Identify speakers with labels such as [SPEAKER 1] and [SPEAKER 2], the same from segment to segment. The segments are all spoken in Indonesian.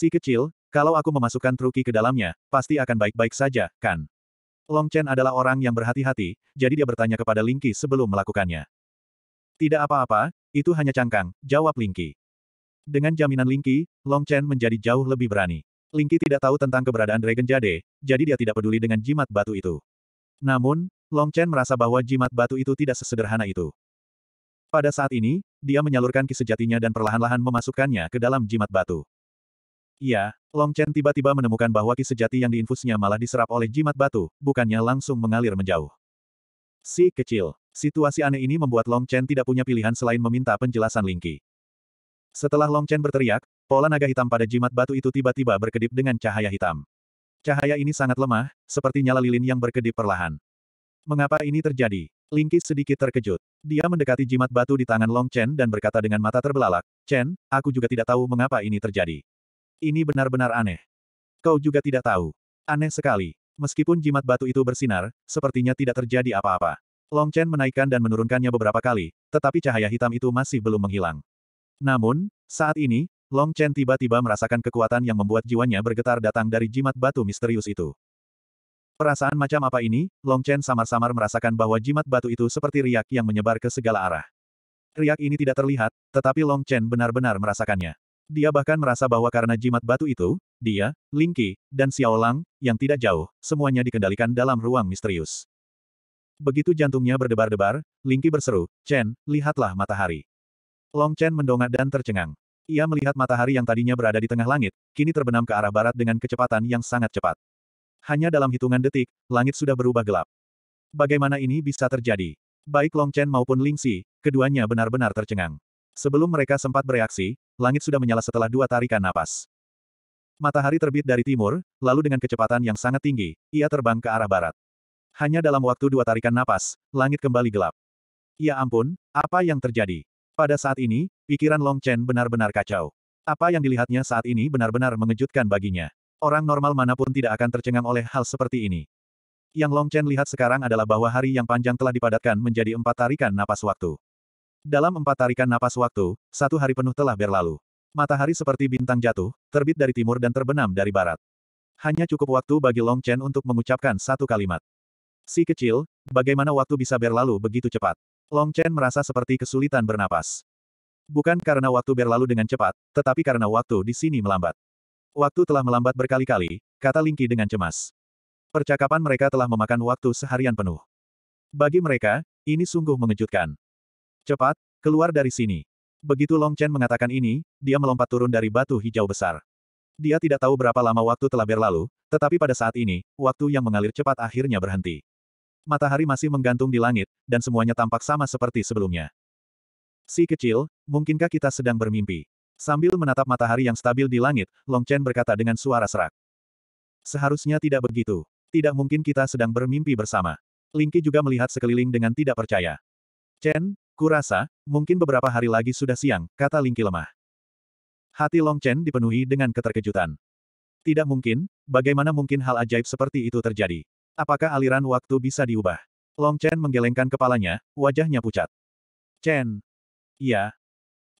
[SPEAKER 1] Si kecil, kalau aku memasukkan Truki ke dalamnya, pasti akan baik-baik saja, kan? Long Chen adalah orang yang berhati-hati, jadi dia bertanya kepada Lingqi sebelum melakukannya. Tidak apa-apa, itu hanya cangkang, jawab Lingqi. Dengan jaminan Lingqi, Long Chen menjadi jauh lebih berani. Lingqi tidak tahu tentang keberadaan Dragon Jade, jadi dia tidak peduli dengan jimat batu itu. Namun, Long Chen merasa bahwa jimat batu itu tidak sesederhana itu. Pada saat ini, dia menyalurkan kisejatinya dan perlahan-lahan memasukkannya ke dalam jimat batu. Iya, Long Chen tiba-tiba menemukan bahwa ki sejati yang diinfusnya malah diserap oleh jimat batu, bukannya langsung mengalir menjauh. Si kecil, situasi aneh ini membuat Long Chen tidak punya pilihan selain meminta penjelasan Lingqi. Setelah Long Chen berteriak, pola naga hitam pada jimat batu itu tiba-tiba berkedip dengan cahaya hitam. Cahaya ini sangat lemah, seperti nyala lilin yang berkedip perlahan. Mengapa ini terjadi? Lingqi sedikit terkejut. Dia mendekati jimat batu di tangan Long Chen dan berkata dengan mata terbelalak, Chen, aku juga tidak tahu mengapa ini terjadi. Ini benar-benar aneh. Kau juga tidak tahu. Aneh sekali. Meskipun jimat batu itu bersinar, sepertinya tidak terjadi apa-apa. Long Chen menaikkan dan menurunkannya beberapa kali, tetapi cahaya hitam itu masih belum menghilang. Namun, saat ini, Long Chen tiba-tiba merasakan kekuatan yang membuat jiwanya bergetar datang dari jimat batu misterius itu. Perasaan macam apa ini? Long Chen samar-samar merasakan bahwa jimat batu itu seperti riak yang menyebar ke segala arah. Riak ini tidak terlihat, tetapi Long Chen benar-benar merasakannya. Dia bahkan merasa bahwa karena jimat batu itu, dia, Lingqi, dan Xiao Lang yang tidak jauh, semuanya dikendalikan dalam ruang misterius. Begitu jantungnya berdebar-debar, Lingqi berseru, Chen, lihatlah matahari. Long Chen mendongak dan tercengang. Ia melihat matahari yang tadinya berada di tengah langit, kini terbenam ke arah barat dengan kecepatan yang sangat cepat. Hanya dalam hitungan detik, langit sudah berubah gelap. Bagaimana ini bisa terjadi? Baik Long Chen maupun Ling Lingxi, keduanya benar-benar tercengang. Sebelum mereka sempat bereaksi, langit sudah menyala setelah dua tarikan napas. Matahari terbit dari timur, lalu dengan kecepatan yang sangat tinggi, ia terbang ke arah barat. Hanya dalam waktu dua tarikan napas, langit kembali gelap. Ya ampun, apa yang terjadi? Pada saat ini, pikiran Long Chen benar-benar kacau. Apa yang dilihatnya saat ini benar-benar mengejutkan baginya. Orang normal manapun tidak akan tercengang oleh hal seperti ini. Yang Long Chen lihat sekarang adalah bahwa hari yang panjang telah dipadatkan menjadi empat tarikan napas waktu. Dalam empat tarikan napas waktu, satu hari penuh telah berlalu. Matahari seperti bintang jatuh, terbit dari timur dan terbenam dari barat. Hanya cukup waktu bagi Long Chen untuk mengucapkan satu kalimat. Si kecil, bagaimana waktu bisa berlalu begitu cepat? Long Chen merasa seperti kesulitan bernapas. Bukan karena waktu berlalu dengan cepat, tetapi karena waktu di sini melambat. Waktu telah melambat berkali-kali, kata Lingqi dengan cemas. Percakapan mereka telah memakan waktu seharian penuh. Bagi mereka, ini sungguh mengejutkan. Cepat, keluar dari sini. Begitu Long Chen mengatakan ini, dia melompat turun dari batu hijau besar. Dia tidak tahu berapa lama waktu telah berlalu, tetapi pada saat ini, waktu yang mengalir cepat akhirnya berhenti. Matahari masih menggantung di langit, dan semuanya tampak sama seperti sebelumnya. Si kecil, mungkinkah kita sedang bermimpi? Sambil menatap matahari yang stabil di langit, Long Chen berkata dengan suara serak. Seharusnya tidak begitu. Tidak mungkin kita sedang bermimpi bersama. Lingki juga melihat sekeliling dengan tidak percaya. Chen, Kurasa, mungkin beberapa hari lagi sudah siang, kata Lingki lemah. Hati Long Chen dipenuhi dengan keterkejutan. Tidak mungkin, bagaimana mungkin hal ajaib seperti itu terjadi? Apakah aliran waktu bisa diubah? Long Chen menggelengkan kepalanya, wajahnya pucat. Chen. Iya.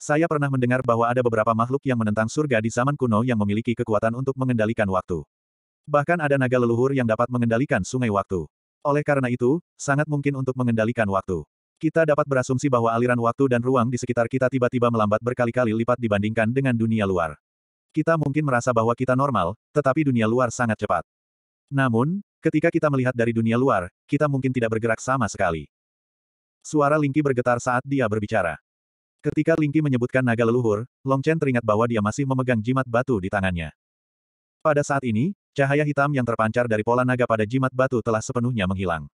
[SPEAKER 1] Saya pernah mendengar bahwa ada beberapa makhluk yang menentang surga di zaman kuno yang memiliki kekuatan untuk mengendalikan waktu. Bahkan ada naga leluhur yang dapat mengendalikan sungai waktu. Oleh karena itu, sangat mungkin untuk mengendalikan waktu. Kita dapat berasumsi bahwa aliran waktu dan ruang di sekitar kita tiba-tiba melambat berkali-kali lipat dibandingkan dengan dunia luar. Kita mungkin merasa bahwa kita normal, tetapi dunia luar sangat cepat. Namun, ketika kita melihat dari dunia luar, kita mungkin tidak bergerak sama sekali. Suara Lingki bergetar saat dia berbicara. Ketika Lingki menyebutkan naga leluhur, Long Chen teringat bahwa dia masih memegang jimat batu di tangannya. Pada saat ini, cahaya hitam yang terpancar dari pola naga pada jimat batu telah sepenuhnya menghilang.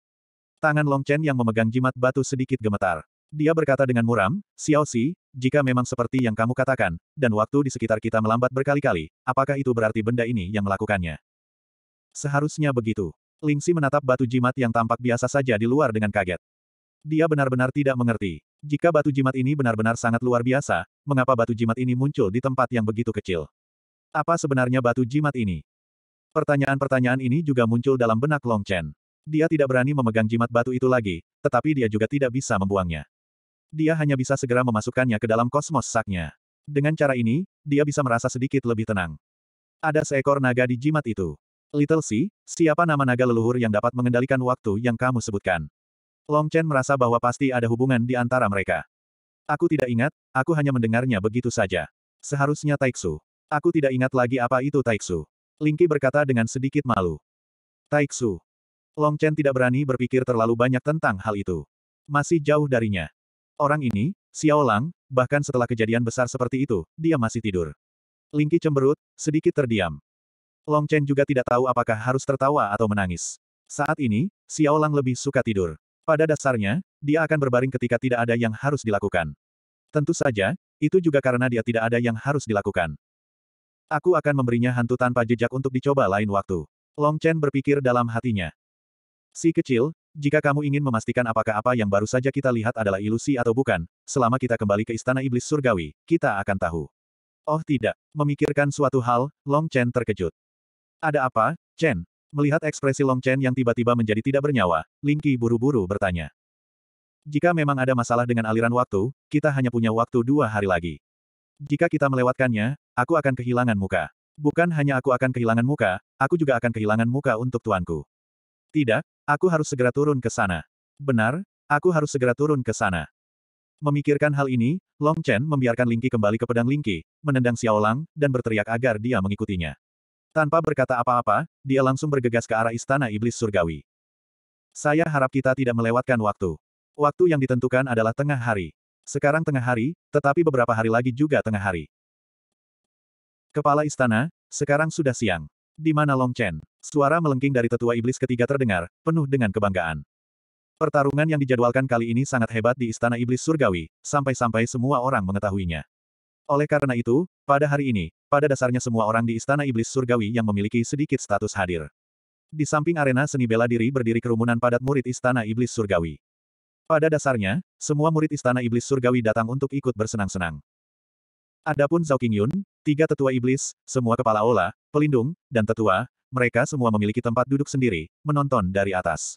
[SPEAKER 1] Tangan Long Chen yang memegang jimat batu sedikit gemetar. Dia berkata dengan muram, Xiao Xi, jika memang seperti yang kamu katakan, dan waktu di sekitar kita melambat berkali-kali, apakah itu berarti benda ini yang melakukannya? Seharusnya begitu. Ling Xi menatap batu jimat yang tampak biasa saja di luar dengan kaget. Dia benar-benar tidak mengerti. Jika batu jimat ini benar-benar sangat luar biasa, mengapa batu jimat ini muncul di tempat yang begitu kecil? Apa sebenarnya batu jimat ini? Pertanyaan-pertanyaan ini juga muncul dalam benak Long Chen. Dia tidak berani memegang jimat batu itu lagi, tetapi dia juga tidak bisa membuangnya. Dia hanya bisa segera memasukkannya ke dalam kosmos saknya. Dengan cara ini, dia bisa merasa sedikit lebih tenang. Ada seekor naga di jimat itu. Little C, siapa nama naga leluhur yang dapat mengendalikan waktu yang kamu sebutkan? Long Chen merasa bahwa pasti ada hubungan di antara mereka. Aku tidak ingat, aku hanya mendengarnya begitu saja. Seharusnya Taiksu. Aku tidak ingat lagi apa itu Taiksu. Lingki berkata dengan sedikit malu. Taiksu. Long Chen tidak berani berpikir terlalu banyak tentang hal itu. Masih jauh darinya. Orang ini, Xiao Lang, bahkan setelah kejadian besar seperti itu, dia masih tidur. Lingki cemberut, sedikit terdiam. Long Chen juga tidak tahu apakah harus tertawa atau menangis. Saat ini, Xiao Lang lebih suka tidur. Pada dasarnya, dia akan berbaring ketika tidak ada yang harus dilakukan. Tentu saja, itu juga karena dia tidak ada yang harus dilakukan. Aku akan memberinya hantu tanpa jejak untuk dicoba lain waktu. Long Chen berpikir dalam hatinya. Si kecil, jika kamu ingin memastikan apakah apa yang baru saja kita lihat adalah ilusi atau bukan, selama kita kembali ke Istana Iblis Surgawi, kita akan tahu. Oh tidak, memikirkan suatu hal, Long Chen terkejut. Ada apa, Chen? Melihat ekspresi Long Chen yang tiba-tiba menjadi tidak bernyawa, Ling Qi buru-buru bertanya. Jika memang ada masalah dengan aliran waktu, kita hanya punya waktu dua hari lagi. Jika kita melewatkannya, aku akan kehilangan muka. Bukan hanya aku akan kehilangan muka, aku juga akan kehilangan muka untuk tuanku. Tidak, Aku harus segera turun ke sana. Benar, aku harus segera turun ke sana. Memikirkan hal ini, Long Chen membiarkan Lingqi kembali ke pedang Lingqi, menendang Xiao Lang, dan berteriak agar dia mengikutinya. Tanpa berkata apa-apa, dia langsung bergegas ke arah istana iblis surgawi. Saya harap kita tidak melewatkan waktu. Waktu yang ditentukan adalah tengah hari. Sekarang tengah hari, tetapi beberapa hari lagi juga tengah hari. Kepala istana, sekarang sudah siang. Di mana Long Chen? Suara melengking dari tetua iblis ketiga terdengar, penuh dengan kebanggaan. Pertarungan yang dijadwalkan kali ini sangat hebat di Istana Iblis Surgawi, sampai-sampai semua orang mengetahuinya. Oleh karena itu, pada hari ini, pada dasarnya semua orang di Istana Iblis Surgawi yang memiliki sedikit status hadir. Di samping arena seni bela diri berdiri kerumunan padat murid Istana Iblis Surgawi. Pada dasarnya, semua murid Istana Iblis Surgawi datang untuk ikut bersenang-senang. Adapun Zhao Qingyun, tiga tetua iblis, semua kepala ola, pelindung, dan tetua, mereka semua memiliki tempat duduk sendiri, menonton dari atas.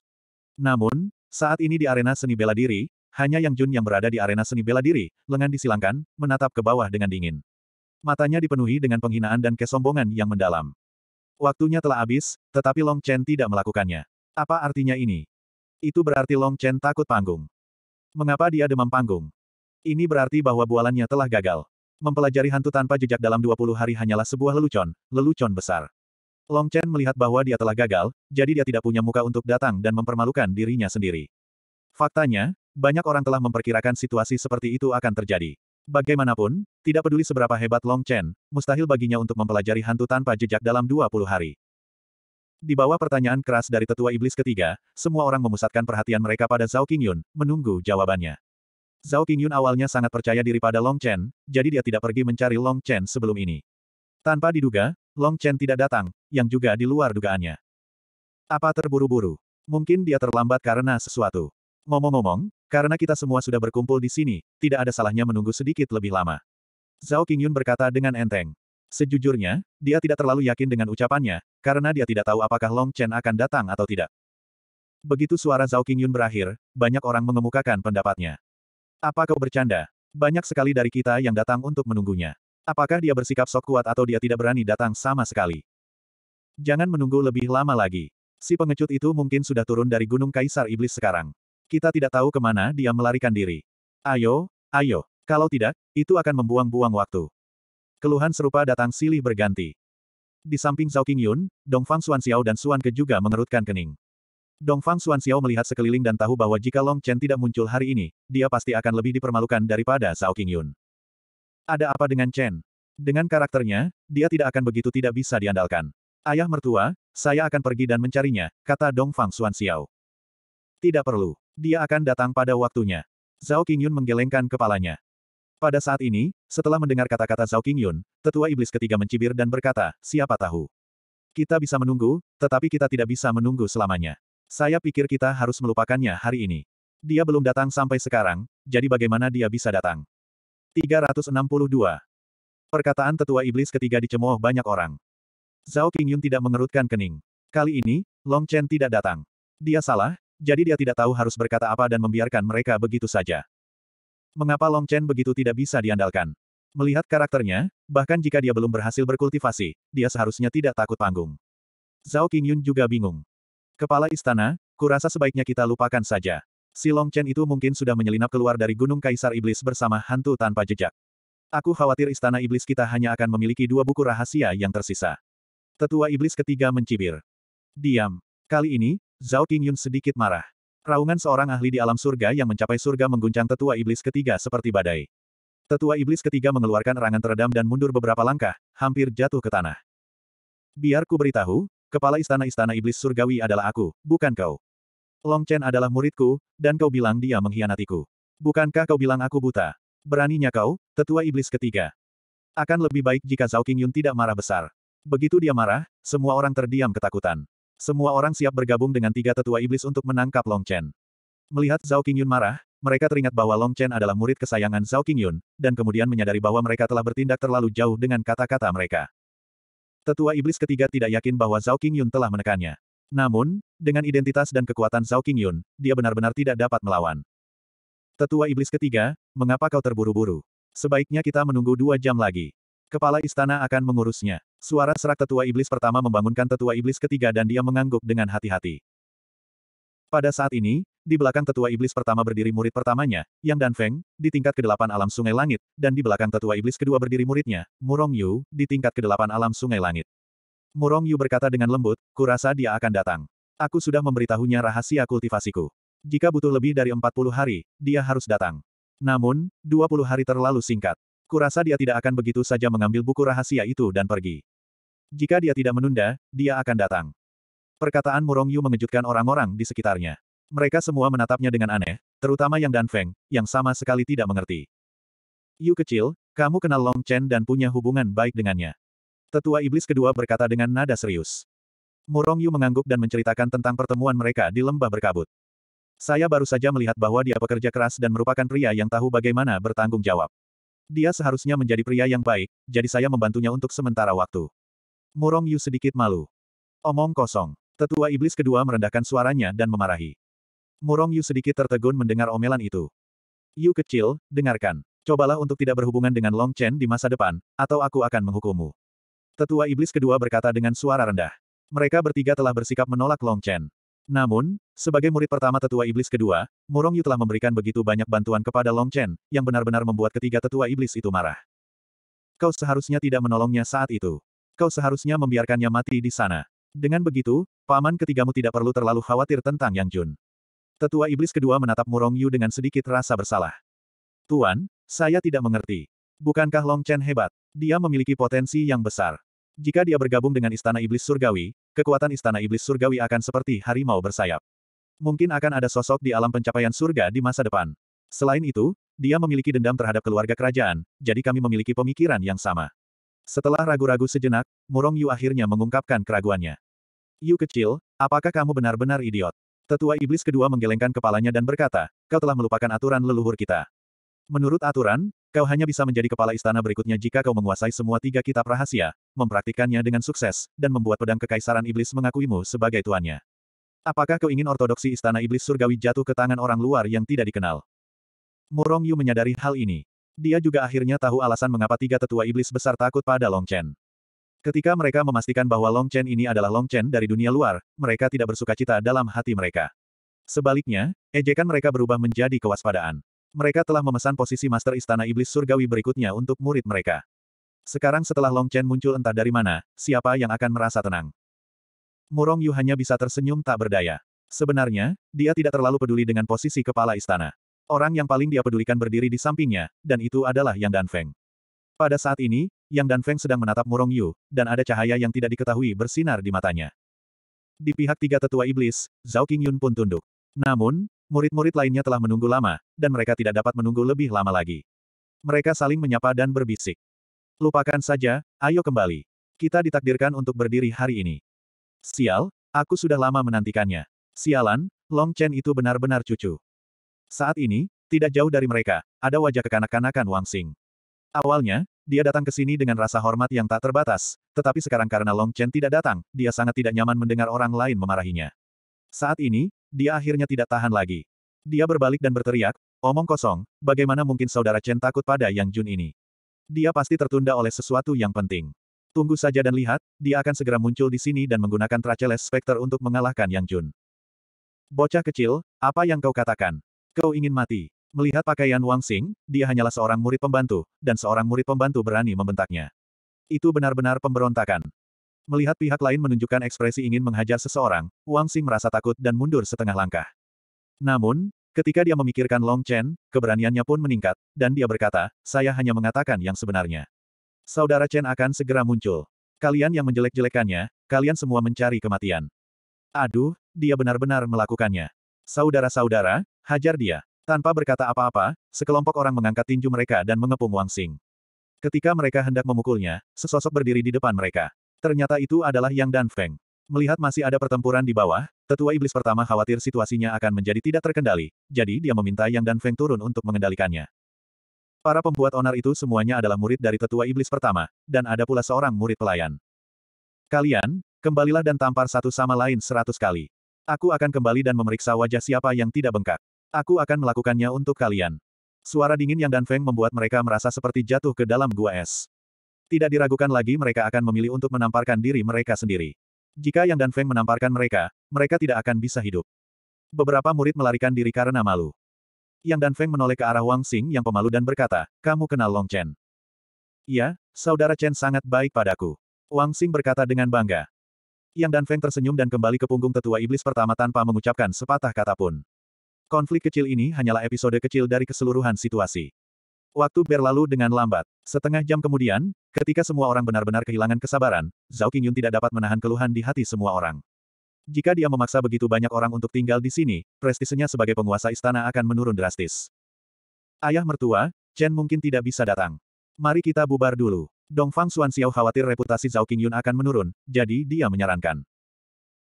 [SPEAKER 1] Namun, saat ini di arena seni bela diri, hanya Yang Jun yang berada di arena seni bela diri, lengan disilangkan, menatap ke bawah dengan dingin. Matanya dipenuhi dengan penghinaan dan kesombongan yang mendalam. Waktunya telah habis, tetapi Long Chen tidak melakukannya. Apa artinya ini? Itu berarti Long Chen takut panggung. Mengapa dia demam panggung? Ini berarti bahwa bualannya telah gagal. Mempelajari hantu tanpa jejak dalam 20 hari hanyalah sebuah lelucon, lelucon besar. Long Chen melihat bahwa dia telah gagal, jadi dia tidak punya muka untuk datang dan mempermalukan dirinya sendiri. Faktanya, banyak orang telah memperkirakan situasi seperti itu akan terjadi. Bagaimanapun, tidak peduli seberapa hebat Long Chen, mustahil baginya untuk mempelajari hantu tanpa jejak dalam 20 hari. Di bawah pertanyaan keras dari tetua iblis ketiga, semua orang memusatkan perhatian mereka pada Zhao Qingyun, menunggu jawabannya. Zhao Qingyun awalnya sangat percaya diri pada Long Chen, jadi dia tidak pergi mencari Long Chen sebelum ini. Tanpa diduga, Long Chen tidak datang, yang juga di luar dugaannya. Apa terburu-buru? Mungkin dia terlambat karena sesuatu. Ngomong-ngomong, karena kita semua sudah berkumpul di sini, tidak ada salahnya menunggu sedikit lebih lama. Zhao Qingyun berkata dengan enteng. Sejujurnya, dia tidak terlalu yakin dengan ucapannya, karena dia tidak tahu apakah Long Chen akan datang atau tidak. Begitu suara Zhao Qingyun berakhir, banyak orang mengemukakan pendapatnya. Apa kau bercanda? Banyak sekali dari kita yang datang untuk menunggunya. Apakah dia bersikap sok kuat atau dia tidak berani datang sama sekali? Jangan menunggu lebih lama lagi. Si pengecut itu mungkin sudah turun dari Gunung Kaisar Iblis sekarang. Kita tidak tahu kemana dia melarikan diri. Ayo, ayo. Kalau tidak, itu akan membuang-buang waktu. Keluhan serupa datang silih berganti. Di samping Zhao Qingyun, Xuan Xiao dan Xuan Ke juga mengerutkan kening. Dongfang Xuanxiao melihat sekeliling dan tahu bahwa jika Long Chen tidak muncul hari ini, dia pasti akan lebih dipermalukan daripada Zhao Qingyun. Ada apa dengan Chen? Dengan karakternya, dia tidak akan begitu tidak bisa diandalkan. Ayah mertua, saya akan pergi dan mencarinya, kata Dongfang Xuanxiao. Tidak perlu. Dia akan datang pada waktunya. Zhao Qingyun menggelengkan kepalanya. Pada saat ini, setelah mendengar kata-kata Zhao Qingyun, tetua iblis ketiga mencibir dan berkata, siapa tahu. Kita bisa menunggu, tetapi kita tidak bisa menunggu selamanya. Saya pikir kita harus melupakannya hari ini. Dia belum datang sampai sekarang, jadi bagaimana dia bisa datang? 362. Perkataan tetua iblis ketiga dicemooh banyak orang. Zhao Qingyun tidak mengerutkan kening. Kali ini, Long Chen tidak datang. Dia salah, jadi dia tidak tahu harus berkata apa dan membiarkan mereka begitu saja. Mengapa Long Chen begitu tidak bisa diandalkan? Melihat karakternya, bahkan jika dia belum berhasil berkultivasi, dia seharusnya tidak takut panggung. Zhao Qingyun juga bingung. Kepala istana, kurasa sebaiknya kita lupakan saja. Si Long Chen itu mungkin sudah menyelinap keluar dari Gunung Kaisar Iblis bersama hantu tanpa jejak. Aku khawatir istana iblis kita hanya akan memiliki dua buku rahasia yang tersisa. Tetua iblis ketiga mencibir. Diam. Kali ini, Zhao Qingyun sedikit marah. Raungan seorang ahli di alam surga yang mencapai surga mengguncang tetua iblis ketiga seperti badai. Tetua iblis ketiga mengeluarkan erangan teredam dan mundur beberapa langkah, hampir jatuh ke tanah. Biar ku beritahu, Kepala istana-istana iblis surgawi adalah aku, bukan kau. Long Chen adalah muridku, dan kau bilang dia mengkhianatiku. Bukankah kau bilang aku buta? Beraninya kau, tetua iblis ketiga. Akan lebih baik jika Zhao Qingyun tidak marah besar. Begitu dia marah, semua orang terdiam ketakutan. Semua orang siap bergabung dengan tiga tetua iblis untuk menangkap Long Chen. Melihat Zhao Qingyun marah, mereka teringat bahwa Long Chen adalah murid kesayangan Zhao Qingyun, dan kemudian menyadari bahwa mereka telah bertindak terlalu jauh dengan kata-kata mereka. Tetua Iblis ketiga tidak yakin bahwa Zhao Qingyun telah menekannya. Namun, dengan identitas dan kekuatan Zhao Qingyun, dia benar-benar tidak dapat melawan. Tetua Iblis ketiga, mengapa kau terburu-buru? Sebaiknya kita menunggu dua jam lagi. Kepala istana akan mengurusnya. Suara serak Tetua Iblis pertama membangunkan Tetua Iblis ketiga dan dia mengangguk dengan hati-hati. Pada saat ini, di belakang tetua iblis pertama berdiri murid pertamanya, Yang Dan Feng, di tingkat ke-8 alam sungai langit, dan di belakang tetua iblis kedua berdiri muridnya, Murong Yu, di tingkat ke-8 alam sungai langit. Murong Yu berkata dengan lembut, kurasa dia akan datang. Aku sudah memberitahunya rahasia kultivasiku. Jika butuh lebih dari 40 hari, dia harus datang. Namun, 20 hari terlalu singkat. Kurasa dia tidak akan begitu saja mengambil buku rahasia itu dan pergi. Jika dia tidak menunda, dia akan datang. Perkataan Murong Yu mengejutkan orang-orang di sekitarnya. Mereka semua menatapnya dengan aneh, terutama yang Dan Feng, yang sama sekali tidak mengerti. Yu kecil, kamu kenal Long Chen dan punya hubungan baik dengannya. Tetua iblis kedua berkata dengan nada serius. Murong Yu mengangguk dan menceritakan tentang pertemuan mereka di lembah berkabut. Saya baru saja melihat bahwa dia pekerja keras dan merupakan pria yang tahu bagaimana bertanggung jawab. Dia seharusnya menjadi pria yang baik, jadi saya membantunya untuk sementara waktu. Murong Yu sedikit malu. Omong kosong. Tetua iblis kedua merendahkan suaranya dan memarahi. Murong Yu sedikit tertegun mendengar omelan itu. Yu kecil, dengarkan. Cobalah untuk tidak berhubungan dengan Long Chen di masa depan, atau aku akan menghukummu. Tetua iblis kedua berkata dengan suara rendah. Mereka bertiga telah bersikap menolak Long Chen. Namun, sebagai murid pertama tetua iblis kedua, Murong Yu telah memberikan begitu banyak bantuan kepada Long Chen, yang benar-benar membuat ketiga tetua iblis itu marah. Kau seharusnya tidak menolongnya saat itu. Kau seharusnya membiarkannya mati di sana. Dengan begitu, paman ketigamu tidak perlu terlalu khawatir tentang Yang Jun. Tetua iblis kedua menatap Murong Yu dengan sedikit rasa bersalah. Tuan, saya tidak mengerti. Bukankah Long Chen hebat? Dia memiliki potensi yang besar. Jika dia bergabung dengan Istana Iblis Surgawi, kekuatan Istana Iblis Surgawi akan seperti harimau bersayap. Mungkin akan ada sosok di alam pencapaian surga di masa depan. Selain itu, dia memiliki dendam terhadap keluarga kerajaan, jadi kami memiliki pemikiran yang sama. Setelah ragu-ragu sejenak, Murong Yu akhirnya mengungkapkan keraguannya. Yu kecil, apakah kamu benar-benar idiot? Tetua iblis kedua menggelengkan kepalanya dan berkata, kau telah melupakan aturan leluhur kita. Menurut aturan, kau hanya bisa menjadi kepala istana berikutnya jika kau menguasai semua tiga kitab rahasia, mempraktikannya dengan sukses, dan membuat pedang kekaisaran iblis mengakuimu sebagai tuannya. Apakah kau ingin ortodoksi istana iblis surgawi jatuh ke tangan orang luar yang tidak dikenal? Murong Yu menyadari hal ini. Dia juga akhirnya tahu alasan mengapa tiga tetua iblis besar takut pada Long Chen. Ketika mereka memastikan bahwa Long Chen ini adalah Long Chen dari dunia luar, mereka tidak bersuka cita dalam hati mereka. Sebaliknya, ejekan mereka berubah menjadi kewaspadaan. Mereka telah memesan posisi Master Istana Iblis Surgawi berikutnya untuk murid mereka. Sekarang setelah Long Chen muncul entah dari mana, siapa yang akan merasa tenang? Murong Yu hanya bisa tersenyum tak berdaya. Sebenarnya, dia tidak terlalu peduli dengan posisi kepala istana. Orang yang paling dia pedulikan berdiri di sampingnya, dan itu adalah Yang Feng. Pada saat ini, yang Dan Feng sedang menatap Murong Yu, dan ada cahaya yang tidak diketahui bersinar di matanya. Di pihak tiga tetua iblis, Zhao Qingyun pun tunduk. Namun, murid-murid lainnya telah menunggu lama, dan mereka tidak dapat menunggu lebih lama lagi. Mereka saling menyapa dan berbisik. Lupakan saja, ayo kembali. Kita ditakdirkan untuk berdiri hari ini. Sial, aku sudah lama menantikannya. Sialan, Long Chen itu benar-benar cucu. Saat ini, tidak jauh dari mereka, ada wajah kekanak-kanakan Wang Xing. Awalnya, dia datang ke sini dengan rasa hormat yang tak terbatas, tetapi sekarang karena Long Chen tidak datang, dia sangat tidak nyaman mendengar orang lain memarahinya. Saat ini, dia akhirnya tidak tahan lagi. Dia berbalik dan berteriak, omong kosong, bagaimana mungkin saudara Chen takut pada Yang Jun ini? Dia pasti tertunda oleh sesuatu yang penting. Tunggu saja dan lihat, dia akan segera muncul di sini dan menggunakan Traceles Spectre untuk mengalahkan Yang Jun. Bocah kecil, apa yang kau katakan? Kau ingin mati. Melihat pakaian Wang Xing, dia hanyalah seorang murid pembantu, dan seorang murid pembantu berani membentaknya. Itu benar-benar pemberontakan. Melihat pihak lain menunjukkan ekspresi ingin menghajar seseorang, Wang Xing merasa takut dan mundur setengah langkah. Namun, ketika dia memikirkan Long Chen, keberaniannya pun meningkat, dan dia berkata, saya hanya mengatakan yang sebenarnya. Saudara Chen akan segera muncul. Kalian yang menjelek-jelekannya, kalian semua mencari kematian. Aduh, dia benar-benar melakukannya. Saudara-saudara, hajar dia. Tanpa berkata apa-apa, sekelompok orang mengangkat tinju mereka dan mengepung Wang Xing. Ketika mereka hendak memukulnya, sesosok berdiri di depan mereka. Ternyata itu adalah Yang Dan Feng. Melihat masih ada pertempuran di bawah, tetua iblis pertama khawatir situasinya akan menjadi tidak terkendali, jadi dia meminta Yang Dan Feng turun untuk mengendalikannya. Para pembuat onar itu semuanya adalah murid dari tetua iblis pertama, dan ada pula seorang murid pelayan. Kalian, kembalilah dan tampar satu sama lain seratus kali. Aku akan kembali dan memeriksa wajah siapa yang tidak bengkak. Aku akan melakukannya untuk kalian. Suara dingin yang Dan Feng membuat mereka merasa seperti jatuh ke dalam gua es. Tidak diragukan lagi mereka akan memilih untuk menamparkan diri mereka sendiri. Jika yang Dan Feng menamparkan mereka, mereka tidak akan bisa hidup. Beberapa murid melarikan diri karena malu. Yang Dan Feng menoleh ke arah Wang Xing yang pemalu dan berkata, kamu kenal Long Chen. Iya, saudara Chen sangat baik padaku. Wang Xing berkata dengan bangga. Yang Dan Feng tersenyum dan kembali ke punggung tetua iblis pertama tanpa mengucapkan sepatah kata pun. Konflik kecil ini hanyalah episode kecil dari keseluruhan situasi. Waktu berlalu dengan lambat. Setengah jam kemudian, ketika semua orang benar-benar kehilangan kesabaran, Zhao Qingyun tidak dapat menahan keluhan di hati semua orang. Jika dia memaksa begitu banyak orang untuk tinggal di sini, prestisenya sebagai penguasa istana akan menurun drastis. Ayah mertua, Chen mungkin tidak bisa datang. Mari kita bubar dulu. Dongfang Xuan Xiao khawatir reputasi Zhao Qingyun akan menurun, jadi dia menyarankan.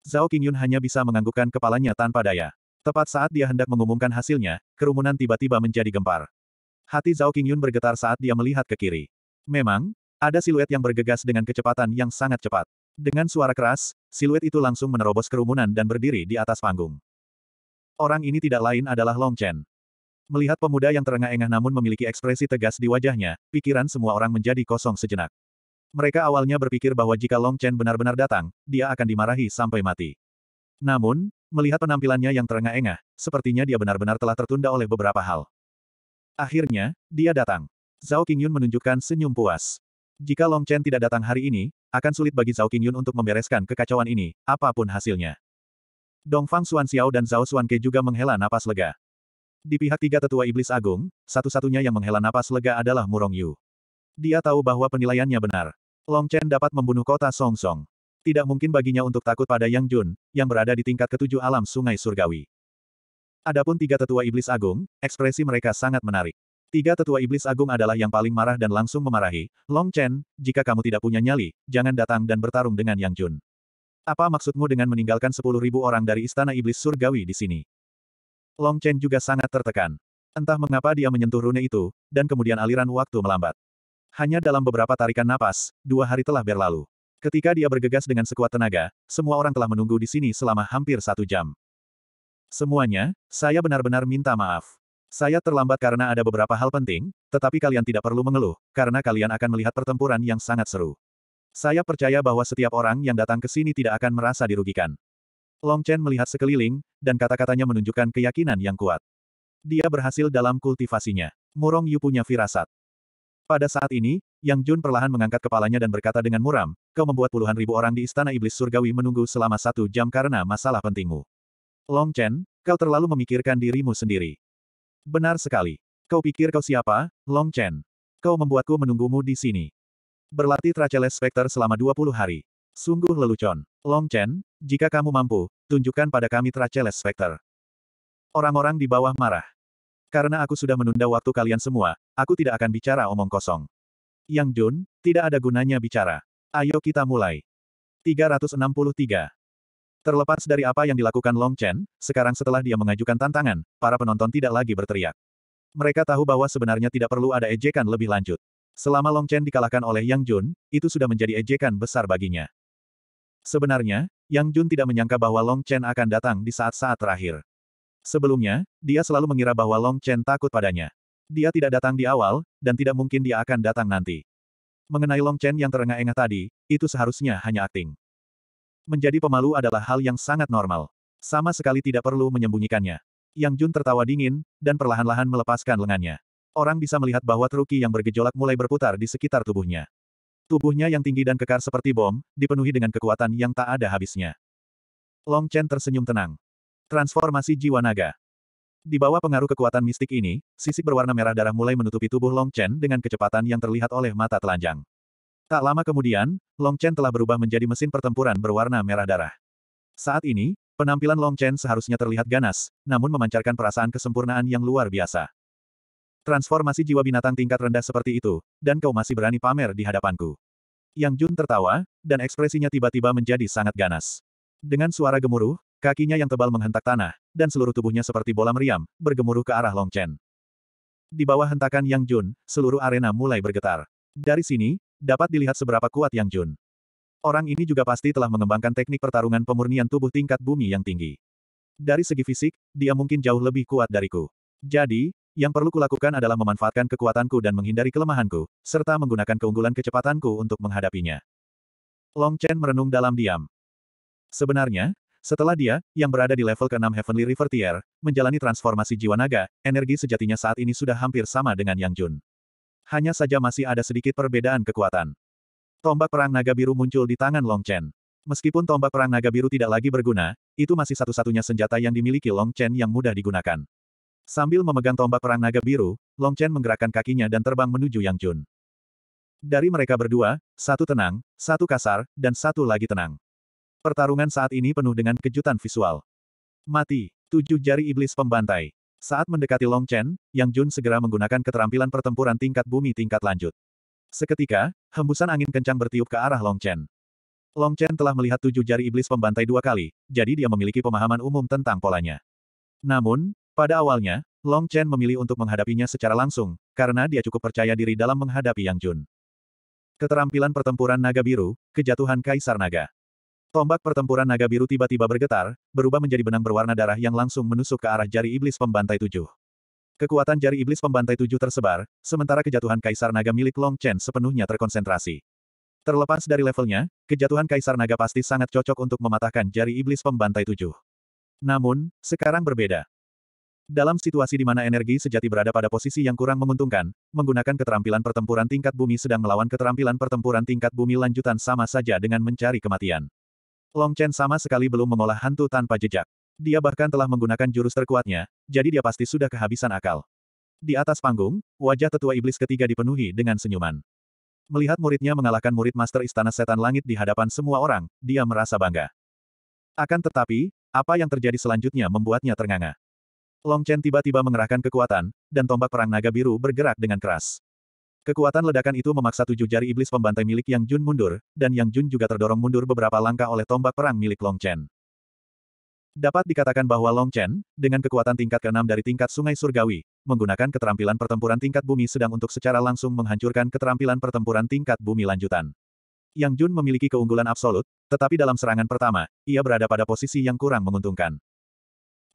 [SPEAKER 1] Zhao Qingyun hanya bisa menganggukkan kepalanya tanpa daya. Tepat saat dia hendak mengumumkan hasilnya, kerumunan tiba-tiba menjadi gempar. Hati Zhao Qingyun bergetar saat dia melihat ke kiri. Memang, ada siluet yang bergegas dengan kecepatan yang sangat cepat. Dengan suara keras, siluet itu langsung menerobos kerumunan dan berdiri di atas panggung. Orang ini tidak lain adalah Long Chen. Melihat pemuda yang terengah-engah namun memiliki ekspresi tegas di wajahnya, pikiran semua orang menjadi kosong sejenak. Mereka awalnya berpikir bahwa jika Long Chen benar-benar datang, dia akan dimarahi sampai mati. Namun, Melihat penampilannya yang terengah-engah, sepertinya dia benar-benar telah tertunda oleh beberapa hal. Akhirnya, dia datang. Zhao Qingyun menunjukkan senyum puas. Jika Long Chen tidak datang hari ini, akan sulit bagi Zhao Qingyun untuk membereskan kekacauan ini, apapun hasilnya. Dongfang Xiao dan Zhao Xuanke juga menghela napas lega. Di pihak tiga tetua iblis agung, satu-satunya yang menghela napas lega adalah Murong Yu. Dia tahu bahwa penilaiannya benar. Long Chen dapat membunuh kota Song Song. Tidak mungkin baginya untuk takut pada Yang Jun, yang berada di tingkat ketujuh alam sungai surgawi. Adapun tiga tetua iblis agung, ekspresi mereka sangat menarik. Tiga tetua iblis agung adalah yang paling marah dan langsung memarahi, Long Chen, jika kamu tidak punya nyali, jangan datang dan bertarung dengan Yang Jun. Apa maksudmu dengan meninggalkan sepuluh ribu orang dari istana iblis surgawi di sini? Long Chen juga sangat tertekan. Entah mengapa dia menyentuh rune itu, dan kemudian aliran waktu melambat. Hanya dalam beberapa tarikan napas, dua hari telah berlalu. Ketika dia bergegas dengan sekuat tenaga, semua orang telah menunggu di sini selama hampir satu jam. Semuanya, saya benar-benar minta maaf. Saya terlambat karena ada beberapa hal penting, tetapi kalian tidak perlu mengeluh, karena kalian akan melihat pertempuran yang sangat seru. Saya percaya bahwa setiap orang yang datang ke sini tidak akan merasa dirugikan. Long Chen melihat sekeliling, dan kata-katanya menunjukkan keyakinan yang kuat. Dia berhasil dalam kultivasinya. Murong Yu punya firasat. Pada saat ini, yang Jun perlahan mengangkat kepalanya dan berkata dengan muram, kau membuat puluhan ribu orang di Istana Iblis Surgawi menunggu selama satu jam karena masalah pentingmu. Long Chen, kau terlalu memikirkan dirimu sendiri. Benar sekali. Kau pikir kau siapa, Long Chen? Kau membuatku menunggumu di sini. Berlatih Traceles Spectre selama 20 hari. Sungguh lelucon. Long Chen, jika kamu mampu, tunjukkan pada kami Traceles Spectre. Orang-orang di bawah marah. Karena aku sudah menunda waktu kalian semua, aku tidak akan bicara omong kosong. Yang Jun, tidak ada gunanya bicara. Ayo kita mulai. 363. Terlepas dari apa yang dilakukan Long Chen, sekarang setelah dia mengajukan tantangan, para penonton tidak lagi berteriak. Mereka tahu bahwa sebenarnya tidak perlu ada ejekan lebih lanjut. Selama Long Chen dikalahkan oleh Yang Jun, itu sudah menjadi ejekan besar baginya. Sebenarnya, Yang Jun tidak menyangka bahwa Long Chen akan datang di saat-saat terakhir. Sebelumnya, dia selalu mengira bahwa Long Chen takut padanya. Dia tidak datang di awal, dan tidak mungkin dia akan datang nanti. Mengenai Long Chen yang terengah-engah tadi, itu seharusnya hanya akting. Menjadi pemalu adalah hal yang sangat normal. Sama sekali tidak perlu menyembunyikannya. Yang Jun tertawa dingin, dan perlahan-lahan melepaskan lengannya. Orang bisa melihat bahwa Truki yang bergejolak mulai berputar di sekitar tubuhnya. Tubuhnya yang tinggi dan kekar seperti bom, dipenuhi dengan kekuatan yang tak ada habisnya. Long Chen tersenyum tenang. Transformasi jiwa naga. Di bawah pengaruh kekuatan mistik ini, sisik berwarna merah darah mulai menutupi tubuh Long Chen dengan kecepatan yang terlihat oleh mata telanjang. Tak lama kemudian, Long Chen telah berubah menjadi mesin pertempuran berwarna merah darah. Saat ini, penampilan Long Chen seharusnya terlihat ganas, namun memancarkan perasaan kesempurnaan yang luar biasa. Transformasi jiwa binatang tingkat rendah seperti itu, dan kau masih berani pamer di hadapanku. Yang Jun tertawa, dan ekspresinya tiba-tiba menjadi sangat ganas. Dengan suara gemuruh, kakinya yang tebal menghentak tanah, dan seluruh tubuhnya seperti bola meriam, bergemuruh ke arah Long Chen. Di bawah hentakan Yang Jun, seluruh arena mulai bergetar. Dari sini, dapat dilihat seberapa kuat Yang Jun. Orang ini juga pasti telah mengembangkan teknik pertarungan pemurnian tubuh tingkat bumi yang tinggi. Dari segi fisik, dia mungkin jauh lebih kuat dariku. Jadi, yang perlu kulakukan adalah memanfaatkan kekuatanku dan menghindari kelemahanku, serta menggunakan keunggulan kecepatanku untuk menghadapinya. Long Chen merenung dalam diam. Sebenarnya, setelah dia, yang berada di level ke-6 Heavenly River Tier, menjalani transformasi jiwa naga, energi sejatinya saat ini sudah hampir sama dengan Yang Jun. Hanya saja masih ada sedikit perbedaan kekuatan. Tombak perang naga biru muncul di tangan Long Chen. Meskipun tombak perang naga biru tidak lagi berguna, itu masih satu-satunya senjata yang dimiliki Long Chen yang mudah digunakan. Sambil memegang tombak perang naga biru, Long Chen menggerakkan kakinya dan terbang menuju Yang Jun. Dari mereka berdua, satu tenang, satu kasar, dan satu lagi tenang. Pertarungan saat ini penuh dengan kejutan visual. Mati. Tujuh jari iblis pembantai. Saat mendekati Long Chen, Yang Jun segera menggunakan keterampilan pertempuran tingkat bumi tingkat lanjut. Seketika, hembusan angin kencang bertiup ke arah Long Chen. Long Chen telah melihat tujuh jari iblis pembantai dua kali, jadi dia memiliki pemahaman umum tentang polanya. Namun, pada awalnya, Long Chen memilih untuk menghadapinya secara langsung, karena dia cukup percaya diri dalam menghadapi Yang Jun. Keterampilan pertempuran naga biru, kejatuhan kaisar naga. Tombak pertempuran naga biru tiba-tiba bergetar, berubah menjadi benang berwarna darah yang langsung menusuk ke arah jari iblis pembantai tujuh. Kekuatan jari iblis pembantai tujuh tersebar, sementara kejatuhan kaisar naga milik Long Chen sepenuhnya terkonsentrasi. Terlepas dari levelnya, kejatuhan kaisar naga pasti sangat cocok untuk mematahkan jari iblis pembantai tujuh. Namun, sekarang berbeda. Dalam situasi di mana energi sejati berada pada posisi yang kurang menguntungkan, menggunakan keterampilan pertempuran tingkat bumi sedang melawan keterampilan pertempuran tingkat bumi lanjutan sama saja dengan mencari kematian. Long Chen sama sekali belum mengolah hantu tanpa jejak. Dia bahkan telah menggunakan jurus terkuatnya, jadi dia pasti sudah kehabisan akal. Di atas panggung, wajah tetua iblis ketiga dipenuhi dengan senyuman. Melihat muridnya mengalahkan murid master istana setan langit di hadapan semua orang, dia merasa bangga. Akan tetapi, apa yang terjadi selanjutnya membuatnya ternganga. Long Chen tiba-tiba mengerahkan kekuatan, dan tombak perang naga biru bergerak dengan keras. Kekuatan ledakan itu memaksa tujuh jari iblis pembantai milik Yang Jun mundur, dan Yang Jun juga terdorong mundur beberapa langkah oleh tombak perang milik Long Chen. Dapat dikatakan bahwa Long Chen, dengan kekuatan tingkat keenam dari tingkat Sungai Surgawi, menggunakan keterampilan pertempuran tingkat bumi sedang untuk secara langsung menghancurkan keterampilan pertempuran tingkat bumi lanjutan. Yang Jun memiliki keunggulan absolut, tetapi dalam serangan pertama, ia berada pada posisi yang kurang menguntungkan.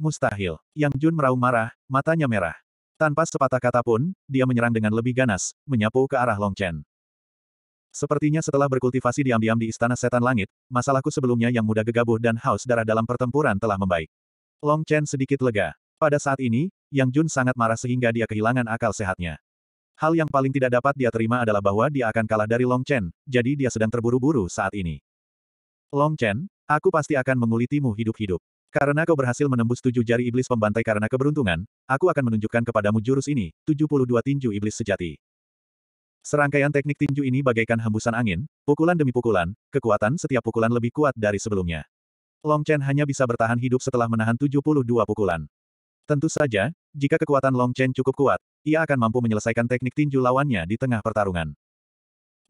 [SPEAKER 1] Mustahil. Yang Jun meraung marah, matanya merah. Tanpa sepatah kata pun, dia menyerang dengan lebih ganas, menyapu ke arah Long Chen. Sepertinya setelah berkultivasi diam-diam di Istana Setan Langit, masalahku sebelumnya yang mudah gegabah dan haus darah dalam pertempuran telah membaik. Long Chen sedikit lega. Pada saat ini, Yang Jun sangat marah sehingga dia kehilangan akal sehatnya. Hal yang paling tidak dapat dia terima adalah bahwa dia akan kalah dari Long Chen, jadi dia sedang terburu-buru saat ini. Long Chen, aku pasti akan mengulitimu hidup-hidup. Karena kau berhasil menembus tujuh jari iblis pembantai karena keberuntungan, aku akan menunjukkan kepadamu jurus ini, 72 tinju iblis sejati. Serangkaian teknik tinju ini bagaikan hembusan angin, pukulan demi pukulan, kekuatan setiap pukulan lebih kuat dari sebelumnya. Long Chen hanya bisa bertahan hidup setelah menahan 72 pukulan. Tentu saja, jika kekuatan Long Chen cukup kuat, ia akan mampu menyelesaikan teknik tinju lawannya di tengah pertarungan.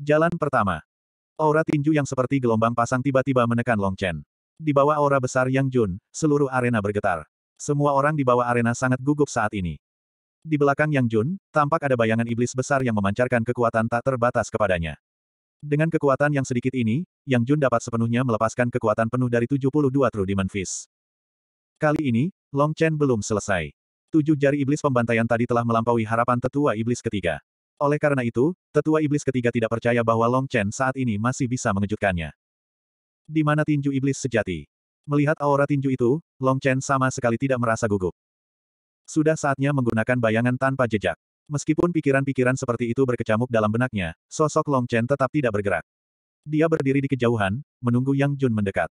[SPEAKER 1] Jalan pertama. Aura tinju yang seperti gelombang pasang tiba-tiba menekan Long Chen. Di bawah aura besar Yang Jun, seluruh arena bergetar. Semua orang di bawah arena sangat gugup saat ini. Di belakang Yang Jun, tampak ada bayangan iblis besar yang memancarkan kekuatan tak terbatas kepadanya. Dengan kekuatan yang sedikit ini, Yang Jun dapat sepenuhnya melepaskan kekuatan penuh dari 72 True Demon Fist. Kali ini, Long Chen belum selesai. Tujuh jari iblis pembantaian tadi telah melampaui harapan tetua iblis ketiga. Oleh karena itu, tetua iblis ketiga tidak percaya bahwa Long Chen saat ini masih bisa mengejutkannya. Di mana tinju iblis sejati? Melihat aura tinju itu, Long Chen sama sekali tidak merasa gugup. Sudah saatnya menggunakan bayangan tanpa jejak. Meskipun pikiran-pikiran seperti itu berkecamuk dalam benaknya, sosok Long Chen tetap tidak bergerak. Dia berdiri di kejauhan, menunggu Yang Jun mendekat.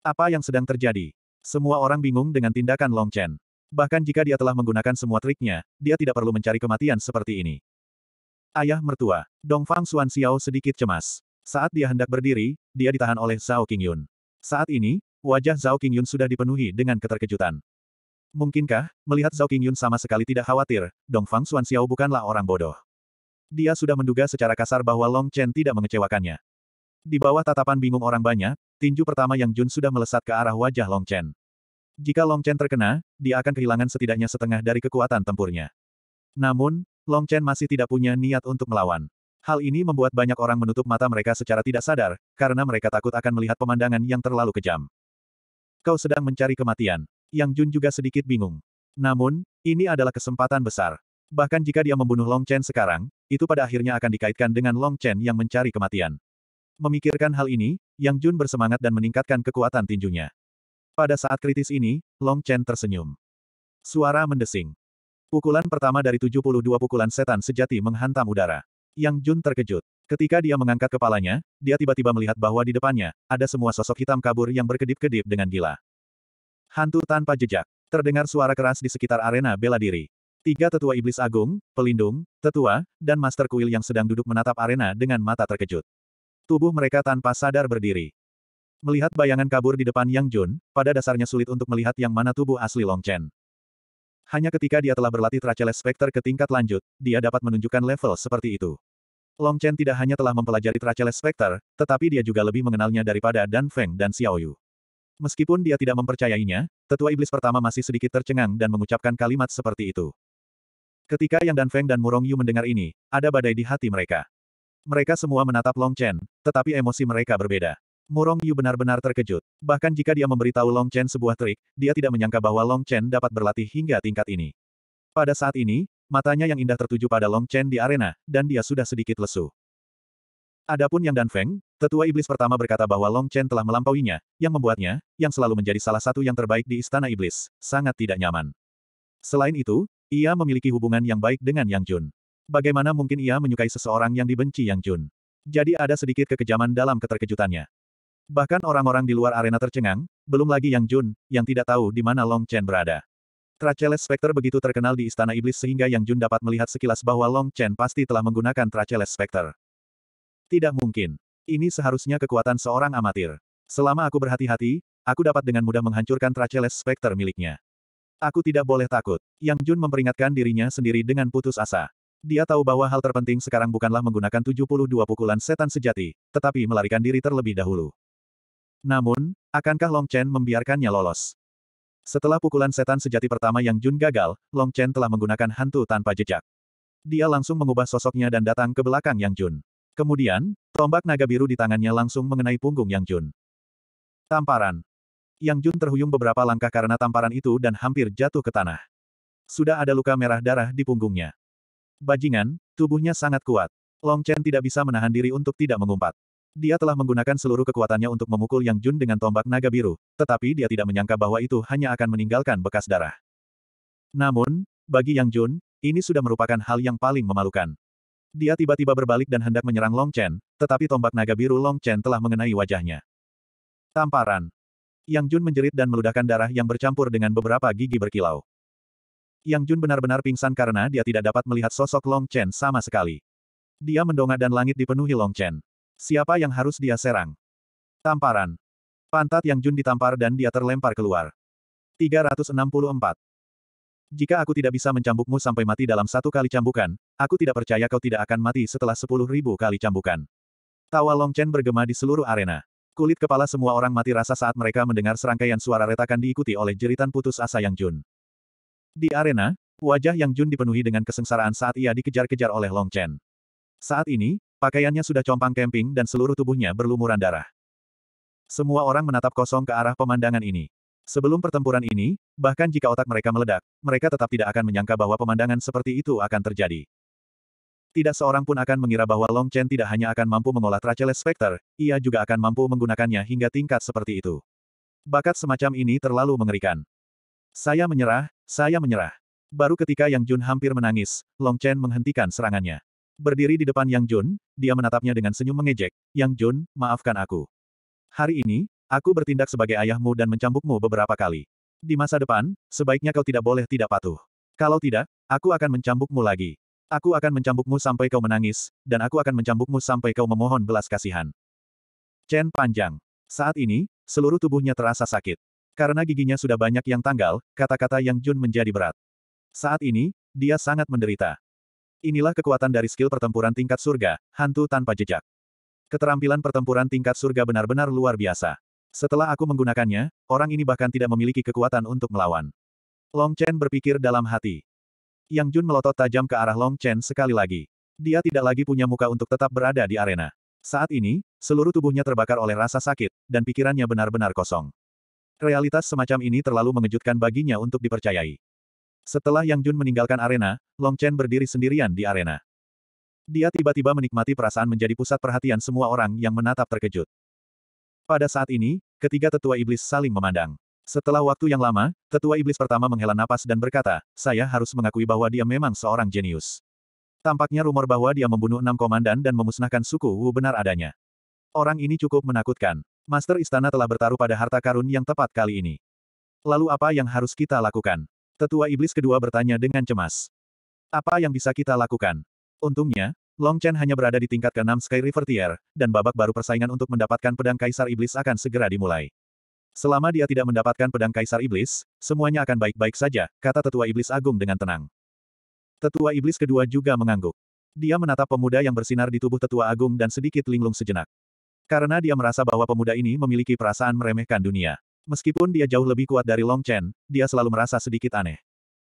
[SPEAKER 1] Apa yang sedang terjadi? Semua orang bingung dengan tindakan Long Chen. Bahkan jika dia telah menggunakan semua triknya, dia tidak perlu mencari kematian seperti ini. Ayah mertua, Dong Fang Xuan Xiao sedikit cemas. Saat dia hendak berdiri, dia ditahan oleh Zhao Qingyun. Saat ini, wajah Zhao Qingyun sudah dipenuhi dengan keterkejutan. Mungkinkah, melihat Zhao Qingyun sama sekali tidak khawatir, Dong Fang Xuan Xiao bukanlah orang bodoh. Dia sudah menduga secara kasar bahwa Long Chen tidak mengecewakannya. Di bawah tatapan bingung orang banyak, tinju pertama yang Jun sudah melesat ke arah wajah Long Chen. Jika Long Chen terkena, dia akan kehilangan setidaknya setengah dari kekuatan tempurnya. Namun, Long Chen masih tidak punya niat untuk melawan. Hal ini membuat banyak orang menutup mata mereka secara tidak sadar, karena mereka takut akan melihat pemandangan yang terlalu kejam. Kau sedang mencari kematian. Yang Jun juga sedikit bingung. Namun, ini adalah kesempatan besar. Bahkan jika dia membunuh Long Chen sekarang, itu pada akhirnya akan dikaitkan dengan Long Chen yang mencari kematian. Memikirkan hal ini, Yang Jun bersemangat dan meningkatkan kekuatan tinjunya. Pada saat kritis ini, Long Chen tersenyum. Suara mendesing. Pukulan pertama dari 72 pukulan setan sejati menghantam udara. Yang Jun terkejut. Ketika dia mengangkat kepalanya, dia tiba-tiba melihat bahwa di depannya, ada semua sosok hitam kabur yang berkedip-kedip dengan gila. Hantu tanpa jejak. Terdengar suara keras di sekitar arena bela diri. Tiga tetua iblis agung, pelindung, tetua, dan master kuil yang sedang duduk menatap arena dengan mata terkejut. Tubuh mereka tanpa sadar berdiri. Melihat bayangan kabur di depan Yang Jun, pada dasarnya sulit untuk melihat yang mana tubuh asli Long Chen. Hanya ketika dia telah berlatih Traceles Specter ke tingkat lanjut, dia dapat menunjukkan level seperti itu. Long Chen tidak hanya telah mempelajari Traceles Specter, tetapi dia juga lebih mengenalnya daripada Dan Feng dan Xiao Yu. Meskipun dia tidak mempercayainya, tetua iblis pertama masih sedikit tercengang dan mengucapkan kalimat seperti itu. Ketika Yang Dan Feng dan Murong Yu mendengar ini, ada badai di hati mereka. Mereka semua menatap Long Chen, tetapi emosi mereka berbeda. Murong Yu benar-benar terkejut. Bahkan jika dia memberitahu Long Chen sebuah trik, dia tidak menyangka bahwa Long Chen dapat berlatih hingga tingkat ini. Pada saat ini, Matanya yang indah tertuju pada Long Chen di arena, dan dia sudah sedikit lesu. Adapun yang Dan Feng, tetua iblis pertama berkata bahwa Long Chen telah melampauinya, yang membuatnya, yang selalu menjadi salah satu yang terbaik di istana iblis, sangat tidak nyaman. Selain itu, ia memiliki hubungan yang baik dengan Yang Jun. Bagaimana mungkin ia menyukai seseorang yang dibenci Yang Jun? Jadi ada sedikit kekejaman dalam keterkejutannya. Bahkan orang-orang di luar arena tercengang, belum lagi Yang Jun, yang tidak tahu di mana Long Chen berada. Traceles Specter begitu terkenal di Istana Iblis sehingga Yang Jun dapat melihat sekilas bahwa Long Chen pasti telah menggunakan Traceles Specter. Tidak mungkin. Ini seharusnya kekuatan seorang amatir. Selama aku berhati-hati, aku dapat dengan mudah menghancurkan Traceles Specter miliknya. Aku tidak boleh takut. Yang Jun memperingatkan dirinya sendiri dengan putus asa. Dia tahu bahwa hal terpenting sekarang bukanlah menggunakan 72 pukulan setan sejati, tetapi melarikan diri terlebih dahulu. Namun, akankah Long Chen membiarkannya lolos? Setelah pukulan setan sejati pertama yang Jun gagal, Long Chen telah menggunakan hantu tanpa jejak. Dia langsung mengubah sosoknya dan datang ke belakang Yang Jun. Kemudian, tombak naga biru di tangannya langsung mengenai punggung Yang Jun. Tamparan. Yang Jun terhuyung beberapa langkah karena tamparan itu dan hampir jatuh ke tanah. Sudah ada luka merah darah di punggungnya. Bajingan, tubuhnya sangat kuat. Long Chen tidak bisa menahan diri untuk tidak mengumpat. Dia telah menggunakan seluruh kekuatannya untuk memukul Yang Jun dengan tombak naga biru, tetapi dia tidak menyangka bahwa itu hanya akan meninggalkan bekas darah. Namun, bagi Yang Jun, ini sudah merupakan hal yang paling memalukan. Dia tiba-tiba berbalik dan hendak menyerang Long Chen, tetapi tombak naga biru Long Chen telah mengenai wajahnya. Tamparan. Yang Jun menjerit dan meludahkan darah yang bercampur dengan beberapa gigi berkilau. Yang Jun benar-benar pingsan karena dia tidak dapat melihat sosok Long Chen sama sekali. Dia mendongak dan langit dipenuhi Long Chen. Siapa yang harus dia serang? Tamparan. Pantat Yang Jun ditampar dan dia terlempar keluar. 364. Jika aku tidak bisa mencambukmu sampai mati dalam satu kali cambukan, aku tidak percaya kau tidak akan mati setelah 10.000 kali cambukan. Tawa Long Chen bergema di seluruh arena. Kulit kepala semua orang mati rasa saat mereka mendengar serangkaian suara retakan diikuti oleh jeritan putus asa Yang Jun. Di arena, wajah Yang Jun dipenuhi dengan kesengsaraan saat ia dikejar-kejar oleh Long Chen. Saat ini, pakaiannya sudah compang camping dan seluruh tubuhnya berlumuran darah. Semua orang menatap kosong ke arah pemandangan ini. Sebelum pertempuran ini, bahkan jika otak mereka meledak, mereka tetap tidak akan menyangka bahwa pemandangan seperti itu akan terjadi. Tidak seorang pun akan mengira bahwa Long Chen tidak hanya akan mampu mengolah Tracheles Specter, ia juga akan mampu menggunakannya hingga tingkat seperti itu. Bakat semacam ini terlalu mengerikan. Saya menyerah, saya menyerah. Baru ketika Yang Jun hampir menangis, Long Chen menghentikan serangannya. Berdiri di depan Yang Jun, dia menatapnya dengan senyum mengejek. Yang Jun, maafkan aku. Hari ini, aku bertindak sebagai ayahmu dan mencambukmu beberapa kali. Di masa depan, sebaiknya kau tidak boleh tidak patuh. Kalau tidak, aku akan mencambukmu lagi. Aku akan mencambukmu sampai kau menangis, dan aku akan mencambukmu sampai kau memohon belas kasihan. Chen panjang. Saat ini, seluruh tubuhnya terasa sakit. Karena giginya sudah banyak yang tanggal, kata-kata Yang Jun menjadi berat. Saat ini, dia sangat menderita. Inilah kekuatan dari skill pertempuran tingkat surga, hantu tanpa jejak. Keterampilan pertempuran tingkat surga benar-benar luar biasa. Setelah aku menggunakannya, orang ini bahkan tidak memiliki kekuatan untuk melawan. Long Chen berpikir dalam hati. Yang Jun melotot tajam ke arah Long Chen sekali lagi. Dia tidak lagi punya muka untuk tetap berada di arena. Saat ini, seluruh tubuhnya terbakar oleh rasa sakit, dan pikirannya benar-benar kosong. Realitas semacam ini terlalu mengejutkan baginya untuk dipercayai. Setelah Yang Jun meninggalkan arena, Long Chen berdiri sendirian di arena. Dia tiba-tiba menikmati perasaan menjadi pusat perhatian semua orang yang menatap terkejut. Pada saat ini, ketiga tetua iblis saling memandang. Setelah waktu yang lama, tetua iblis pertama menghela napas dan berkata, saya harus mengakui bahwa dia memang seorang jenius. Tampaknya rumor bahwa dia membunuh enam komandan dan memusnahkan suku Wu benar adanya. Orang ini cukup menakutkan. Master Istana telah bertaruh pada harta karun yang tepat kali ini. Lalu apa yang harus kita lakukan? Tetua iblis kedua bertanya dengan cemas. Apa yang bisa kita lakukan? Untungnya, Long Chen hanya berada di tingkat ke-6 Sky River Tier, dan babak baru persaingan untuk mendapatkan pedang Kaisar Iblis akan segera dimulai. Selama dia tidak mendapatkan pedang Kaisar Iblis, semuanya akan baik-baik saja, kata Tetua Iblis Agung dengan tenang. Tetua Iblis kedua juga mengangguk. Dia menatap pemuda yang bersinar di tubuh Tetua Agung dan sedikit linglung sejenak. Karena dia merasa bahwa pemuda ini memiliki perasaan meremehkan dunia. Meskipun dia jauh lebih kuat dari Long Chen, dia selalu merasa sedikit aneh.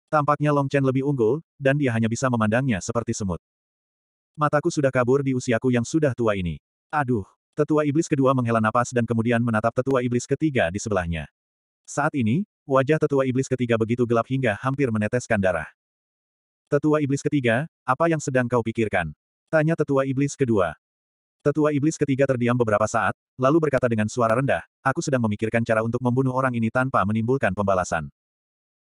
[SPEAKER 1] Tampaknya Long Chen lebih unggul, dan dia hanya bisa memandangnya seperti semut. Mataku sudah kabur di usiaku yang sudah tua ini. Aduh, tetua iblis kedua menghela napas dan kemudian menatap tetua iblis ketiga di sebelahnya. Saat ini, wajah tetua iblis ketiga begitu gelap hingga hampir meneteskan darah. Tetua iblis ketiga, apa yang sedang kau pikirkan? Tanya tetua iblis kedua. Tetua iblis ketiga terdiam beberapa saat, lalu berkata dengan suara rendah, aku sedang memikirkan cara untuk membunuh orang ini tanpa menimbulkan pembalasan.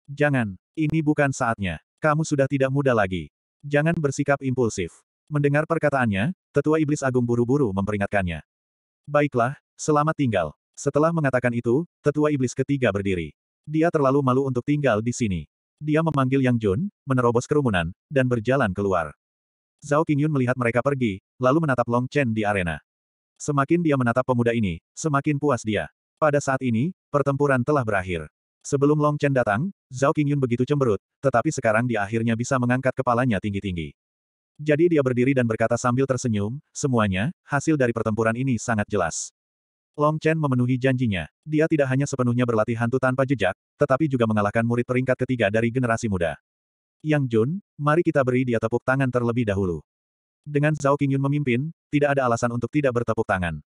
[SPEAKER 1] Jangan, ini bukan saatnya. Kamu sudah tidak muda lagi. Jangan bersikap impulsif. Mendengar perkataannya, tetua iblis agung buru-buru memperingatkannya. Baiklah, selamat tinggal. Setelah mengatakan itu, tetua iblis ketiga berdiri. Dia terlalu malu untuk tinggal di sini. Dia memanggil Yang Jun, menerobos kerumunan, dan berjalan keluar. Zhao Qingyun melihat mereka pergi, lalu menatap Long Chen di arena. Semakin dia menatap pemuda ini, semakin puas dia. Pada saat ini, pertempuran telah berakhir. Sebelum Long Chen datang, Zhao Qingyun begitu cemberut, tetapi sekarang dia akhirnya bisa mengangkat kepalanya tinggi-tinggi. Jadi dia berdiri dan berkata sambil tersenyum, semuanya, hasil dari pertempuran ini sangat jelas. Long Chen memenuhi janjinya. Dia tidak hanya sepenuhnya berlatih hantu tanpa jejak, tetapi juga mengalahkan murid peringkat ketiga dari generasi muda. Yang Jun, mari kita beri dia tepuk tangan terlebih dahulu. Dengan Zhao Qingyun memimpin, tidak ada alasan untuk tidak bertepuk tangan.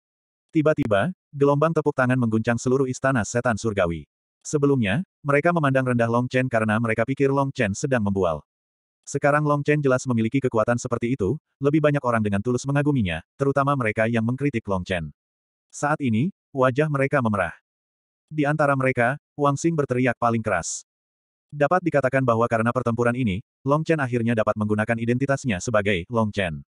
[SPEAKER 1] Tiba-tiba, gelombang tepuk tangan mengguncang seluruh istana setan surgawi. Sebelumnya, mereka memandang rendah Long Chen karena mereka pikir Long Chen sedang membual. Sekarang Long Chen jelas memiliki kekuatan seperti itu, lebih banyak orang dengan tulus mengaguminya, terutama mereka yang mengkritik Long Chen. Saat ini, wajah mereka memerah. Di antara mereka, Wang Xing berteriak paling keras. Dapat dikatakan bahwa karena pertempuran ini, Long Chen akhirnya dapat menggunakan identitasnya sebagai Long Chen.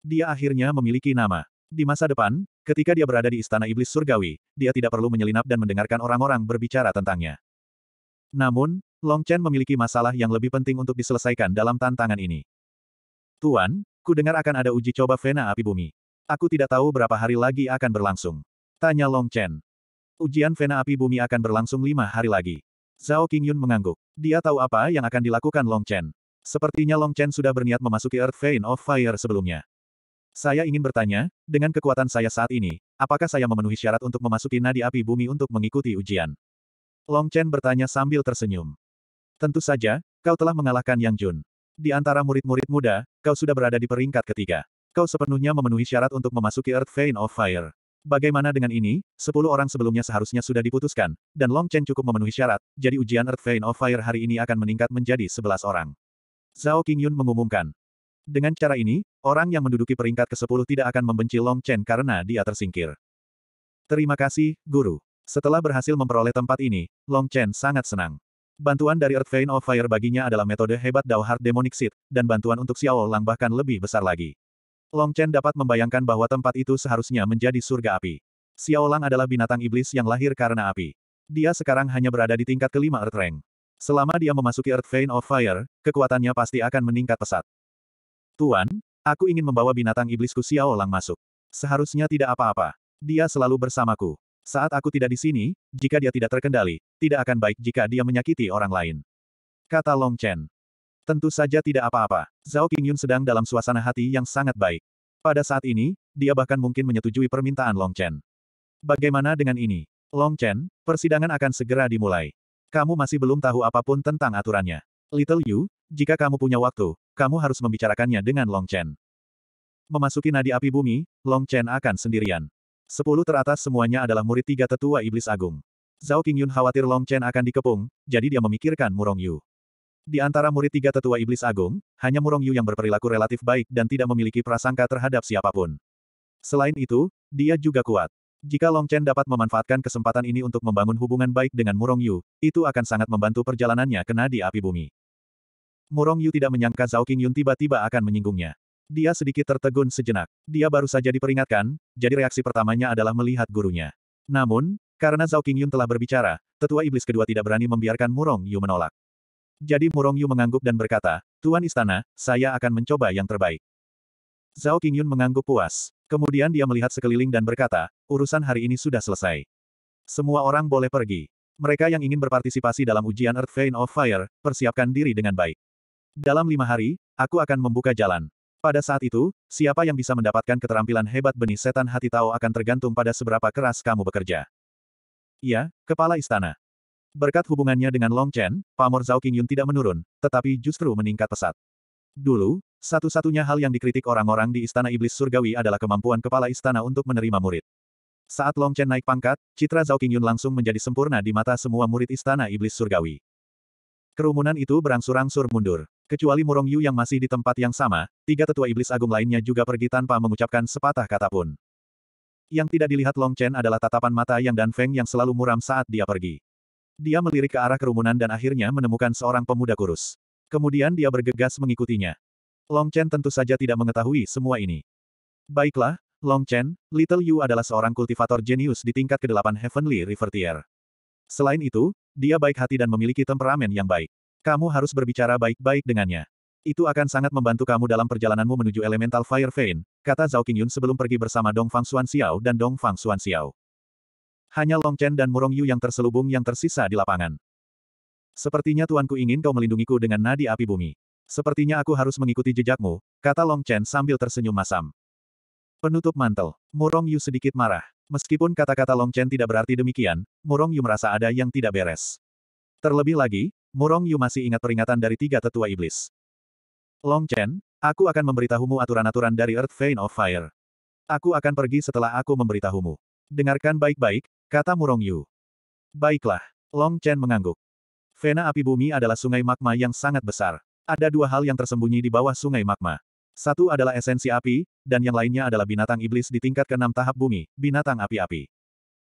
[SPEAKER 1] Dia akhirnya memiliki nama. Di masa depan, ketika dia berada di Istana Iblis Surgawi, dia tidak perlu menyelinap dan mendengarkan orang-orang berbicara tentangnya. Namun, Long Chen memiliki masalah yang lebih penting untuk diselesaikan dalam tantangan ini. Tuan, ku dengar akan ada uji coba Vena Api Bumi. Aku tidak tahu berapa hari lagi akan berlangsung. Tanya Long Chen. Ujian Vena Api Bumi akan berlangsung lima hari lagi. Zhao Qingyun mengangguk. Dia tahu apa yang akan dilakukan Long Chen. Sepertinya Long Chen sudah berniat memasuki Earth Vein of Fire sebelumnya. Saya ingin bertanya, dengan kekuatan saya saat ini, apakah saya memenuhi syarat untuk memasuki nadi api bumi untuk mengikuti ujian? Long Chen bertanya sambil tersenyum. Tentu saja, kau telah mengalahkan Yang Jun. Di antara murid-murid muda, kau sudah berada di peringkat ketiga. Kau sepenuhnya memenuhi syarat untuk memasuki Earth Vein of Fire. Bagaimana dengan ini? Sepuluh orang sebelumnya seharusnya sudah diputuskan, dan Long Chen cukup memenuhi syarat, jadi ujian Earth Vein of Fire hari ini akan meningkat menjadi sebelas orang. Zhao Qingyun mengumumkan. Dengan cara ini, orang yang menduduki peringkat ke-10 tidak akan membenci Long Chen karena dia tersingkir. Terima kasih, Guru. Setelah berhasil memperoleh tempat ini, Long Chen sangat senang. Bantuan dari Earth Vein of Fire baginya adalah metode hebat Dao Heart Demonic Seed, dan bantuan untuk Xiao Lang bahkan lebih besar lagi. Long Chen dapat membayangkan bahwa tempat itu seharusnya menjadi surga api. Xiao Lang adalah binatang iblis yang lahir karena api. Dia sekarang hanya berada di tingkat kelima Earth Rank. Selama dia memasuki Earth Vein of Fire, kekuatannya pasti akan meningkat pesat. Tuan, aku ingin membawa binatang iblisku Xiao Lang masuk. Seharusnya tidak apa-apa. Dia selalu bersamaku. Saat aku tidak di sini, jika dia tidak terkendali, tidak akan baik jika dia menyakiti orang lain. Kata Long Chen. Tentu saja tidak apa-apa. Zhao Qingyun sedang dalam suasana hati yang sangat baik. Pada saat ini, dia bahkan mungkin menyetujui permintaan Long Chen. Bagaimana dengan ini? Long Chen, persidangan akan segera dimulai. Kamu masih belum tahu apapun tentang aturannya. Little Yu, jika kamu punya waktu, kamu harus membicarakannya dengan Long Chen. Memasuki nadi api bumi, Long Chen akan sendirian. Sepuluh teratas semuanya adalah murid tiga tetua iblis agung. Zhao Qingyun khawatir Long Chen akan dikepung, jadi dia memikirkan Murong Yu. Di antara murid tiga tetua iblis agung, hanya Murong Yu yang berperilaku relatif baik dan tidak memiliki prasangka terhadap siapapun. Selain itu, dia juga kuat. Jika Long Chen dapat memanfaatkan kesempatan ini untuk membangun hubungan baik dengan Murong Yu, itu akan sangat membantu perjalanannya ke Nadi Api Bumi. Murong Yu tidak menyangka Zhao Qingyun tiba-tiba akan menyinggungnya. Dia sedikit tertegun sejenak. Dia baru saja diperingatkan, jadi reaksi pertamanya adalah melihat gurunya. Namun, karena Zhao Qingyun telah berbicara, tetua iblis kedua tidak berani membiarkan Murong Yu menolak. Jadi Murong Yu mengangguk dan berkata, Tuan Istana, saya akan mencoba yang terbaik. Zhao Qingyun mengangguk puas. Kemudian dia melihat sekeliling dan berkata, urusan hari ini sudah selesai. Semua orang boleh pergi. Mereka yang ingin berpartisipasi dalam ujian Earth Vein of Fire, persiapkan diri dengan baik. Dalam lima hari, aku akan membuka jalan. Pada saat itu, siapa yang bisa mendapatkan keterampilan hebat benih setan hati Tao akan tergantung pada seberapa keras kamu bekerja. Iya, Kepala Istana. Berkat hubungannya dengan Long Chen, pamor Zhao Qingyun tidak menurun, tetapi justru meningkat pesat. Dulu, satu-satunya hal yang dikritik orang-orang di Istana Iblis Surgawi adalah kemampuan kepala istana untuk menerima murid. Saat Long Chen naik pangkat, citra Zhao Qingyun langsung menjadi sempurna di mata semua murid Istana Iblis Surgawi. Kerumunan itu berangsur-angsur mundur. Kecuali Murong Yu yang masih di tempat yang sama, tiga tetua iblis agung lainnya juga pergi tanpa mengucapkan sepatah kata pun. Yang tidak dilihat Long Chen adalah tatapan mata Yang dan Feng yang selalu muram saat dia pergi. Dia melirik ke arah kerumunan dan akhirnya menemukan seorang pemuda kurus. Kemudian dia bergegas mengikutinya. Long Chen tentu saja tidak mengetahui semua ini. Baiklah, Long Chen, Little Yu adalah seorang kultivator jenius di tingkat ke-8 Heavenly River Tier. Selain itu, dia baik hati dan memiliki temperamen yang baik. Kamu harus berbicara baik-baik dengannya. Itu akan sangat membantu kamu dalam perjalananmu menuju Elemental Fire Vein, kata Zhao Qingyun sebelum pergi bersama Dong Fang Xuan Xiao dan Dong Fang Xuan Xiao. Hanya Long Chen dan Murong Yu yang terselubung yang tersisa di lapangan. Sepertinya tuanku ingin kau melindungiku dengan nadi api bumi. Sepertinya aku harus mengikuti jejakmu, kata Long Chen sambil tersenyum masam. Penutup mantel. Murong Yu sedikit marah. Meskipun kata-kata Long Chen tidak berarti demikian, Murong Yu merasa ada yang tidak beres. Terlebih lagi, Murong Yu masih ingat peringatan dari tiga tetua iblis. Long Chen, aku akan memberitahumu aturan-aturan dari Earth Vein of Fire. Aku akan pergi setelah aku memberitahumu. Dengarkan baik-baik, Kata Murong Yu. Baiklah. Long Chen mengangguk. Vena api bumi adalah sungai magma yang sangat besar. Ada dua hal yang tersembunyi di bawah sungai magma. Satu adalah esensi api, dan yang lainnya adalah binatang iblis di tingkat keenam tahap bumi, binatang api-api.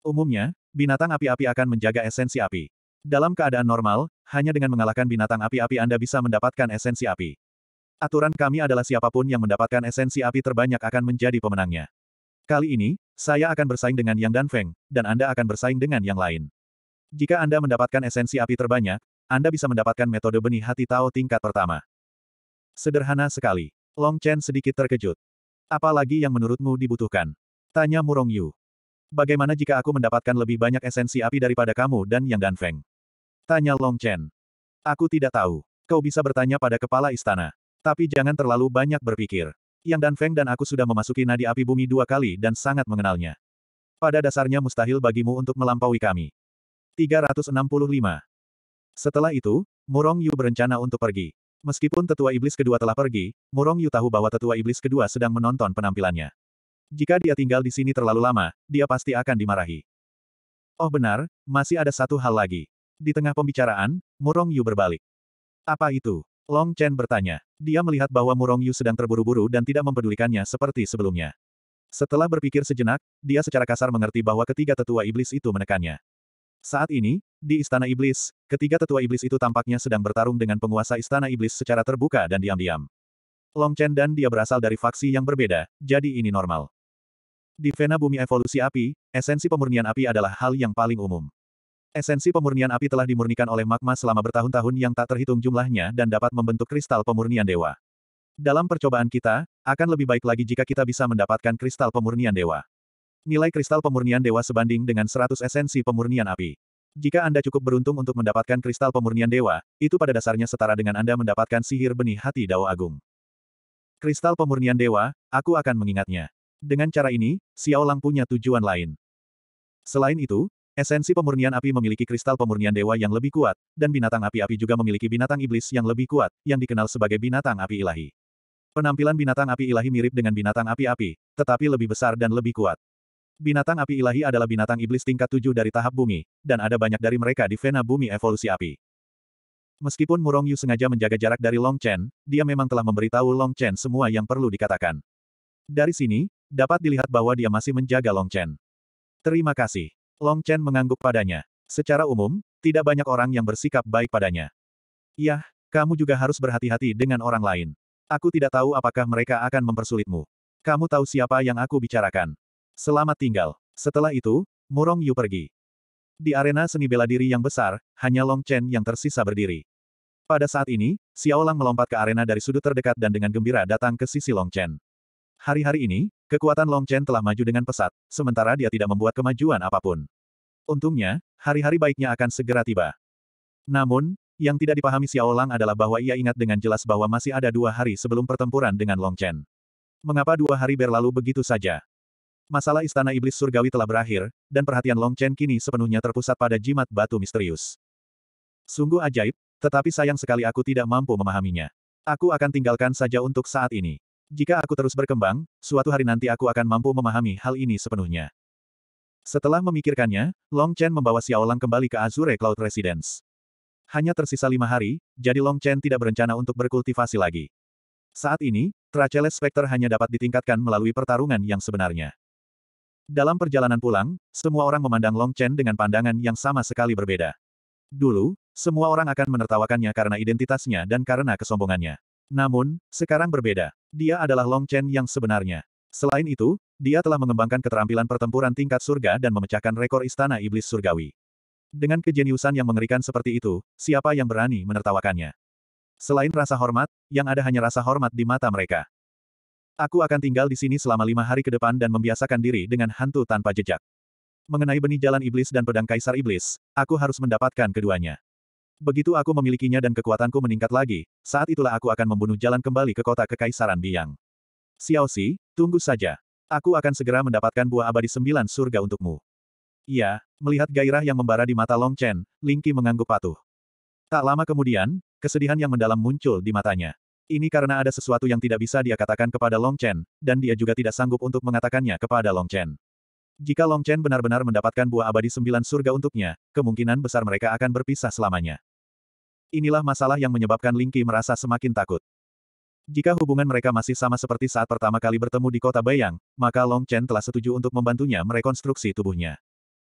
[SPEAKER 1] Umumnya, binatang api-api akan menjaga esensi api. Dalam keadaan normal, hanya dengan mengalahkan binatang api-api Anda bisa mendapatkan esensi api. Aturan kami adalah siapapun yang mendapatkan esensi api terbanyak akan menjadi pemenangnya. Kali ini, saya akan bersaing dengan Yang Dan Feng, dan Anda akan bersaing dengan yang lain. Jika Anda mendapatkan esensi api terbanyak, Anda bisa mendapatkan metode benih hati Tao tingkat pertama. Sederhana sekali. Long Chen sedikit terkejut. Apalagi yang menurutmu dibutuhkan? Tanya Murong Yu. Bagaimana jika aku mendapatkan lebih banyak esensi api daripada kamu dan Yang Dan Feng? Tanya Long Chen. Aku tidak tahu. Kau bisa bertanya pada kepala istana. Tapi jangan terlalu banyak berpikir. Yang Dan Feng dan aku sudah memasuki nadi api bumi dua kali dan sangat mengenalnya. Pada dasarnya mustahil bagimu untuk melampaui kami. 365. Setelah itu, Murong Yu berencana untuk pergi. Meskipun tetua iblis kedua telah pergi, Murong Yu tahu bahwa tetua iblis kedua sedang menonton penampilannya. Jika dia tinggal di sini terlalu lama, dia pasti akan dimarahi. Oh benar, masih ada satu hal lagi. Di tengah pembicaraan, Murong Yu berbalik. Apa itu? Long Chen bertanya. Dia melihat bahwa Murong Yu sedang terburu-buru dan tidak mempedulikannya seperti sebelumnya. Setelah berpikir sejenak, dia secara kasar mengerti bahwa ketiga tetua iblis itu menekannya. Saat ini, di Istana Iblis, ketiga tetua iblis itu tampaknya sedang bertarung dengan penguasa Istana Iblis secara terbuka dan diam-diam. Long Chen dan dia berasal dari faksi yang berbeda, jadi ini normal. Di Vena Bumi Evolusi Api, esensi pemurnian api adalah hal yang paling umum. Esensi pemurnian api telah dimurnikan oleh magma selama bertahun-tahun yang tak terhitung jumlahnya dan dapat membentuk kristal pemurnian dewa. Dalam percobaan kita, akan lebih baik lagi jika kita bisa mendapatkan kristal pemurnian dewa. Nilai kristal pemurnian dewa sebanding dengan 100 esensi pemurnian api. Jika Anda cukup beruntung untuk mendapatkan kristal pemurnian dewa, itu pada dasarnya setara dengan Anda mendapatkan sihir benih hati Dao Agung. Kristal pemurnian dewa, aku akan mengingatnya. Dengan cara ini, Xiao Lang punya tujuan lain. Selain itu, Esensi pemurnian api memiliki kristal pemurnian dewa yang lebih kuat, dan binatang api-api juga memiliki binatang iblis yang lebih kuat, yang dikenal sebagai binatang api ilahi. Penampilan binatang api ilahi mirip dengan binatang api-api, tetapi lebih besar dan lebih kuat. Binatang api ilahi adalah binatang iblis tingkat tujuh dari tahap bumi, dan ada banyak dari mereka di vena bumi evolusi api. Meskipun Murong Yu sengaja menjaga jarak dari Long Chen, dia memang telah memberitahu Long Chen semua yang perlu dikatakan. Dari sini, dapat dilihat bahwa dia masih menjaga Long Chen. Terima kasih. Long Chen mengangguk padanya. Secara umum, tidak banyak orang yang bersikap baik padanya. Yah, kamu juga harus berhati-hati dengan orang lain. Aku tidak tahu apakah mereka akan mempersulitmu. Kamu tahu siapa yang aku bicarakan. Selamat tinggal. Setelah itu, Murong Yu pergi. Di arena seni bela diri yang besar, hanya Long Chen yang tersisa berdiri. Pada saat ini, Xiao Lang melompat ke arena dari sudut terdekat dan dengan gembira datang ke sisi Long Chen. Hari-hari ini, kekuatan Long Chen telah maju dengan pesat, sementara dia tidak membuat kemajuan apapun. Untungnya, hari-hari baiknya akan segera tiba. Namun, yang tidak dipahami Xiao Lang adalah bahwa ia ingat dengan jelas bahwa masih ada dua hari sebelum pertempuran dengan Long Chen. Mengapa dua hari berlalu begitu saja? Masalah Istana Iblis Surgawi telah berakhir, dan perhatian Long Chen kini sepenuhnya terpusat pada jimat batu misterius. Sungguh ajaib, tetapi sayang sekali aku tidak mampu memahaminya. Aku akan tinggalkan saja untuk saat ini. Jika aku terus berkembang, suatu hari nanti aku akan mampu memahami hal ini sepenuhnya. Setelah memikirkannya, Long Chen membawa Xiao Lang kembali ke Azure Cloud Residence. Hanya tersisa lima hari, jadi Long Chen tidak berencana untuk berkultivasi lagi. Saat ini, Tracheles Specter hanya dapat ditingkatkan melalui pertarungan yang sebenarnya. Dalam perjalanan pulang, semua orang memandang Long Chen dengan pandangan yang sama sekali berbeda. Dulu, semua orang akan menertawakannya karena identitasnya dan karena kesombongannya. Namun, sekarang berbeda. Dia adalah Long Chen yang sebenarnya. Selain itu, dia telah mengembangkan keterampilan pertempuran tingkat surga dan memecahkan rekor istana iblis surgawi. Dengan kejeniusan yang mengerikan seperti itu, siapa yang berani menertawakannya? Selain rasa hormat, yang ada hanya rasa hormat di mata mereka. Aku akan tinggal di sini selama lima hari ke depan dan membiasakan diri dengan hantu tanpa jejak. Mengenai benih jalan iblis dan pedang kaisar iblis, aku harus mendapatkan keduanya. Begitu aku memilikinya dan kekuatanku meningkat lagi, saat itulah aku akan membunuh jalan kembali ke kota Kekaisaran Biang. Xi, tunggu saja. Aku akan segera mendapatkan buah abadi sembilan surga untukmu. Iya, melihat gairah yang membara di mata Long Chen, Ling Lingqi mengangguk patuh. Tak lama kemudian, kesedihan yang mendalam muncul di matanya. Ini karena ada sesuatu yang tidak bisa dia katakan kepada Long Chen, dan dia juga tidak sanggup untuk mengatakannya kepada Long Chen. Jika Long Chen benar-benar mendapatkan buah abadi sembilan surga untuknya, kemungkinan besar mereka akan berpisah selamanya. Inilah masalah yang menyebabkan Lingqi merasa semakin takut. Jika hubungan mereka masih sama seperti saat pertama kali bertemu di kota Bayang, maka Long Chen telah setuju untuk membantunya merekonstruksi tubuhnya.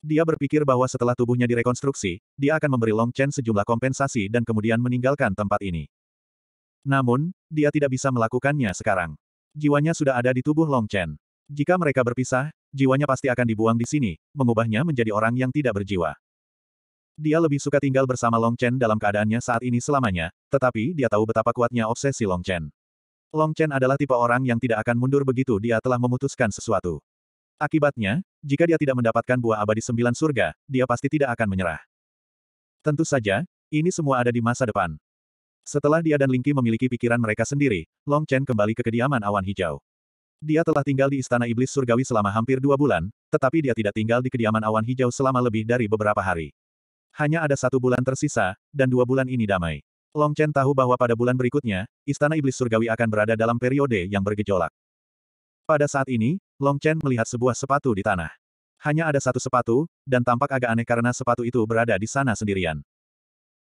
[SPEAKER 1] Dia berpikir bahwa setelah tubuhnya direkonstruksi, dia akan memberi Long Chen sejumlah kompensasi dan kemudian meninggalkan tempat ini. Namun, dia tidak bisa melakukannya sekarang. Jiwanya sudah ada di tubuh Long Chen. Jika mereka berpisah, jiwanya pasti akan dibuang di sini, mengubahnya menjadi orang yang tidak berjiwa. Dia lebih suka tinggal bersama Long Chen dalam keadaannya saat ini selamanya, tetapi dia tahu betapa kuatnya obsesi Long Chen. Long Chen adalah tipe orang yang tidak akan mundur begitu dia telah memutuskan sesuatu. Akibatnya, jika dia tidak mendapatkan buah abadi sembilan surga, dia pasti tidak akan menyerah. Tentu saja, ini semua ada di masa depan. Setelah dia dan Lingqi memiliki pikiran mereka sendiri, Long Chen kembali ke kediaman awan hijau. Dia telah tinggal di Istana Iblis Surgawi selama hampir dua bulan, tetapi dia tidak tinggal di kediaman awan hijau selama lebih dari beberapa hari. Hanya ada satu bulan tersisa, dan dua bulan ini damai. Long Chen tahu bahwa pada bulan berikutnya, Istana Iblis Surgawi akan berada dalam periode yang bergejolak. Pada saat ini, Long Chen melihat sebuah sepatu di tanah. Hanya ada satu sepatu, dan tampak agak aneh karena sepatu itu berada di sana sendirian.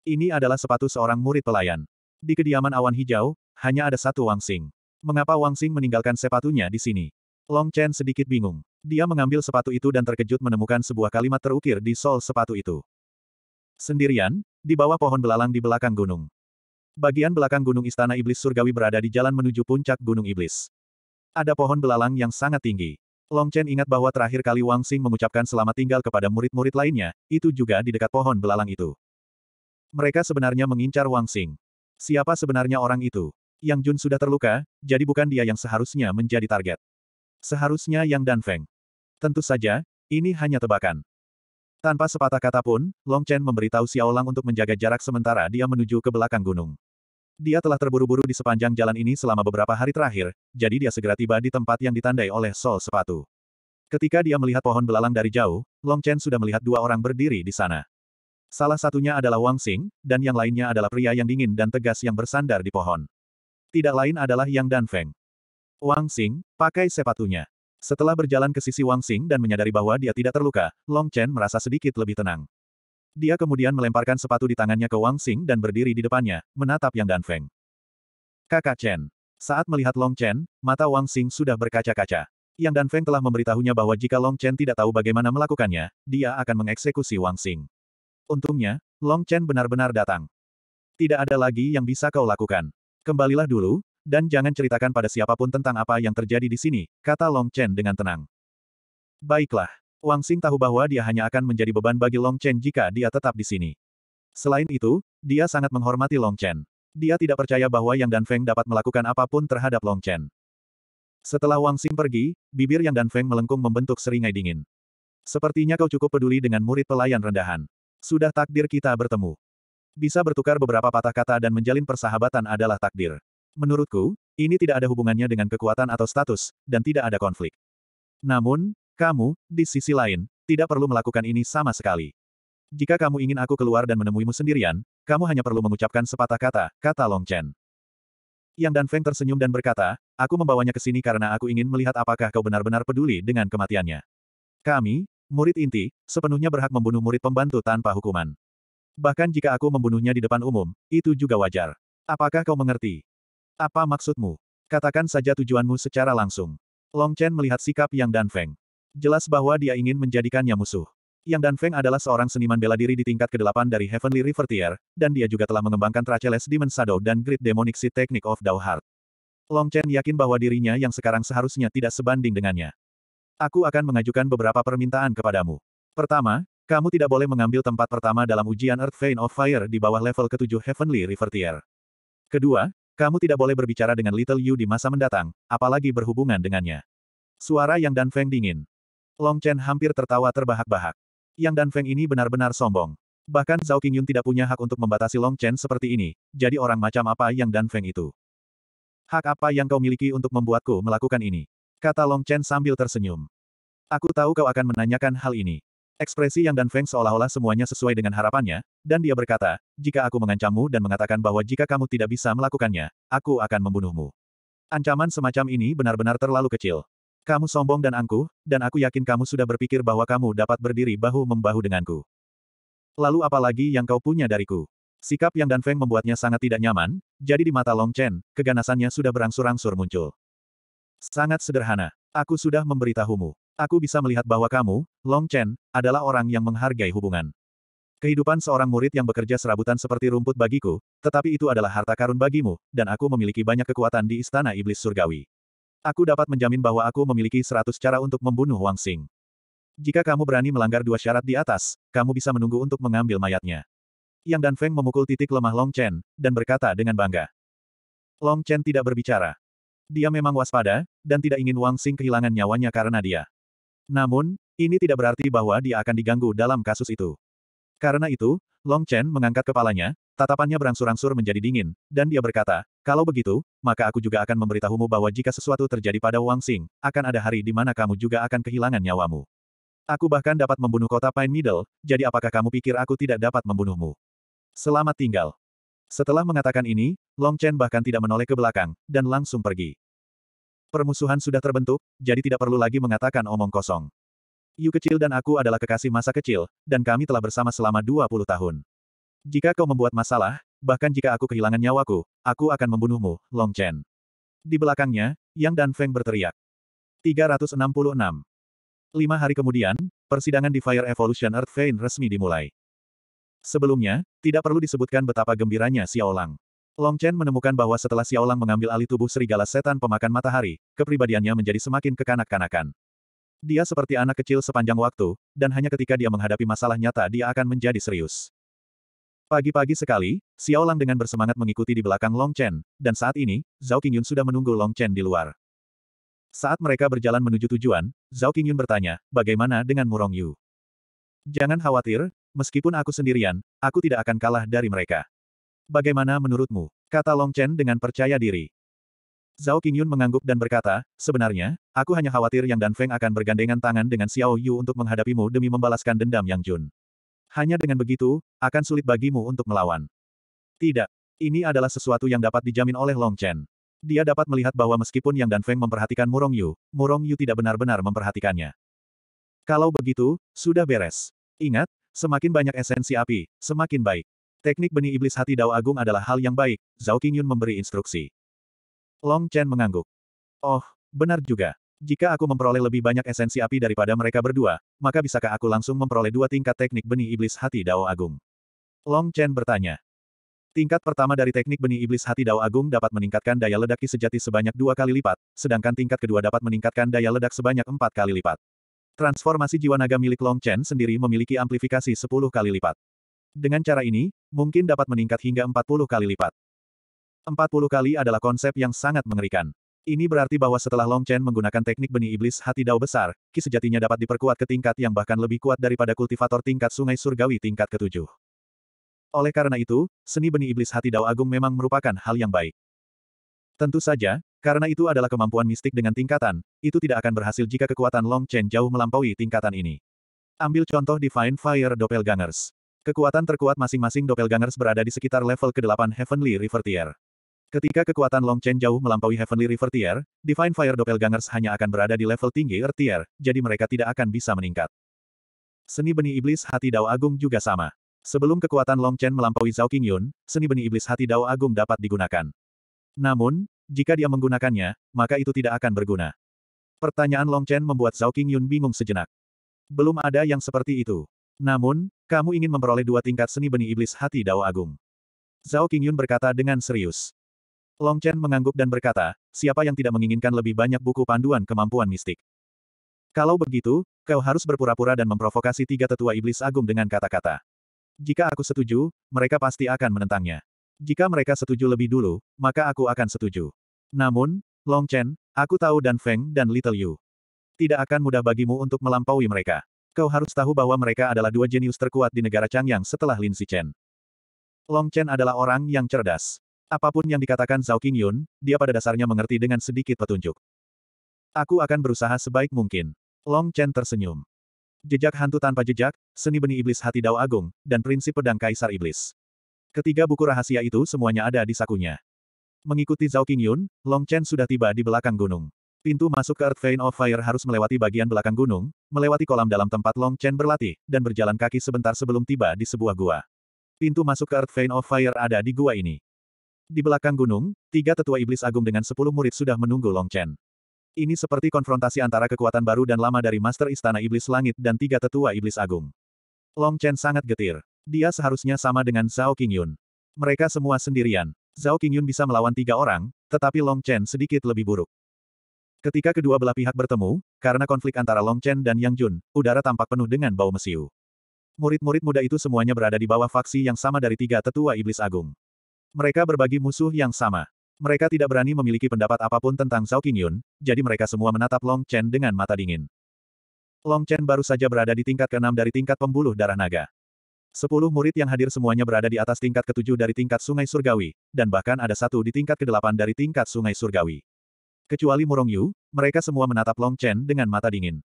[SPEAKER 1] Ini adalah sepatu seorang murid pelayan. Di kediaman awan hijau, hanya ada satu Wang Xing. Mengapa Wang Xing meninggalkan sepatunya di sini? Long Chen sedikit bingung. Dia mengambil sepatu itu dan terkejut menemukan sebuah kalimat terukir di sol sepatu itu. Sendirian, di bawah pohon belalang di belakang gunung. Bagian belakang gunung istana iblis surgawi berada di jalan menuju puncak gunung iblis. Ada pohon belalang yang sangat tinggi. Long Chen ingat bahwa terakhir kali Wang Xing mengucapkan selamat tinggal kepada murid-murid lainnya, itu juga di dekat pohon belalang itu. Mereka sebenarnya mengincar Wang Xing. Siapa sebenarnya orang itu? Yang Jun sudah terluka, jadi bukan dia yang seharusnya menjadi target. Seharusnya Yang Dan Feng. Tentu saja, ini hanya tebakan. Tanpa sepatah kata pun, Long Chen memberitahu Xiao Lang untuk menjaga jarak sementara dia menuju ke belakang gunung. Dia telah terburu-buru di sepanjang jalan ini selama beberapa hari terakhir, jadi dia segera tiba di tempat yang ditandai oleh sol sepatu. Ketika dia melihat pohon belalang dari jauh, Long Chen sudah melihat dua orang berdiri di sana. Salah satunya adalah Wang Xing, dan yang lainnya adalah pria yang dingin dan tegas yang bersandar di pohon. Tidak lain adalah Yang Dan Feng. Wang Xing, pakai sepatunya. Setelah berjalan ke sisi Wang Xing dan menyadari bahwa dia tidak terluka, Long Chen merasa sedikit lebih tenang. Dia kemudian melemparkan sepatu di tangannya ke Wang Xing dan berdiri di depannya, menatap Yang Feng. Kakak Chen. Saat melihat Long Chen, mata Wang Xing sudah berkaca-kaca. Yang Feng telah memberitahunya bahwa jika Long Chen tidak tahu bagaimana melakukannya, dia akan mengeksekusi Wang Xing. Untungnya, Long Chen benar-benar datang. Tidak ada lagi yang bisa kau lakukan. Kembalilah dulu, dan jangan ceritakan pada siapapun tentang apa yang terjadi di sini, kata Long Chen dengan tenang. Baiklah. Wang Xing tahu bahwa dia hanya akan menjadi beban bagi Long Chen jika dia tetap di sini. Selain itu, dia sangat menghormati Long Chen. Dia tidak percaya bahwa Yang Dan Feng dapat melakukan apapun terhadap Long Chen. Setelah Wang Xing pergi, bibir Yang Dan Feng melengkung membentuk seringai dingin. Sepertinya kau cukup peduli dengan murid pelayan rendahan. Sudah takdir kita bertemu. Bisa bertukar beberapa patah kata dan menjalin persahabatan adalah takdir. Menurutku, ini tidak ada hubungannya dengan kekuatan atau status, dan tidak ada konflik. Namun, kamu, di sisi lain, tidak perlu melakukan ini sama sekali. Jika kamu ingin aku keluar dan menemuimu sendirian, kamu hanya perlu mengucapkan sepatah kata, kata Long Chen. Yang Dan Feng tersenyum dan berkata, aku membawanya ke sini karena aku ingin melihat apakah kau benar-benar peduli dengan kematiannya. Kami, murid inti, sepenuhnya berhak membunuh murid pembantu tanpa hukuman. Bahkan jika aku membunuhnya di depan umum, itu juga wajar. Apakah kau mengerti? Apa maksudmu? Katakan saja tujuanmu secara langsung. Long Chen melihat sikap Yang Dan Feng. Jelas bahwa dia ingin menjadikannya musuh. Yang Dan Feng adalah seorang seniman bela diri di tingkat ke-8 dari Heavenly River Tier, dan dia juga telah mengembangkan Tracheles Demon Shadow dan Great Demonic Seed Technique of Dao Heart. Long Chen yakin bahwa dirinya yang sekarang seharusnya tidak sebanding dengannya. Aku akan mengajukan beberapa permintaan kepadamu. Pertama, kamu tidak boleh mengambil tempat pertama dalam ujian Earth Vein of Fire di bawah level ke-7 Heavenly River Tier. Kedua, kamu tidak boleh berbicara dengan Little Yu di masa mendatang, apalagi berhubungan dengannya. Suara Yang Dan Feng dingin. Long Chen hampir tertawa terbahak-bahak. Yang Dan Feng ini benar-benar sombong. Bahkan Zhao Qingyun tidak punya hak untuk membatasi Long Chen seperti ini, jadi orang macam apa Yang Dan Feng itu? Hak apa yang kau miliki untuk membuatku melakukan ini? Kata Long Chen sambil tersenyum. Aku tahu kau akan menanyakan hal ini. Ekspresi Yang dan Feng seolah-olah semuanya sesuai dengan harapannya, dan dia berkata, jika aku mengancammu dan mengatakan bahwa jika kamu tidak bisa melakukannya, aku akan membunuhmu. Ancaman semacam ini benar-benar terlalu kecil. Kamu sombong dan angkuh, dan aku yakin kamu sudah berpikir bahwa kamu dapat berdiri bahu-membahu denganku. Lalu apalagi yang kau punya dariku? Sikap Yang dan Feng membuatnya sangat tidak nyaman, jadi di mata Long Chen, keganasannya sudah berangsur-angsur muncul. Sangat sederhana. Aku sudah memberitahumu. Aku bisa melihat bahwa kamu, Long Chen, adalah orang yang menghargai hubungan. Kehidupan seorang murid yang bekerja serabutan seperti rumput bagiku, tetapi itu adalah harta karun bagimu, dan aku memiliki banyak kekuatan di Istana Iblis Surgawi. Aku dapat menjamin bahwa aku memiliki seratus cara untuk membunuh Wang Sing. Jika kamu berani melanggar dua syarat di atas, kamu bisa menunggu untuk mengambil mayatnya. Yang Dan Feng memukul titik lemah Long Chen, dan berkata dengan bangga. Long Chen tidak berbicara. Dia memang waspada, dan tidak ingin Wang Sing kehilangan nyawanya karena dia. Namun, ini tidak berarti bahwa dia akan diganggu dalam kasus itu. Karena itu, Long Chen mengangkat kepalanya, tatapannya berangsur-angsur menjadi dingin, dan dia berkata, kalau begitu, maka aku juga akan memberitahumu bahwa jika sesuatu terjadi pada Wang Xing, akan ada hari di mana kamu juga akan kehilangan nyawamu. Aku bahkan dapat membunuh kota Pine Middle, jadi apakah kamu pikir aku tidak dapat membunuhmu? Selamat tinggal. Setelah mengatakan ini, Long Chen bahkan tidak menoleh ke belakang, dan langsung pergi. Permusuhan sudah terbentuk, jadi tidak perlu lagi mengatakan omong kosong. Yu kecil dan aku adalah kekasih masa kecil, dan kami telah bersama selama 20 tahun. Jika kau membuat masalah, bahkan jika aku kehilangan nyawaku, aku akan membunuhmu, Long Chen. Di belakangnya, Yang dan Feng berteriak. 366. Lima hari kemudian, persidangan di Fire Evolution Earth Vein resmi dimulai. Sebelumnya, tidak perlu disebutkan betapa gembiranya Xiao Lang. Long Chen menemukan bahwa setelah Xiaolang mengambil alih tubuh serigala setan pemakan matahari, kepribadiannya menjadi semakin kekanak-kanakan. Dia seperti anak kecil sepanjang waktu, dan hanya ketika dia menghadapi masalah nyata dia akan menjadi serius. Pagi-pagi sekali, Xiaolang dengan bersemangat mengikuti di belakang Long Chen, dan saat ini, Zhao Qingyun sudah menunggu Long Chen di luar. Saat mereka berjalan menuju tujuan, Zhao Qingyun bertanya, bagaimana dengan Murong Yu? Jangan khawatir, meskipun aku sendirian, aku tidak akan kalah dari mereka. Bagaimana menurutmu? Kata Long Chen dengan percaya diri. Zhao Qingyun mengangguk dan berkata, sebenarnya, aku hanya khawatir Yang Dan Feng akan bergandengan tangan dengan Xiao Yu untuk menghadapimu demi membalaskan dendam Yang Jun. Hanya dengan begitu, akan sulit bagimu untuk melawan. Tidak. Ini adalah sesuatu yang dapat dijamin oleh Long Chen. Dia dapat melihat bahwa meskipun Yang Dan Feng memperhatikan Murong Yu, Murong Yu tidak benar-benar memperhatikannya. Kalau begitu, sudah beres. Ingat, semakin banyak esensi api, semakin baik. Teknik benih iblis hati Dao Agung adalah hal yang baik, Zhao Qingyun memberi instruksi. Long Chen mengangguk. Oh, benar juga. Jika aku memperoleh lebih banyak esensi api daripada mereka berdua, maka bisakah aku langsung memperoleh dua tingkat teknik benih iblis hati Dao Agung? Long Chen bertanya. Tingkat pertama dari teknik benih iblis hati Dao Agung dapat meningkatkan daya ledak ki sejati sebanyak dua kali lipat, sedangkan tingkat kedua dapat meningkatkan daya ledak sebanyak empat kali lipat. Transformasi jiwa naga milik Long Chen sendiri memiliki amplifikasi sepuluh kali lipat. Dengan cara ini, mungkin dapat meningkat hingga 40 kali lipat. 40 kali adalah konsep yang sangat mengerikan. Ini berarti bahwa setelah Long Chen menggunakan teknik benih iblis hati dao besar, ki sejatinya dapat diperkuat ke tingkat yang bahkan lebih kuat daripada kultivator tingkat sungai surgawi tingkat ketujuh. Oleh karena itu, seni benih iblis hati dao agung memang merupakan hal yang baik. Tentu saja, karena itu adalah kemampuan mistik dengan tingkatan, itu tidak akan berhasil jika kekuatan Long Chen jauh melampaui tingkatan ini. Ambil contoh Divine Fire Doppelgangers. Kekuatan terkuat masing-masing doppelgangers berada di sekitar level ke-8 Heavenly Rivertier. Ketika kekuatan Long Chen jauh melampaui Heavenly River Tier, Divine Fire Doppelgangers hanya akan berada di level tinggi Earth Tier, jadi mereka tidak akan bisa meningkat. Seni benih iblis hati Dao Agung juga sama. Sebelum kekuatan Long Chen melampaui Zhao Qingyun, seni benih iblis hati Dao Agung dapat digunakan. Namun, jika dia menggunakannya, maka itu tidak akan berguna. Pertanyaan Long Chen membuat Zhao Qingyun bingung sejenak. Belum ada yang seperti itu. Namun, kamu ingin memperoleh dua tingkat seni benih iblis hati Dao Agung. Zhao Qingyun berkata dengan serius. Long Chen mengangguk dan berkata, siapa yang tidak menginginkan lebih banyak buku panduan kemampuan mistik? Kalau begitu, kau harus berpura-pura dan memprovokasi tiga tetua iblis agung dengan kata-kata. Jika aku setuju, mereka pasti akan menentangnya. Jika mereka setuju lebih dulu, maka aku akan setuju. Namun, Long Chen, aku tahu Dan Feng dan Little Yu. Tidak akan mudah bagimu untuk melampaui mereka. Kau harus tahu bahwa mereka adalah dua jenius terkuat di negara yang setelah Lin Xichen. Long Chen adalah orang yang cerdas. Apapun yang dikatakan Zhao Qingyun, dia pada dasarnya mengerti dengan sedikit petunjuk. Aku akan berusaha sebaik mungkin. Long Chen tersenyum. Jejak hantu tanpa jejak, seni benih iblis hati Dao Agung, dan prinsip pedang Kaisar Iblis. Ketiga buku rahasia itu semuanya ada di sakunya. Mengikuti Zhao Qingyun, Long Chen sudah tiba di belakang gunung. Pintu masuk ke Earth Vein of Fire harus melewati bagian belakang gunung, melewati kolam dalam tempat Long Chen berlatih, dan berjalan kaki sebentar sebelum tiba di sebuah gua. Pintu masuk ke Earth Vein of Fire ada di gua ini. Di belakang gunung, tiga tetua iblis agung dengan sepuluh murid sudah menunggu Long Chen. Ini seperti konfrontasi antara kekuatan baru dan lama dari Master Istana Iblis Langit dan tiga tetua iblis agung. Long Chen sangat getir. Dia seharusnya sama dengan Zhao Qingyun. Mereka semua sendirian. Zhao Qingyun bisa melawan tiga orang, tetapi Long Chen sedikit lebih buruk. Ketika kedua belah pihak bertemu, karena konflik antara Long Chen dan Yang Jun, udara tampak penuh dengan bau mesiu. Murid-murid muda itu semuanya berada di bawah faksi yang sama dari tiga tetua iblis agung. Mereka berbagi musuh yang sama. Mereka tidak berani memiliki pendapat apapun tentang Zhao Qingyun, jadi mereka semua menatap Long Chen dengan mata dingin. Long Chen baru saja berada di tingkat ke-6 dari tingkat pembuluh darah naga. Sepuluh murid yang hadir semuanya berada di atas tingkat ke ketujuh dari tingkat sungai surgawi, dan bahkan ada satu di tingkat ke kedelapan dari tingkat sungai surgawi. Kecuali Murong Yu, mereka semua menatap Long Chen dengan mata dingin.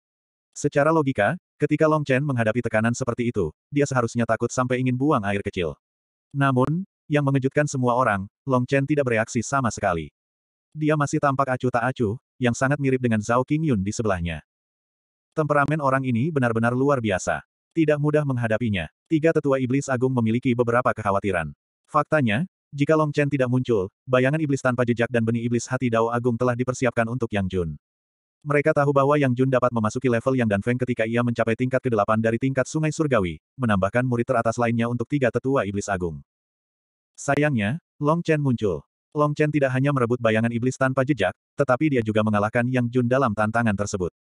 [SPEAKER 1] Secara logika, ketika Long Chen menghadapi tekanan seperti itu, dia seharusnya takut sampai ingin buang air kecil. Namun, yang mengejutkan semua orang, Long Chen tidak bereaksi sama sekali. Dia masih tampak acuh tak acuh, yang sangat mirip dengan Zhao Qingyun di sebelahnya. Temperamen orang ini benar-benar luar biasa. Tidak mudah menghadapinya. Tiga tetua iblis agung memiliki beberapa kekhawatiran. Faktanya, jika Long Chen tidak muncul, bayangan iblis tanpa jejak dan benih iblis hati Dao Agung telah dipersiapkan untuk Yang Jun. Mereka tahu bahwa Yang Jun dapat memasuki level Yang dan Feng ketika ia mencapai tingkat ke-8 dari tingkat Sungai Surgawi, menambahkan murid teratas lainnya untuk tiga tetua iblis agung. Sayangnya, Long Chen muncul. Long Chen tidak hanya merebut bayangan iblis tanpa jejak, tetapi dia juga mengalahkan Yang Jun dalam tantangan tersebut.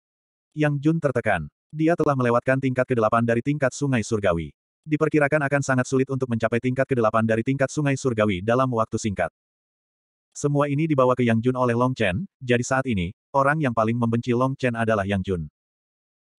[SPEAKER 1] Yang Jun tertekan. Dia telah melewatkan tingkat ke-8 dari tingkat Sungai Surgawi diperkirakan akan sangat sulit untuk mencapai tingkat ke-8 dari tingkat sungai surgawi dalam waktu singkat. Semua ini dibawa ke Yang Jun oleh Long Chen, jadi saat ini, orang yang paling membenci Long Chen adalah Yang Jun.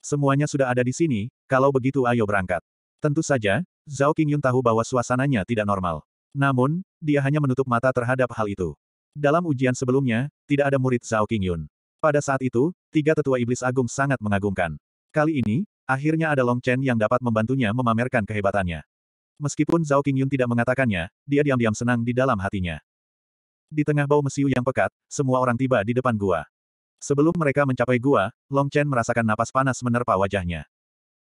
[SPEAKER 1] Semuanya sudah ada di sini, kalau begitu ayo berangkat. Tentu saja, Zhao Qingyun tahu bahwa suasananya tidak normal. Namun, dia hanya menutup mata terhadap hal itu. Dalam ujian sebelumnya, tidak ada murid Zhao Qingyun. Pada saat itu, tiga tetua iblis agung sangat mengagumkan. Kali ini, Akhirnya ada Long Chen yang dapat membantunya memamerkan kehebatannya. Meskipun Zhao Qingyun tidak mengatakannya, dia diam-diam senang di dalam hatinya. Di tengah bau mesiu yang pekat, semua orang tiba di depan gua. Sebelum mereka mencapai gua, Long Chen merasakan napas panas menerpa wajahnya.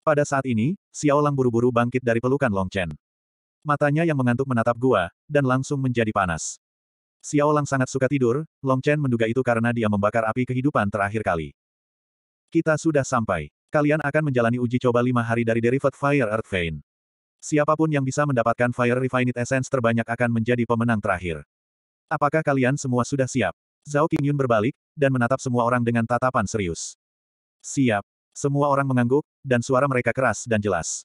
[SPEAKER 1] Pada saat ini, Xiao Lang buru-buru bangkit dari pelukan Long Chen. Matanya yang mengantuk menatap gua, dan langsung menjadi panas. Xiao Lang sangat suka tidur, Long Chen menduga itu karena dia membakar api kehidupan terakhir kali. Kita sudah sampai. Kalian akan menjalani uji coba lima hari dari Derived Fire Earth Vein. Siapapun yang bisa mendapatkan Fire Refined Essence terbanyak akan menjadi pemenang terakhir. Apakah kalian semua sudah siap? Zhao Qingyun berbalik, dan menatap semua orang dengan tatapan serius. Siap. Semua orang mengangguk, dan suara mereka keras dan jelas.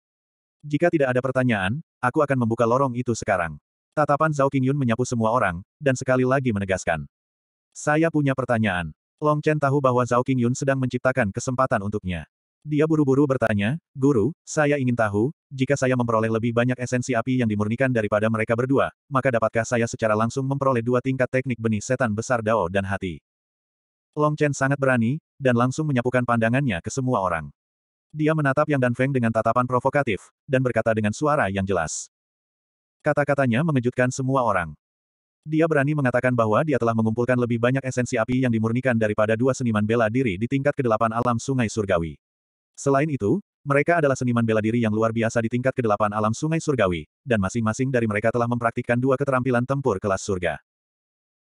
[SPEAKER 1] Jika tidak ada pertanyaan, aku akan membuka lorong itu sekarang. Tatapan Zhao Qingyun menyapu semua orang, dan sekali lagi menegaskan. Saya punya pertanyaan. Long Chen tahu bahwa Zhao Qingyun sedang menciptakan kesempatan untuknya. Dia buru-buru bertanya, Guru, saya ingin tahu, jika saya memperoleh lebih banyak esensi api yang dimurnikan daripada mereka berdua, maka dapatkah saya secara langsung memperoleh dua tingkat teknik benih setan besar Dao dan hati? Long Chen sangat berani, dan langsung menyapukan pandangannya ke semua orang. Dia menatap Yang Dan Feng dengan tatapan provokatif, dan berkata dengan suara yang jelas. Kata-katanya mengejutkan semua orang. Dia berani mengatakan bahwa dia telah mengumpulkan lebih banyak esensi api yang dimurnikan daripada dua seniman bela diri di tingkat kedelapan alam sungai surgawi. Selain itu, mereka adalah seniman bela diri yang luar biasa di tingkat kedelapan alam sungai surgawi, dan masing-masing dari mereka telah mempraktikkan dua keterampilan tempur kelas surga.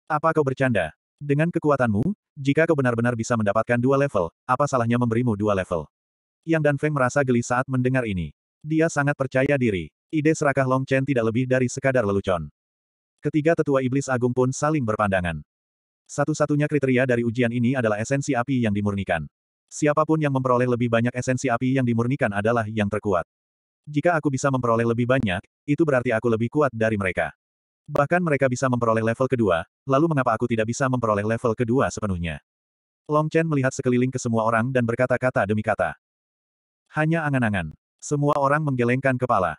[SPEAKER 1] Apa kau bercanda? Dengan kekuatanmu, jika kau benar-benar bisa mendapatkan dua level, apa salahnya memberimu dua level? Yang Dan Feng merasa geli saat mendengar ini. Dia sangat percaya diri. Ide serakah Long Chen tidak lebih dari sekadar lelucon. Ketiga tetua iblis agung pun saling berpandangan. Satu-satunya kriteria dari ujian ini adalah esensi api yang dimurnikan. Siapapun yang memperoleh lebih banyak esensi api yang dimurnikan adalah yang terkuat. Jika aku bisa memperoleh lebih banyak, itu berarti aku lebih kuat dari mereka. Bahkan mereka bisa memperoleh level kedua, lalu mengapa aku tidak bisa memperoleh level kedua sepenuhnya? Long Chen melihat sekeliling ke semua orang dan berkata-kata demi kata. Hanya angan-angan. Semua orang menggelengkan kepala.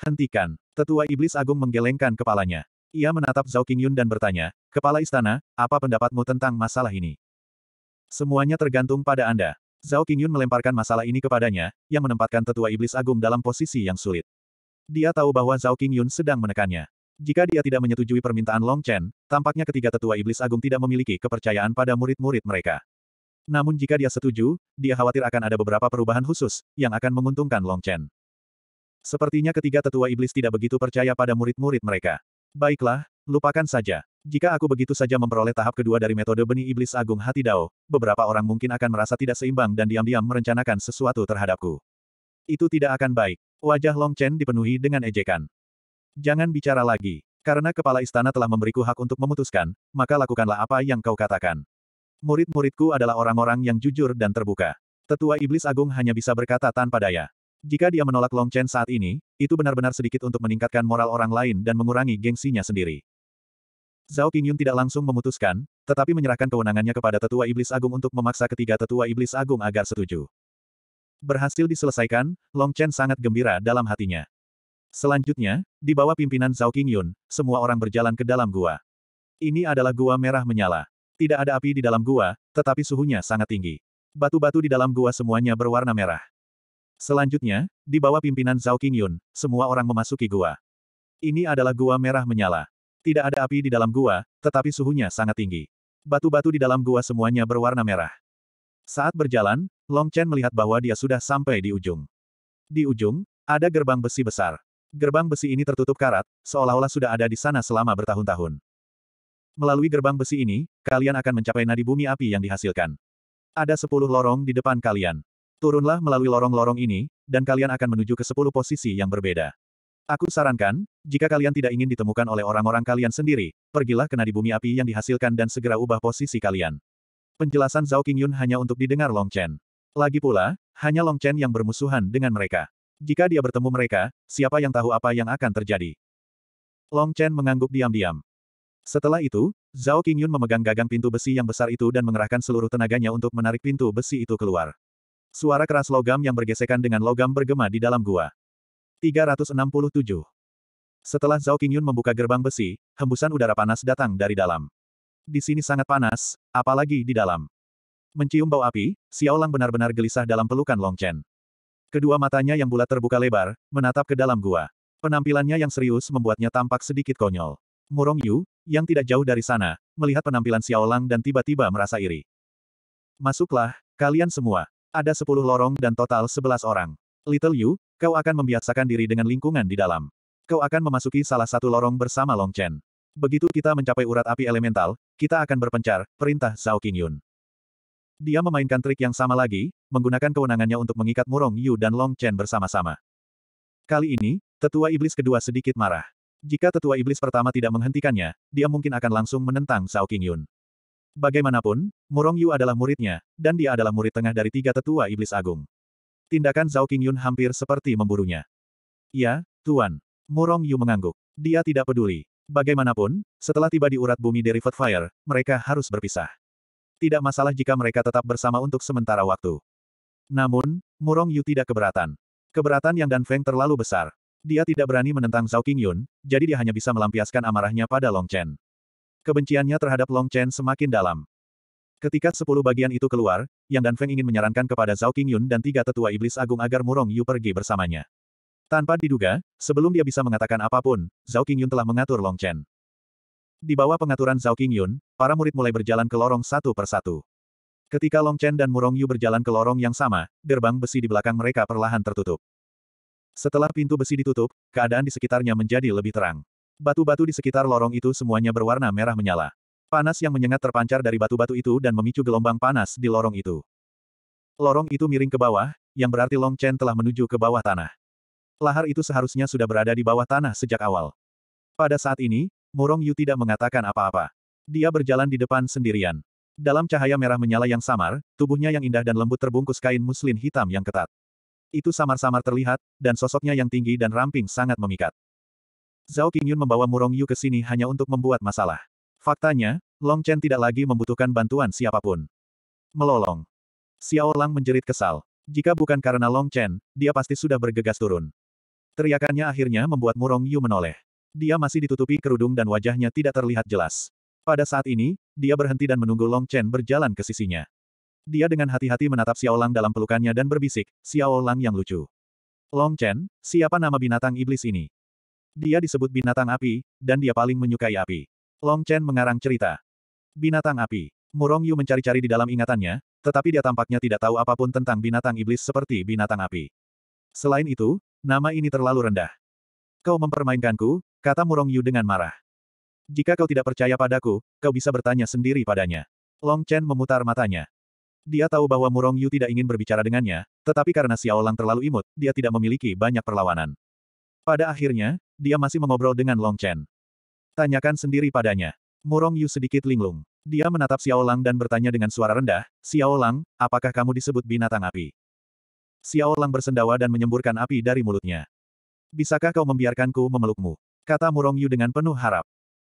[SPEAKER 1] Hentikan. Tetua Iblis Agung menggelengkan kepalanya. Ia menatap Zhao Qingyun dan bertanya, Kepala Istana, apa pendapatmu tentang masalah ini? Semuanya tergantung pada Anda. Zhao Qingyun melemparkan masalah ini kepadanya, yang menempatkan tetua iblis agung dalam posisi yang sulit. Dia tahu bahwa Zhao Qingyun sedang menekannya. Jika dia tidak menyetujui permintaan Long Chen, tampaknya ketiga tetua iblis agung tidak memiliki kepercayaan pada murid-murid mereka. Namun jika dia setuju, dia khawatir akan ada beberapa perubahan khusus, yang akan menguntungkan Long Chen. Sepertinya ketiga tetua iblis tidak begitu percaya pada murid-murid mereka. Baiklah, lupakan saja. Jika aku begitu saja memperoleh tahap kedua dari metode benih iblis agung hati Dao, beberapa orang mungkin akan merasa tidak seimbang dan diam-diam merencanakan sesuatu terhadapku. Itu tidak akan baik. Wajah Long Chen dipenuhi dengan ejekan. Jangan bicara lagi. Karena kepala istana telah memberiku hak untuk memutuskan, maka lakukanlah apa yang kau katakan. Murid-muridku adalah orang-orang yang jujur dan terbuka. Tetua Iblis Agung hanya bisa berkata tanpa daya. Jika dia menolak Long Chen saat ini, itu benar-benar sedikit untuk meningkatkan moral orang lain dan mengurangi gengsinya sendiri. Zhao Qingyun tidak langsung memutuskan, tetapi menyerahkan kewenangannya kepada tetua iblis agung untuk memaksa ketiga tetua iblis agung agar setuju. Berhasil diselesaikan, Long Chen sangat gembira dalam hatinya. Selanjutnya, di bawah pimpinan Zhao Qingyun, semua orang berjalan ke dalam gua. Ini adalah gua merah menyala. Tidak ada api di dalam gua, tetapi suhunya sangat tinggi. Batu-batu di dalam gua semuanya berwarna merah. Selanjutnya, di bawah pimpinan Zhao Qingyun, semua orang memasuki gua. Ini adalah gua merah menyala. Tidak ada api di dalam gua, tetapi suhunya sangat tinggi. Batu-batu di dalam gua semuanya berwarna merah. Saat berjalan, Long Chen melihat bahwa dia sudah sampai di ujung. Di ujung, ada gerbang besi besar. Gerbang besi ini tertutup karat, seolah-olah sudah ada di sana selama bertahun-tahun. Melalui gerbang besi ini, kalian akan mencapai nadi bumi api yang dihasilkan. Ada sepuluh lorong di depan kalian. Turunlah melalui lorong-lorong ini, dan kalian akan menuju ke sepuluh posisi yang berbeda. Aku sarankan, jika kalian tidak ingin ditemukan oleh orang-orang kalian sendiri, pergilah ke nadi bumi api yang dihasilkan dan segera ubah posisi kalian. Penjelasan Zhao Qingyun hanya untuk didengar Long Chen. Lagi pula, hanya Long Chen yang bermusuhan dengan mereka. Jika dia bertemu mereka, siapa yang tahu apa yang akan terjadi? Long Chen mengangguk diam-diam. Setelah itu, Zhao Qingyun memegang gagang pintu besi yang besar itu dan mengerahkan seluruh tenaganya untuk menarik pintu besi itu keluar. Suara keras logam yang bergesekan dengan logam bergema di dalam gua. 367. Setelah Zhao Qingyun membuka gerbang besi, hembusan udara panas datang dari dalam. Di sini sangat panas, apalagi di dalam. Mencium bau api, Xiao Lang benar-benar gelisah dalam pelukan Long Chen. Kedua matanya yang bulat terbuka lebar, menatap ke dalam gua. Penampilannya yang serius membuatnya tampak sedikit konyol. Murong Yu, yang tidak jauh dari sana, melihat penampilan Xiao Lang dan tiba-tiba merasa iri. Masuklah, kalian semua. Ada sepuluh lorong dan total sebelas orang. Little Yu, kau akan membiasakan diri dengan lingkungan di dalam. Kau akan memasuki salah satu lorong bersama Long Chen. Begitu kita mencapai urat api elemental, kita akan berpencar, perintah Zhao Qingyun. Dia memainkan trik yang sama lagi, menggunakan kewenangannya untuk mengikat Murong Yu dan Long Chen bersama-sama. Kali ini, tetua iblis kedua sedikit marah. Jika tetua iblis pertama tidak menghentikannya, dia mungkin akan langsung menentang Zhao Qingyun. Bagaimanapun, Murong Yu adalah muridnya, dan dia adalah murid tengah dari tiga tetua iblis agung. Tindakan Zhao Qingyun hampir seperti memburunya. Ya, Tuan. Murong Yu mengangguk. Dia tidak peduli. Bagaimanapun, setelah tiba di urat bumi Derived Fire, mereka harus berpisah. Tidak masalah jika mereka tetap bersama untuk sementara waktu. Namun, Murong Yu tidak keberatan. Keberatan yang Dan Feng terlalu besar. Dia tidak berani menentang Zhao Qingyun, jadi dia hanya bisa melampiaskan amarahnya pada Long Chen. Kebenciannya terhadap Long Chen semakin dalam. Ketika sepuluh bagian itu keluar, Yang Dan Feng ingin menyarankan kepada Zhao Qingyun dan tiga tetua iblis agung agar Murong Yu pergi bersamanya. Tanpa diduga, sebelum dia bisa mengatakan apapun, Zhao Qingyun telah mengatur Long Chen. Di bawah pengaturan Zhao Qingyun, para murid mulai berjalan ke lorong satu persatu. Ketika Long Chen dan Murong Yu berjalan ke lorong yang sama, gerbang besi di belakang mereka perlahan tertutup. Setelah pintu besi ditutup, keadaan di sekitarnya menjadi lebih terang. Batu-batu di sekitar lorong itu semuanya berwarna merah menyala. Panas yang menyengat terpancar dari batu-batu itu dan memicu gelombang panas di lorong itu. Lorong itu miring ke bawah, yang berarti Long Chen telah menuju ke bawah tanah. Lahar itu seharusnya sudah berada di bawah tanah sejak awal. Pada saat ini, Murong Yu tidak mengatakan apa-apa. Dia berjalan di depan sendirian. Dalam cahaya merah menyala yang samar, tubuhnya yang indah dan lembut terbungkus kain muslin hitam yang ketat. Itu samar-samar terlihat, dan sosoknya yang tinggi dan ramping sangat memikat. Zhao Qingyun membawa Murong Yu ke sini hanya untuk membuat masalah. Faktanya, Long Chen tidak lagi membutuhkan bantuan siapapun. Melolong. Xiao Lang menjerit kesal. Jika bukan karena Long Chen, dia pasti sudah bergegas turun. Teriakannya akhirnya membuat Murong Yu menoleh. Dia masih ditutupi kerudung dan wajahnya tidak terlihat jelas. Pada saat ini, dia berhenti dan menunggu Long Chen berjalan ke sisinya. Dia dengan hati-hati menatap Xiao Lang dalam pelukannya dan berbisik, Xiao Lang yang lucu. Long Chen, siapa nama binatang iblis ini? Dia disebut binatang api, dan dia paling menyukai api. Long Chen mengarang cerita. Binatang api. Murong Yu mencari-cari di dalam ingatannya, tetapi dia tampaknya tidak tahu apapun tentang binatang iblis seperti binatang api. Selain itu, nama ini terlalu rendah. Kau mempermainkanku, kata Murong Yu dengan marah. Jika kau tidak percaya padaku, kau bisa bertanya sendiri padanya. Long Chen memutar matanya. Dia tahu bahwa Murong Yu tidak ingin berbicara dengannya, tetapi karena Xiao Lang terlalu imut, dia tidak memiliki banyak perlawanan. Pada akhirnya, dia masih mengobrol dengan Long Chen. Tanyakan sendiri padanya. Murong Yu sedikit linglung. Dia menatap Xiao Lang dan bertanya dengan suara rendah, Xiao Lang, apakah kamu disebut binatang api? Xiao Lang bersendawa dan menyemburkan api dari mulutnya. Bisakah kau membiarkanku memelukmu? Kata Murong Yu dengan penuh harap.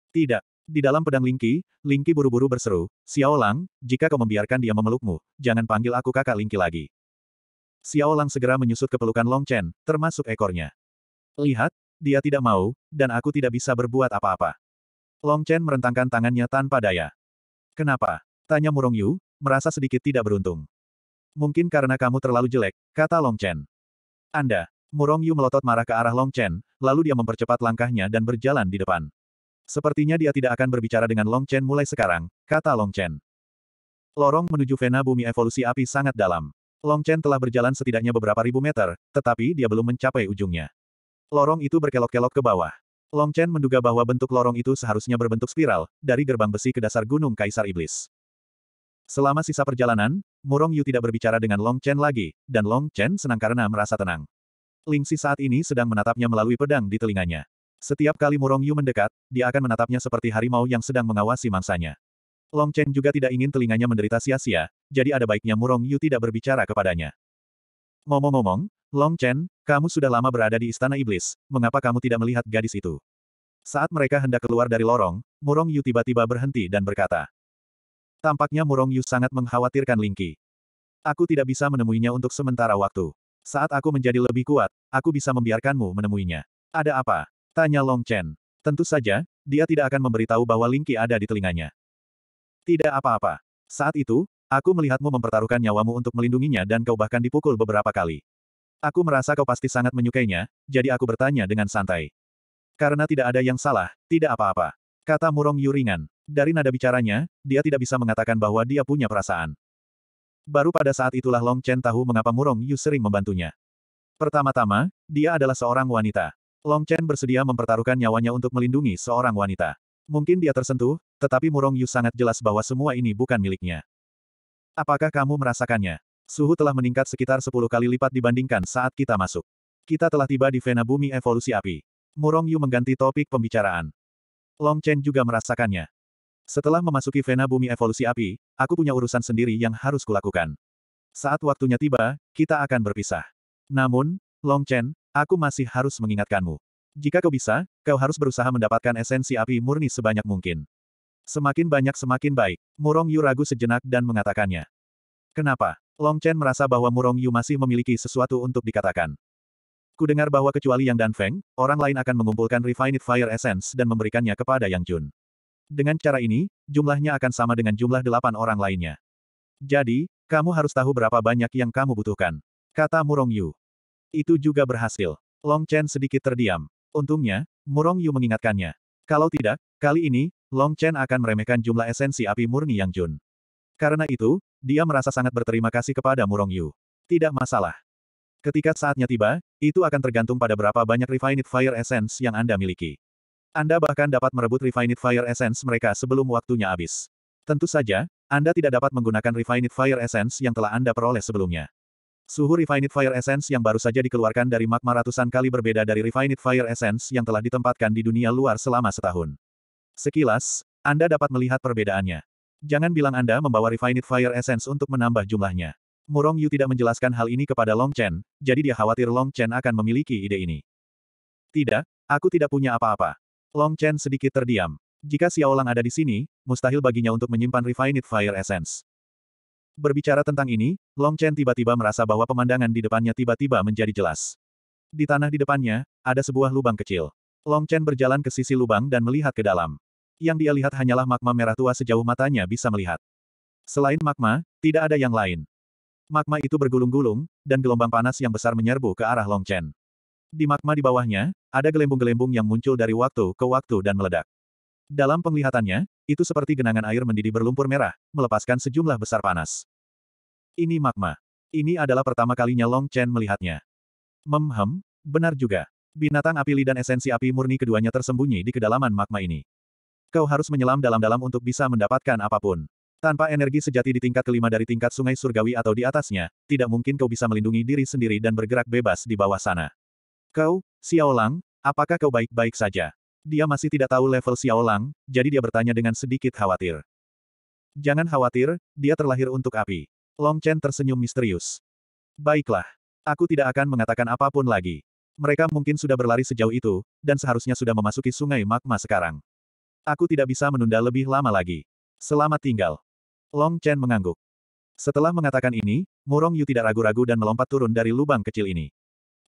[SPEAKER 1] Tidak. Di dalam pedang Lingqi, Lingqi buru-buru berseru, Xiao Lang, jika kau membiarkan dia memelukmu, jangan panggil aku kakak Lingqi lagi. Xiao Lang segera menyusut ke pelukan Long Chen, termasuk ekornya. Lihat, dia tidak mau, dan aku tidak bisa berbuat apa-apa. Long Chen merentangkan tangannya tanpa daya. Kenapa? Tanya Murong Yu, merasa sedikit tidak beruntung. Mungkin karena kamu terlalu jelek, kata Long Chen. Anda, Murong Yu melotot marah ke arah Long Chen, lalu dia mempercepat langkahnya dan berjalan di depan. Sepertinya dia tidak akan berbicara dengan Long Chen mulai sekarang, kata Long Chen. Lorong menuju vena bumi evolusi api sangat dalam. Long Chen telah berjalan setidaknya beberapa ribu meter, tetapi dia belum mencapai ujungnya. Lorong itu berkelok-kelok ke bawah. Long Chen menduga bahwa bentuk lorong itu seharusnya berbentuk spiral, dari gerbang besi ke dasar gunung Kaisar Iblis. Selama sisa perjalanan, Murong Yu tidak berbicara dengan Long Chen lagi, dan Long Chen senang karena merasa tenang. Ling Si saat ini sedang menatapnya melalui pedang di telinganya. Setiap kali Murong Yu mendekat, dia akan menatapnya seperti harimau yang sedang mengawasi mangsanya. Long Chen juga tidak ingin telinganya menderita sia-sia, jadi ada baiknya Murong Yu tidak berbicara kepadanya. Ngomong-ngomong, Long Chen, kamu sudah lama berada di Istana Iblis, mengapa kamu tidak melihat gadis itu? Saat mereka hendak keluar dari lorong, Murong Yu tiba-tiba berhenti dan berkata. Tampaknya Murong Yu sangat mengkhawatirkan Lingqi. Aku tidak bisa menemuinya untuk sementara waktu. Saat aku menjadi lebih kuat, aku bisa membiarkanmu menemuinya. Ada apa? Tanya Long Chen. Tentu saja, dia tidak akan memberitahu bahwa Lingqi ada di telinganya. Tidak apa-apa. Saat itu, aku melihatmu mempertaruhkan nyawamu untuk melindunginya dan kau bahkan dipukul beberapa kali. Aku merasa kau pasti sangat menyukainya, jadi aku bertanya dengan santai. Karena tidak ada yang salah, tidak apa-apa. Kata Murong Yu Dari nada bicaranya, dia tidak bisa mengatakan bahwa dia punya perasaan. Baru pada saat itulah Long Chen tahu mengapa Murong Yu sering membantunya. Pertama-tama, dia adalah seorang wanita. Long Chen bersedia mempertaruhkan nyawanya untuk melindungi seorang wanita. Mungkin dia tersentuh, tetapi Murong Yu sangat jelas bahwa semua ini bukan miliknya. Apakah kamu merasakannya? Suhu telah meningkat sekitar 10 kali lipat dibandingkan saat kita masuk. Kita telah tiba di vena bumi evolusi api. Murong Yu mengganti topik pembicaraan. Long Chen juga merasakannya. Setelah memasuki vena bumi evolusi api, aku punya urusan sendiri yang harus kulakukan. Saat waktunya tiba, kita akan berpisah. Namun, Long Chen, aku masih harus mengingatkanmu. Jika kau bisa, kau harus berusaha mendapatkan esensi api murni sebanyak mungkin. Semakin banyak semakin baik. Murong Yu ragu sejenak dan mengatakannya. Kenapa? Long Chen merasa bahwa Murong Yu masih memiliki sesuatu untuk dikatakan. Kudengar bahwa kecuali Yang Dan Feng, orang lain akan mengumpulkan Refined Fire Essence dan memberikannya kepada Yang Jun. Dengan cara ini, jumlahnya akan sama dengan jumlah delapan orang lainnya. Jadi, kamu harus tahu berapa banyak yang kamu butuhkan. Kata Murong Yu. Itu juga berhasil. Long Chen sedikit terdiam. Untungnya, Murong Yu mengingatkannya. Kalau tidak, kali ini, Long Chen akan meremehkan jumlah esensi api murni Yang Jun. Karena itu, dia merasa sangat berterima kasih kepada Murong Yu. Tidak masalah. Ketika saatnya tiba, itu akan tergantung pada berapa banyak Refined Fire Essence yang Anda miliki. Anda bahkan dapat merebut Refined Fire Essence mereka sebelum waktunya habis. Tentu saja, Anda tidak dapat menggunakan Refined Fire Essence yang telah Anda peroleh sebelumnya. Suhu Refined Fire Essence yang baru saja dikeluarkan dari magma ratusan kali berbeda dari Refined Fire Essence yang telah ditempatkan di dunia luar selama setahun. Sekilas, Anda dapat melihat perbedaannya. Jangan bilang Anda membawa Refined Fire Essence untuk menambah jumlahnya. Murong Yu tidak menjelaskan hal ini kepada Long Chen, jadi dia khawatir Long Chen akan memiliki ide ini. Tidak, aku tidak punya apa-apa. Long Chen sedikit terdiam. Jika Xiaolang ada di sini, mustahil baginya untuk menyimpan Refined Fire Essence. Berbicara tentang ini, Long Chen tiba-tiba merasa bahwa pemandangan di depannya tiba-tiba menjadi jelas. Di tanah di depannya, ada sebuah lubang kecil. Long Chen berjalan ke sisi lubang dan melihat ke dalam. Yang dia lihat hanyalah magma merah tua sejauh matanya bisa melihat. Selain magma, tidak ada yang lain. Magma itu bergulung-gulung, dan gelombang panas yang besar menyerbu ke arah Long Chen. Di magma di bawahnya, ada gelembung-gelembung yang muncul dari waktu ke waktu dan meledak. Dalam penglihatannya, itu seperti genangan air mendidih berlumpur merah, melepaskan sejumlah besar panas. Ini magma. Ini adalah pertama kalinya Long Chen melihatnya. Memhem, benar juga. Binatang api dan esensi api murni keduanya tersembunyi di kedalaman magma ini. Kau harus menyelam dalam-dalam untuk bisa mendapatkan apapun. Tanpa energi sejati di tingkat kelima dari tingkat sungai surgawi atau di atasnya, tidak mungkin kau bisa melindungi diri sendiri dan bergerak bebas di bawah sana. Kau, Xiao Lang, apakah kau baik-baik saja? Dia masih tidak tahu level Xiao Lang, jadi dia bertanya dengan sedikit khawatir. Jangan khawatir, dia terlahir untuk api. Long Chen tersenyum misterius. Baiklah. Aku tidak akan mengatakan apapun lagi. Mereka mungkin sudah berlari sejauh itu, dan seharusnya sudah memasuki sungai magma sekarang. Aku tidak bisa menunda lebih lama lagi. Selamat tinggal. Long Chen mengangguk. Setelah mengatakan ini, Murong Yu tidak ragu-ragu dan melompat turun dari lubang kecil ini.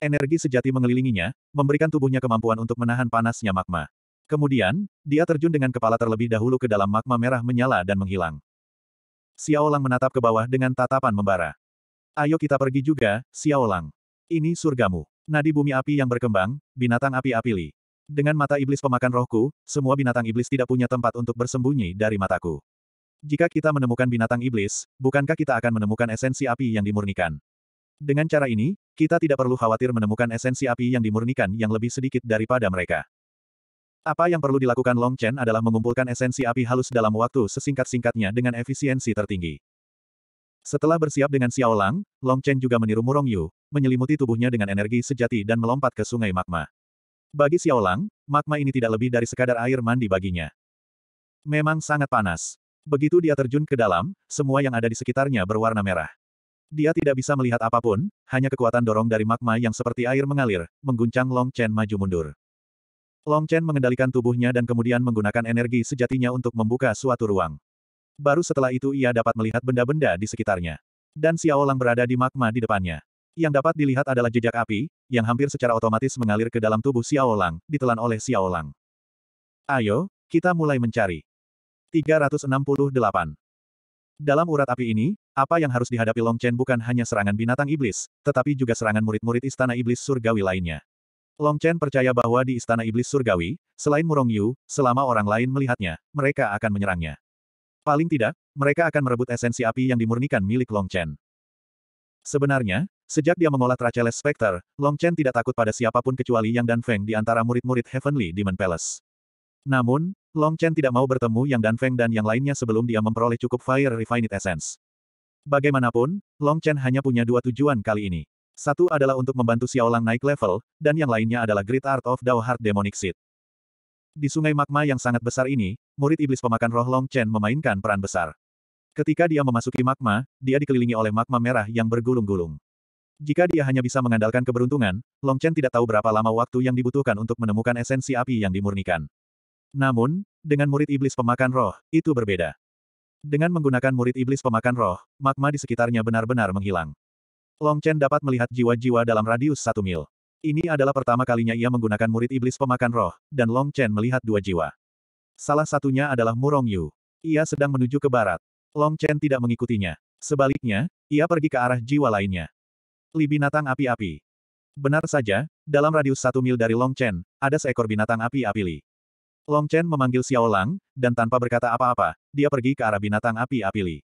[SPEAKER 1] Energi sejati mengelilinginya, memberikan tubuhnya kemampuan untuk menahan panasnya magma. Kemudian, dia terjun dengan kepala terlebih dahulu ke dalam magma merah menyala dan menghilang. Xiaolang menatap ke bawah dengan tatapan membara. Ayo kita pergi juga, Xiaolang. Ini surgamu. Nadi bumi api yang berkembang, binatang api -api dengan mata iblis pemakan rohku, semua binatang iblis tidak punya tempat untuk bersembunyi dari mataku. Jika kita menemukan binatang iblis, bukankah kita akan menemukan esensi api yang dimurnikan? Dengan cara ini, kita tidak perlu khawatir menemukan esensi api yang dimurnikan yang lebih sedikit daripada mereka. Apa yang perlu dilakukan Long Chen adalah mengumpulkan esensi api halus dalam waktu sesingkat-singkatnya dengan efisiensi tertinggi. Setelah bersiap dengan Xiao Lang, Long Chen juga meniru Murong Yu, menyelimuti tubuhnya dengan energi sejati dan melompat ke sungai magma. Bagi Xiaolang, magma ini tidak lebih dari sekadar air mandi baginya. Memang sangat panas. Begitu dia terjun ke dalam, semua yang ada di sekitarnya berwarna merah. Dia tidak bisa melihat apapun, hanya kekuatan dorong dari magma yang seperti air mengalir, mengguncang Long Chen maju mundur. Long Chen mengendalikan tubuhnya dan kemudian menggunakan energi sejatinya untuk membuka suatu ruang. Baru setelah itu ia dapat melihat benda-benda di sekitarnya. Dan Xiaolang berada di magma di depannya. Yang dapat dilihat adalah jejak api, yang hampir secara otomatis mengalir ke dalam tubuh Xiao Lang, ditelan oleh Xiao Lang. Ayo, kita mulai mencari. 368. Dalam urat api ini, apa yang harus dihadapi Long Chen bukan hanya serangan binatang iblis, tetapi juga serangan murid-murid istana iblis surgawi lainnya. Long Chen percaya bahwa di Istana Iblis Surgawi, selain Murong Yu, selama orang lain melihatnya, mereka akan menyerangnya. Paling tidak, mereka akan merebut esensi api yang dimurnikan milik Long Chen. Sebenarnya, Sejak dia mengolah Traceles Specter, Long Chen tidak takut pada siapapun kecuali Yang dan Feng di antara murid-murid Heavenly Demon Palace. Namun, Long Chen tidak mau bertemu Yang dan Feng dan yang lainnya sebelum dia memperoleh cukup Fire Refined Essence. Bagaimanapun, Long Chen hanya punya dua tujuan kali ini. Satu adalah untuk membantu Xiaolang naik level, dan yang lainnya adalah Great Art of Dao Heart Demonic Seed. Di sungai magma yang sangat besar ini, murid iblis pemakan roh Long Chen memainkan peran besar. Ketika dia memasuki magma, dia dikelilingi oleh magma merah yang bergulung-gulung. Jika dia hanya bisa mengandalkan keberuntungan, Long Chen tidak tahu berapa lama waktu yang dibutuhkan untuk menemukan esensi api yang dimurnikan. Namun, dengan murid iblis pemakan roh, itu berbeda. Dengan menggunakan murid iblis pemakan roh, magma di sekitarnya benar-benar menghilang. Long Chen dapat melihat jiwa-jiwa dalam radius satu mil. Ini adalah pertama kalinya ia menggunakan murid iblis pemakan roh, dan Long Chen melihat dua jiwa. Salah satunya adalah Murong Yu. Ia sedang menuju ke barat. Long Chen tidak mengikutinya. Sebaliknya, ia pergi ke arah jiwa lainnya. Li binatang api-api. Benar saja, dalam radius satu mil dari Long Chen, ada seekor binatang api-api Li. Long Chen memanggil Xiao Lang, dan tanpa berkata apa-apa, dia pergi ke arah binatang api-api Li.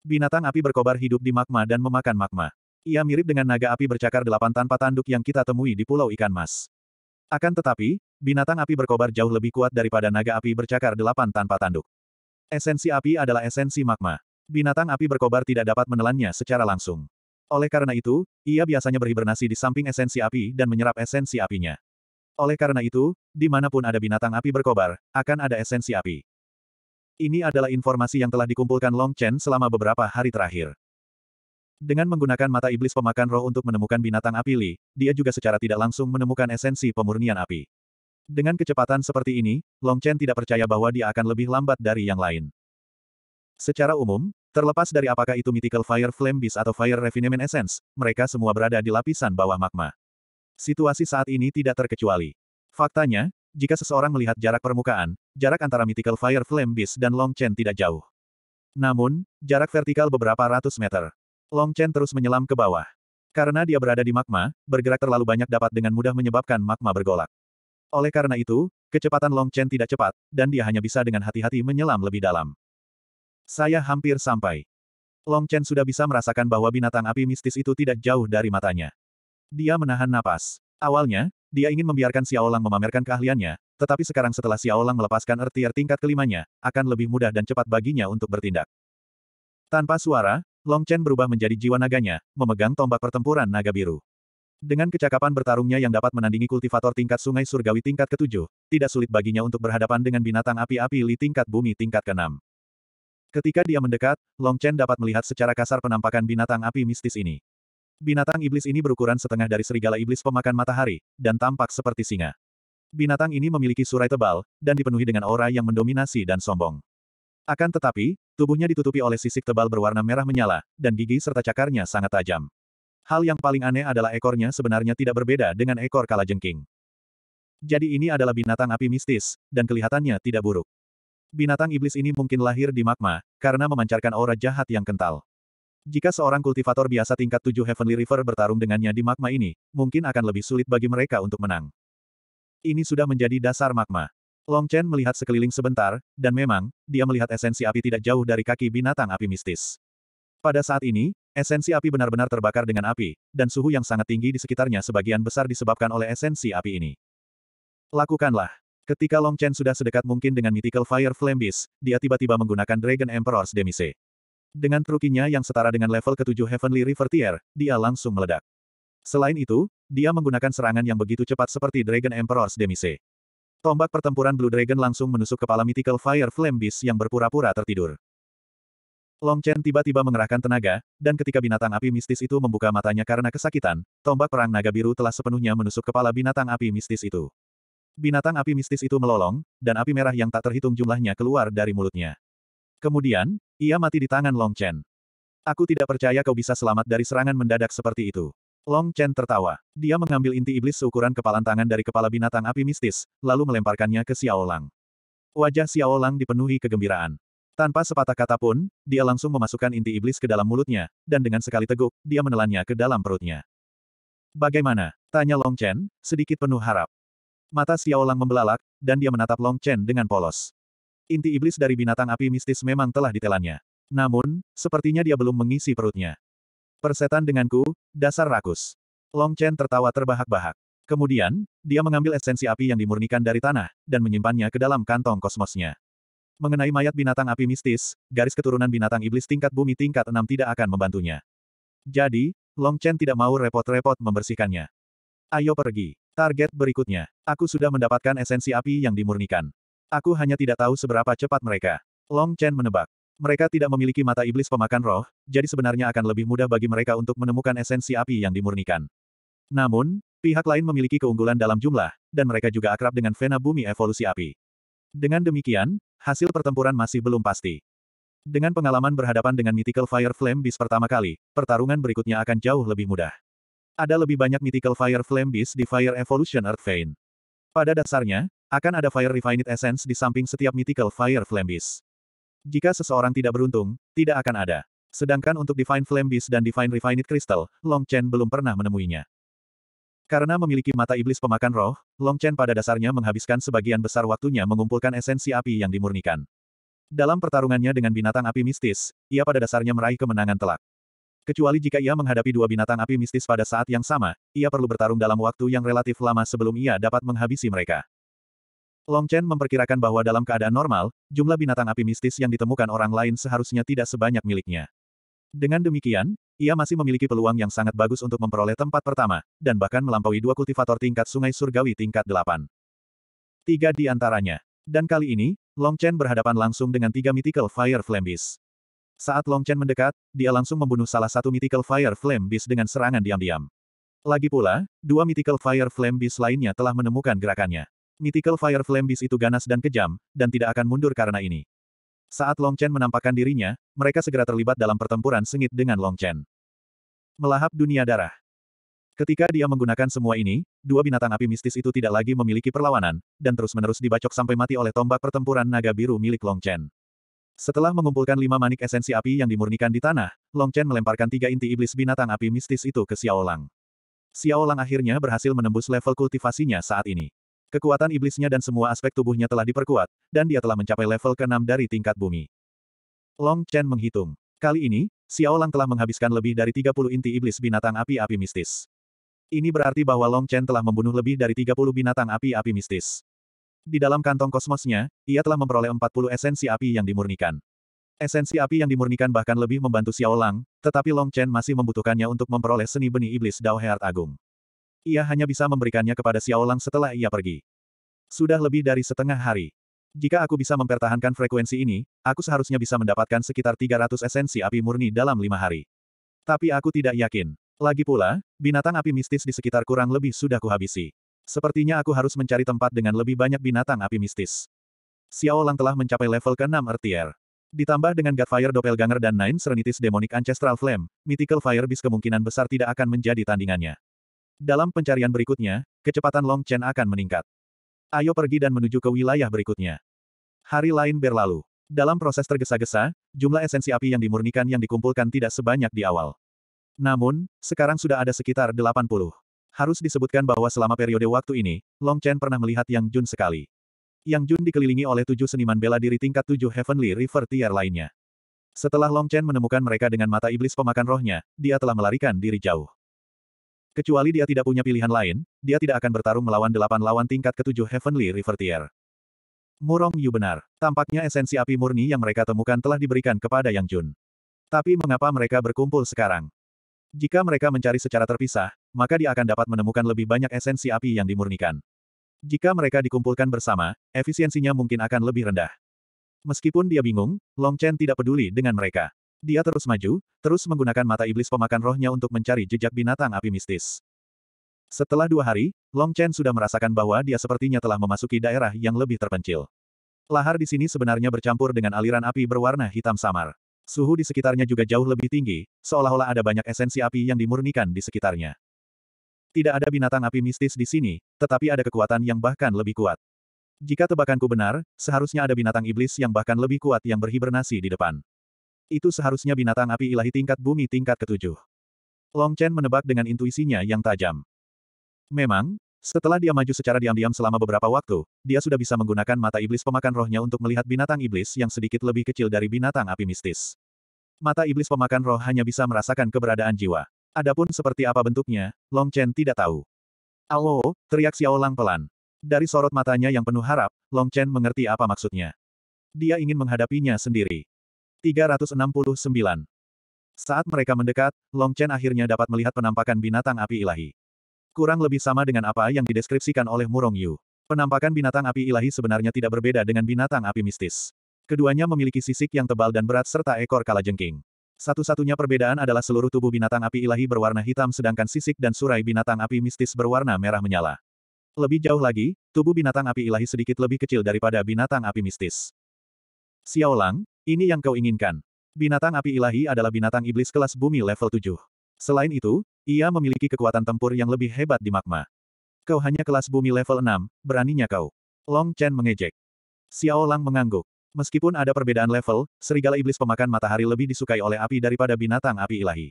[SPEAKER 1] Binatang api berkobar hidup di magma dan memakan magma. Ia mirip dengan naga api bercakar delapan tanpa tanduk yang kita temui di Pulau Ikan Mas. Akan tetapi, binatang api berkobar jauh lebih kuat daripada naga api bercakar delapan tanpa tanduk. Esensi api adalah esensi magma. Binatang api berkobar tidak dapat menelannya secara langsung. Oleh karena itu, ia biasanya berhibernasi di samping esensi api dan menyerap esensi apinya. Oleh karena itu, dimanapun ada binatang api berkobar, akan ada esensi api. Ini adalah informasi yang telah dikumpulkan Long Chen selama beberapa hari terakhir. Dengan menggunakan mata iblis pemakan roh untuk menemukan binatang api Li, dia juga secara tidak langsung menemukan esensi pemurnian api. Dengan kecepatan seperti ini, Long Chen tidak percaya bahwa dia akan lebih lambat dari yang lain. Secara umum, Terlepas dari apakah itu Mythical Fire Flame Beast atau Fire Refinement Essence, mereka semua berada di lapisan bawah magma. Situasi saat ini tidak terkecuali. Faktanya, jika seseorang melihat jarak permukaan, jarak antara Mythical Fire Flame Beast dan Long Chen tidak jauh. Namun, jarak vertikal beberapa ratus meter. Long Chen terus menyelam ke bawah. Karena dia berada di magma, bergerak terlalu banyak dapat dengan mudah menyebabkan magma bergolak. Oleh karena itu, kecepatan Long Chen tidak cepat, dan dia hanya bisa dengan hati-hati menyelam lebih dalam. Saya hampir sampai. Long Chen sudah bisa merasakan bahwa binatang api mistis itu tidak jauh dari matanya. Dia menahan napas. Awalnya, dia ingin membiarkan Xiao Lang memamerkan keahliannya, tetapi sekarang setelah Xiao Lang melepaskan ertier tingkat kelimanya, akan lebih mudah dan cepat baginya untuk bertindak. Tanpa suara, Long Chen berubah menjadi jiwa naganya, memegang tombak pertempuran naga biru. Dengan kecakapan bertarungnya yang dapat menandingi kultivator tingkat sungai surgawi tingkat ketujuh, tidak sulit baginya untuk berhadapan dengan binatang api-api li tingkat bumi tingkat keenam. Ketika dia mendekat, Long Chen dapat melihat secara kasar penampakan binatang api mistis ini. Binatang iblis ini berukuran setengah dari serigala iblis pemakan matahari, dan tampak seperti singa. Binatang ini memiliki surai tebal, dan dipenuhi dengan aura yang mendominasi dan sombong. Akan tetapi, tubuhnya ditutupi oleh sisik tebal berwarna merah menyala, dan gigi serta cakarnya sangat tajam. Hal yang paling aneh adalah ekornya sebenarnya tidak berbeda dengan ekor kalajengking. Jadi ini adalah binatang api mistis, dan kelihatannya tidak buruk. Binatang iblis ini mungkin lahir di magma, karena memancarkan aura jahat yang kental. Jika seorang kultivator biasa tingkat 7 Heavenly River bertarung dengannya di magma ini, mungkin akan lebih sulit bagi mereka untuk menang. Ini sudah menjadi dasar magma. Long Chen melihat sekeliling sebentar, dan memang, dia melihat esensi api tidak jauh dari kaki binatang api mistis. Pada saat ini, esensi api benar-benar terbakar dengan api, dan suhu yang sangat tinggi di sekitarnya sebagian besar disebabkan oleh esensi api ini. Lakukanlah. Ketika Long Chen sudah sedekat mungkin dengan Mythical Fire Flame Beast, dia tiba-tiba menggunakan Dragon Emperor's Demise. Dengan trukinya yang setara dengan level ketujuh Heavenly River Tier, dia langsung meledak. Selain itu, dia menggunakan serangan yang begitu cepat seperti Dragon Emperor's Demise. Tombak pertempuran Blue Dragon langsung menusuk kepala Mythical Fire Flame Beast yang berpura-pura tertidur. Long Chen tiba-tiba mengerahkan tenaga, dan ketika binatang api mistis itu membuka matanya karena kesakitan, tombak perang naga biru telah sepenuhnya menusuk kepala binatang api mistis itu. Binatang api mistis itu melolong, dan api merah yang tak terhitung jumlahnya keluar dari mulutnya. Kemudian, ia mati di tangan Long Chen. Aku tidak percaya kau bisa selamat dari serangan mendadak seperti itu. Long Chen tertawa. Dia mengambil inti iblis seukuran kepalan tangan dari kepala binatang api mistis, lalu melemparkannya ke Xiao Lang. Wajah Xiao Lang dipenuhi kegembiraan. Tanpa sepatah kata pun, dia langsung memasukkan inti iblis ke dalam mulutnya, dan dengan sekali teguk, dia menelannya ke dalam perutnya. Bagaimana? Tanya Long Chen, sedikit penuh harap. Mata Xiaolang membelalak, dan dia menatap Long Chen dengan polos. Inti iblis dari binatang api mistis memang telah ditelannya. Namun, sepertinya dia belum mengisi perutnya. Persetan denganku, dasar rakus. Long Chen tertawa terbahak-bahak. Kemudian, dia mengambil esensi api yang dimurnikan dari tanah, dan menyimpannya ke dalam kantong kosmosnya. Mengenai mayat binatang api mistis, garis keturunan binatang iblis tingkat bumi tingkat 6 tidak akan membantunya. Jadi, Long Chen tidak mau repot-repot membersihkannya. Ayo pergi. Target berikutnya. Aku sudah mendapatkan esensi api yang dimurnikan. Aku hanya tidak tahu seberapa cepat mereka. Long Chen menebak. Mereka tidak memiliki mata iblis pemakan roh, jadi sebenarnya akan lebih mudah bagi mereka untuk menemukan esensi api yang dimurnikan. Namun, pihak lain memiliki keunggulan dalam jumlah, dan mereka juga akrab dengan vena bumi evolusi api. Dengan demikian, hasil pertempuran masih belum pasti. Dengan pengalaman berhadapan dengan mythical fire flame bis pertama kali, pertarungan berikutnya akan jauh lebih mudah. Ada lebih banyak Mythical Fire Flame Beast di Fire Evolution Earth Vein. Pada dasarnya, akan ada Fire Refined Essence di samping setiap Mythical Fire Flame Beast. Jika seseorang tidak beruntung, tidak akan ada. Sedangkan untuk Divine Flame Beast dan Divine Refined Crystal, Long Chen belum pernah menemuinya. Karena memiliki mata iblis pemakan roh, Long Chen pada dasarnya menghabiskan sebagian besar waktunya mengumpulkan esensi api yang dimurnikan. Dalam pertarungannya dengan binatang api mistis, ia pada dasarnya meraih kemenangan telak. Kecuali jika ia menghadapi dua binatang api mistis pada saat yang sama, ia perlu bertarung dalam waktu yang relatif lama sebelum ia dapat menghabisi mereka. Long Chen memperkirakan bahwa dalam keadaan normal, jumlah binatang api mistis yang ditemukan orang lain seharusnya tidak sebanyak miliknya. Dengan demikian, ia masih memiliki peluang yang sangat bagus untuk memperoleh tempat pertama, dan bahkan melampaui dua kultivator tingkat sungai surgawi tingkat delapan. Tiga di antaranya. Dan kali ini, Long Chen berhadapan langsung dengan tiga mythical fire flame saat Long Chen mendekat, dia langsung membunuh salah satu Mythical Fire Flame Beast dengan serangan diam-diam. Lagi pula, dua Mythical Fire Flame Beast lainnya telah menemukan gerakannya. Mythical Fire Flame Beast itu ganas dan kejam, dan tidak akan mundur karena ini. Saat Long Chen menampakkan dirinya, mereka segera terlibat dalam pertempuran sengit dengan Long Chen. Melahap dunia darah. Ketika dia menggunakan semua ini, dua binatang api mistis itu tidak lagi memiliki perlawanan, dan terus-menerus dibacok sampai mati oleh tombak pertempuran naga biru milik Long Chen. Setelah mengumpulkan lima manik esensi api yang dimurnikan di tanah, Long Chen melemparkan tiga inti iblis binatang api mistis itu ke Xiao Lang. Xiao Lang akhirnya berhasil menembus level kultivasinya saat ini. Kekuatan iblisnya dan semua aspek tubuhnya telah diperkuat, dan dia telah mencapai level ke-6 dari tingkat bumi. Long Chen menghitung. Kali ini, Xiao Lang telah menghabiskan lebih dari 30 inti iblis binatang api-api mistis. Ini berarti bahwa Long Chen telah membunuh lebih dari 30 binatang api-api mistis. Di dalam kantong kosmosnya, ia telah memperoleh 40 esensi api yang dimurnikan. Esensi api yang dimurnikan bahkan lebih membantu Xiao Lang, tetapi Long Chen masih membutuhkannya untuk memperoleh seni benih iblis Dao Heart Agung. Ia hanya bisa memberikannya kepada Xiao Lang setelah ia pergi. Sudah lebih dari setengah hari. Jika aku bisa mempertahankan frekuensi ini, aku seharusnya bisa mendapatkan sekitar 300 esensi api murni dalam lima hari. Tapi aku tidak yakin. Lagi pula, binatang api mistis di sekitar kurang lebih sudah kuhabisi. Sepertinya aku harus mencari tempat dengan lebih banyak binatang api mistis. Xiao Lang telah mencapai level ke-6 Ertier. Ditambah dengan Godfire Doppelganger dan Nine Serenitis Demonic Ancestral Flame, Mythical Fire Beast kemungkinan besar tidak akan menjadi tandingannya. Dalam pencarian berikutnya, kecepatan Long Chen akan meningkat. Ayo pergi dan menuju ke wilayah berikutnya. Hari lain berlalu. Dalam proses tergesa-gesa, jumlah esensi api yang dimurnikan yang dikumpulkan tidak sebanyak di awal. Namun, sekarang sudah ada sekitar 80. Harus disebutkan bahwa selama periode waktu ini, Long Chen pernah melihat Yang Jun sekali. Yang Jun dikelilingi oleh tujuh seniman bela diri tingkat tujuh Heavenly River Tier lainnya. Setelah Long Chen menemukan mereka dengan mata iblis pemakan rohnya, dia telah melarikan diri jauh. Kecuali dia tidak punya pilihan lain, dia tidak akan bertarung melawan delapan lawan tingkat ketujuh Heavenly River Tier. Murong Yu benar. Tampaknya esensi api murni yang mereka temukan telah diberikan kepada Yang Jun. Tapi mengapa mereka berkumpul sekarang? Jika mereka mencari secara terpisah, maka dia akan dapat menemukan lebih banyak esensi api yang dimurnikan. Jika mereka dikumpulkan bersama, efisiensinya mungkin akan lebih rendah. Meskipun dia bingung, Long Chen tidak peduli dengan mereka. Dia terus maju, terus menggunakan mata iblis pemakan rohnya untuk mencari jejak binatang api mistis. Setelah dua hari, Long Chen sudah merasakan bahwa dia sepertinya telah memasuki daerah yang lebih terpencil. Lahar di sini sebenarnya bercampur dengan aliran api berwarna hitam samar. Suhu di sekitarnya juga jauh lebih tinggi, seolah-olah ada banyak esensi api yang dimurnikan di sekitarnya. Tidak ada binatang api mistis di sini, tetapi ada kekuatan yang bahkan lebih kuat. Jika tebakanku benar, seharusnya ada binatang iblis yang bahkan lebih kuat yang berhibernasi di depan. Itu seharusnya binatang api ilahi tingkat bumi tingkat ketujuh. Long Chen menebak dengan intuisinya yang tajam. Memang, setelah dia maju secara diam-diam selama beberapa waktu, dia sudah bisa menggunakan mata iblis pemakan rohnya untuk melihat binatang iblis yang sedikit lebih kecil dari binatang api mistis. Mata iblis pemakan roh hanya bisa merasakan keberadaan jiwa. Adapun seperti apa bentuknya, Long Chen tidak tahu. Alo, teriak Xiao Lang pelan. Dari sorot matanya yang penuh harap, Long Chen mengerti apa maksudnya. Dia ingin menghadapinya sendiri. 369. Saat mereka mendekat, Long Chen akhirnya dapat melihat penampakan binatang api ilahi. Kurang lebih sama dengan apa yang dideskripsikan oleh Murong Yu. Penampakan binatang api ilahi sebenarnya tidak berbeda dengan binatang api mistis. Keduanya memiliki sisik yang tebal dan berat serta ekor kalajengking. Satu-satunya perbedaan adalah seluruh tubuh binatang api ilahi berwarna hitam sedangkan sisik dan surai binatang api mistis berwarna merah menyala. Lebih jauh lagi, tubuh binatang api ilahi sedikit lebih kecil daripada binatang api mistis. Xiaolang, ini yang kau inginkan. Binatang api ilahi adalah binatang iblis kelas bumi level 7. Selain itu, ia memiliki kekuatan tempur yang lebih hebat di magma. Kau hanya kelas bumi level 6, beraninya kau. Long Chen mengejek. Xiaolang mengangguk. Meskipun ada perbedaan level, serigala iblis pemakan matahari lebih disukai oleh api daripada binatang api ilahi.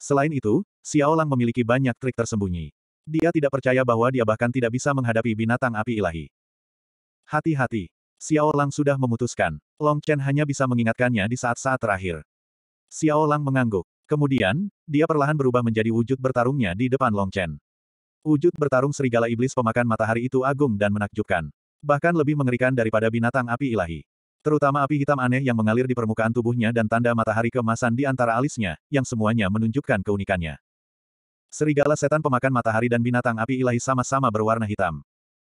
[SPEAKER 1] Selain itu, Xiao Lang memiliki banyak trik tersembunyi. Dia tidak percaya bahwa dia bahkan tidak bisa menghadapi binatang api ilahi. Hati-hati. Xiao Lang sudah memutuskan. Long Chen hanya bisa mengingatkannya di saat-saat terakhir. Xiao Lang mengangguk. Kemudian, dia perlahan berubah menjadi wujud bertarungnya di depan Long Chen. Wujud bertarung serigala iblis pemakan matahari itu agung dan menakjubkan. Bahkan lebih mengerikan daripada binatang api ilahi. Terutama api hitam aneh yang mengalir di permukaan tubuhnya dan tanda matahari kemasan di antara alisnya, yang semuanya menunjukkan keunikannya. Serigala setan pemakan matahari dan binatang api ilahi sama-sama berwarna hitam.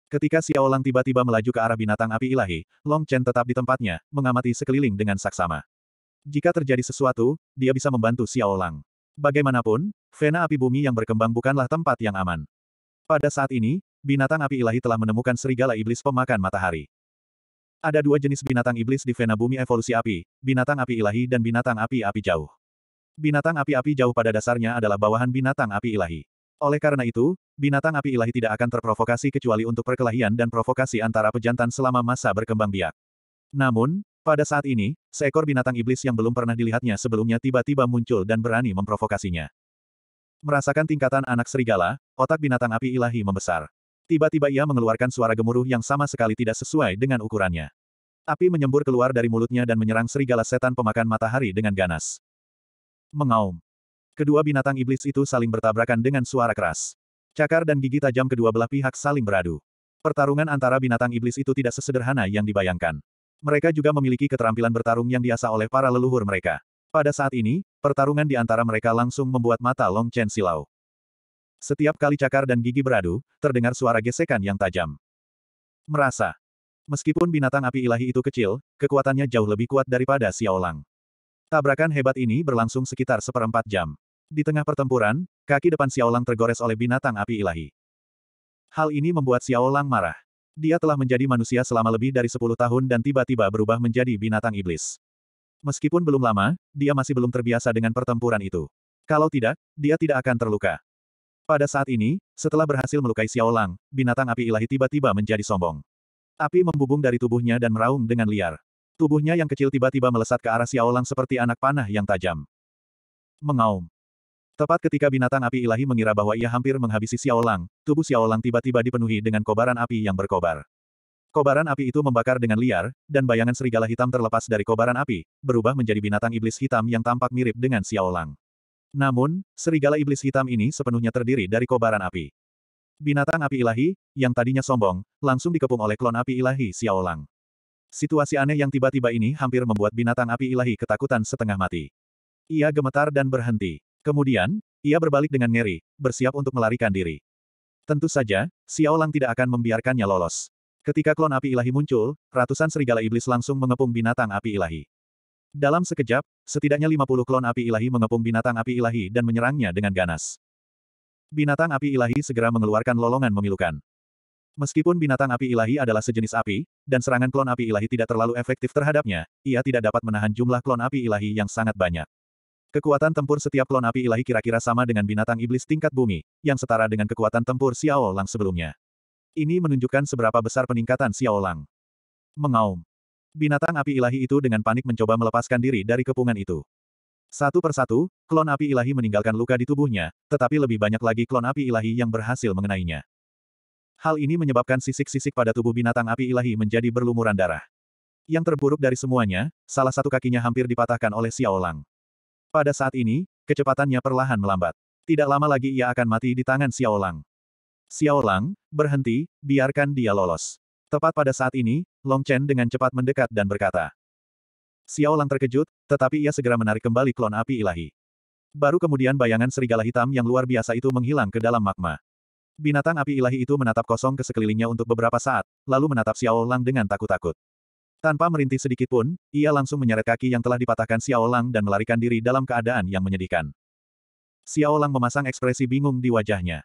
[SPEAKER 1] Ketika Xiao Lang tiba-tiba melaju ke arah binatang api ilahi, Long Chen tetap di tempatnya, mengamati sekeliling dengan saksama. Jika terjadi sesuatu, dia bisa membantu Xiao Lang. Bagaimanapun, vena api bumi yang berkembang bukanlah tempat yang aman. Pada saat ini, binatang api ilahi telah menemukan serigala iblis pemakan matahari. Ada dua jenis binatang iblis di Vena Bumi Evolusi Api, binatang api ilahi dan binatang api-api jauh. Binatang api-api jauh pada dasarnya adalah bawahan binatang api ilahi. Oleh karena itu, binatang api ilahi tidak akan terprovokasi kecuali untuk perkelahian dan provokasi antara pejantan selama masa berkembang biak. Namun, pada saat ini, seekor binatang iblis yang belum pernah dilihatnya sebelumnya tiba-tiba muncul dan berani memprovokasinya. Merasakan tingkatan anak serigala, otak binatang api ilahi membesar. Tiba-tiba ia mengeluarkan suara gemuruh yang sama sekali tidak sesuai dengan ukurannya. Api menyembur keluar dari mulutnya dan menyerang serigala setan pemakan matahari dengan ganas. Mengaum. Kedua binatang iblis itu saling bertabrakan dengan suara keras. Cakar dan gigi tajam kedua belah pihak saling beradu. Pertarungan antara binatang iblis itu tidak sesederhana yang dibayangkan. Mereka juga memiliki keterampilan bertarung yang diasah oleh para leluhur mereka. Pada saat ini, pertarungan di antara mereka langsung membuat mata Long Chen silau. Setiap kali cakar dan gigi beradu, terdengar suara gesekan yang tajam. Merasa. Meskipun binatang api ilahi itu kecil, kekuatannya jauh lebih kuat daripada Xiaolang. Tabrakan hebat ini berlangsung sekitar seperempat jam. Di tengah pertempuran, kaki depan Xiaolang tergores oleh binatang api ilahi. Hal ini membuat Xiaolang marah. Dia telah menjadi manusia selama lebih dari 10 tahun dan tiba-tiba berubah menjadi binatang iblis. Meskipun belum lama, dia masih belum terbiasa dengan pertempuran itu. Kalau tidak, dia tidak akan terluka. Pada saat ini, setelah berhasil melukai Xiao Lang, binatang api ilahi tiba-tiba menjadi sombong. Api membubung dari tubuhnya dan meraung dengan liar. Tubuhnya yang kecil tiba-tiba melesat ke arah Xiao Lang seperti anak panah yang tajam. Mengaum. Tepat ketika binatang api ilahi mengira bahwa ia hampir menghabisi Xiao Lang, tubuh Xiao Lang tiba-tiba dipenuhi dengan kobaran api yang berkobar. Kobaran api itu membakar dengan liar, dan bayangan serigala hitam terlepas dari kobaran api, berubah menjadi binatang iblis hitam yang tampak mirip dengan Xiao Lang. Namun, serigala iblis hitam ini sepenuhnya terdiri dari kobaran api. Binatang api ilahi, yang tadinya sombong, langsung dikepung oleh klon api ilahi Xiaolang. Situasi aneh yang tiba-tiba ini hampir membuat binatang api ilahi ketakutan setengah mati. Ia gemetar dan berhenti. Kemudian, ia berbalik dengan ngeri, bersiap untuk melarikan diri. Tentu saja, Xiaolang tidak akan membiarkannya lolos. Ketika klon api ilahi muncul, ratusan serigala iblis langsung mengepung binatang api ilahi. Dalam sekejap, setidaknya 50 klon api ilahi mengepung binatang api ilahi dan menyerangnya dengan ganas. Binatang api ilahi segera mengeluarkan lolongan memilukan. Meskipun binatang api ilahi adalah sejenis api, dan serangan klon api ilahi tidak terlalu efektif terhadapnya, ia tidak dapat menahan jumlah klon api ilahi yang sangat banyak. Kekuatan tempur setiap klon api ilahi kira-kira sama dengan binatang iblis tingkat bumi, yang setara dengan kekuatan tempur Xiao Lang sebelumnya. Ini menunjukkan seberapa besar peningkatan Xiao Lang. Mengaum. Binatang api ilahi itu dengan panik mencoba melepaskan diri dari kepungan itu. Satu persatu, klon api ilahi meninggalkan luka di tubuhnya, tetapi lebih banyak lagi klon api ilahi yang berhasil mengenainya. Hal ini menyebabkan sisik-sisik pada tubuh binatang api ilahi menjadi berlumuran darah. Yang terburuk dari semuanya, salah satu kakinya hampir dipatahkan oleh Xiao Lang. Pada saat ini, kecepatannya perlahan melambat. Tidak lama lagi ia akan mati di tangan Xiao Lang. Xiao Lang, berhenti, biarkan dia lolos. Tepat pada saat ini, Long Chen dengan cepat mendekat dan berkata. Xiao Lang terkejut, tetapi ia segera menarik kembali klon api ilahi. Baru kemudian bayangan serigala hitam yang luar biasa itu menghilang ke dalam magma. Binatang api ilahi itu menatap kosong ke sekelilingnya untuk beberapa saat, lalu menatap Xiao Lang dengan takut-takut. Tanpa merintih sedikit pun, ia langsung menyeret kaki yang telah dipatahkan Xiao Lang dan melarikan diri dalam keadaan yang menyedihkan. Xiao Lang memasang ekspresi bingung di wajahnya.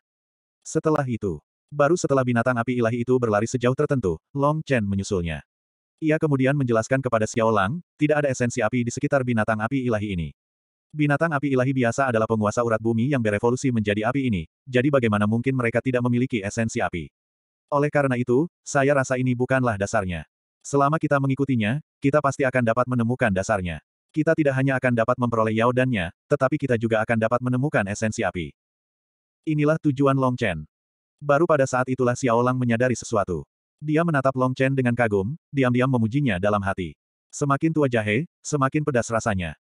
[SPEAKER 1] Setelah itu, Baru setelah binatang api ilahi itu berlari sejauh tertentu, Long Chen menyusulnya. Ia kemudian menjelaskan kepada Xiao Lang, tidak ada esensi api di sekitar binatang api ilahi ini. Binatang api ilahi biasa adalah penguasa urat bumi yang berevolusi menjadi api ini, jadi bagaimana mungkin mereka tidak memiliki esensi api? Oleh karena itu, saya rasa ini bukanlah dasarnya. Selama kita mengikutinya, kita pasti akan dapat menemukan dasarnya. Kita tidak hanya akan dapat memperoleh Yao tetapi kita juga akan dapat menemukan esensi api. Inilah tujuan Long Chen. Baru pada saat itulah Xiao Lang menyadari sesuatu. Dia menatap Long Chen dengan kagum, diam-diam memujinya dalam hati. Semakin tua jahe, semakin pedas rasanya.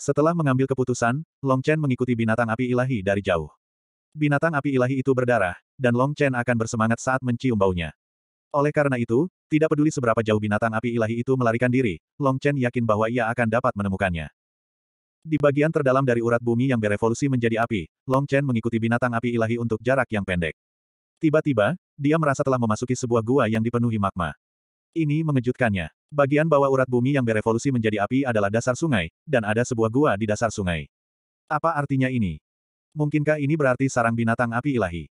[SPEAKER 1] Setelah mengambil keputusan, Long Chen mengikuti binatang api ilahi dari jauh. Binatang api ilahi itu berdarah, dan Long Chen akan bersemangat saat mencium baunya. Oleh karena itu, tidak peduli seberapa jauh binatang api ilahi itu melarikan diri, Long Chen yakin bahwa ia akan dapat menemukannya. Di bagian terdalam dari urat bumi yang berevolusi menjadi api, Long Chen mengikuti binatang api ilahi untuk jarak yang pendek. Tiba-tiba, dia merasa telah memasuki sebuah gua yang dipenuhi magma. Ini mengejutkannya. Bagian bawah urat bumi yang berevolusi menjadi api adalah dasar sungai, dan ada sebuah gua di dasar sungai. Apa artinya ini? Mungkinkah ini berarti sarang binatang api ilahi?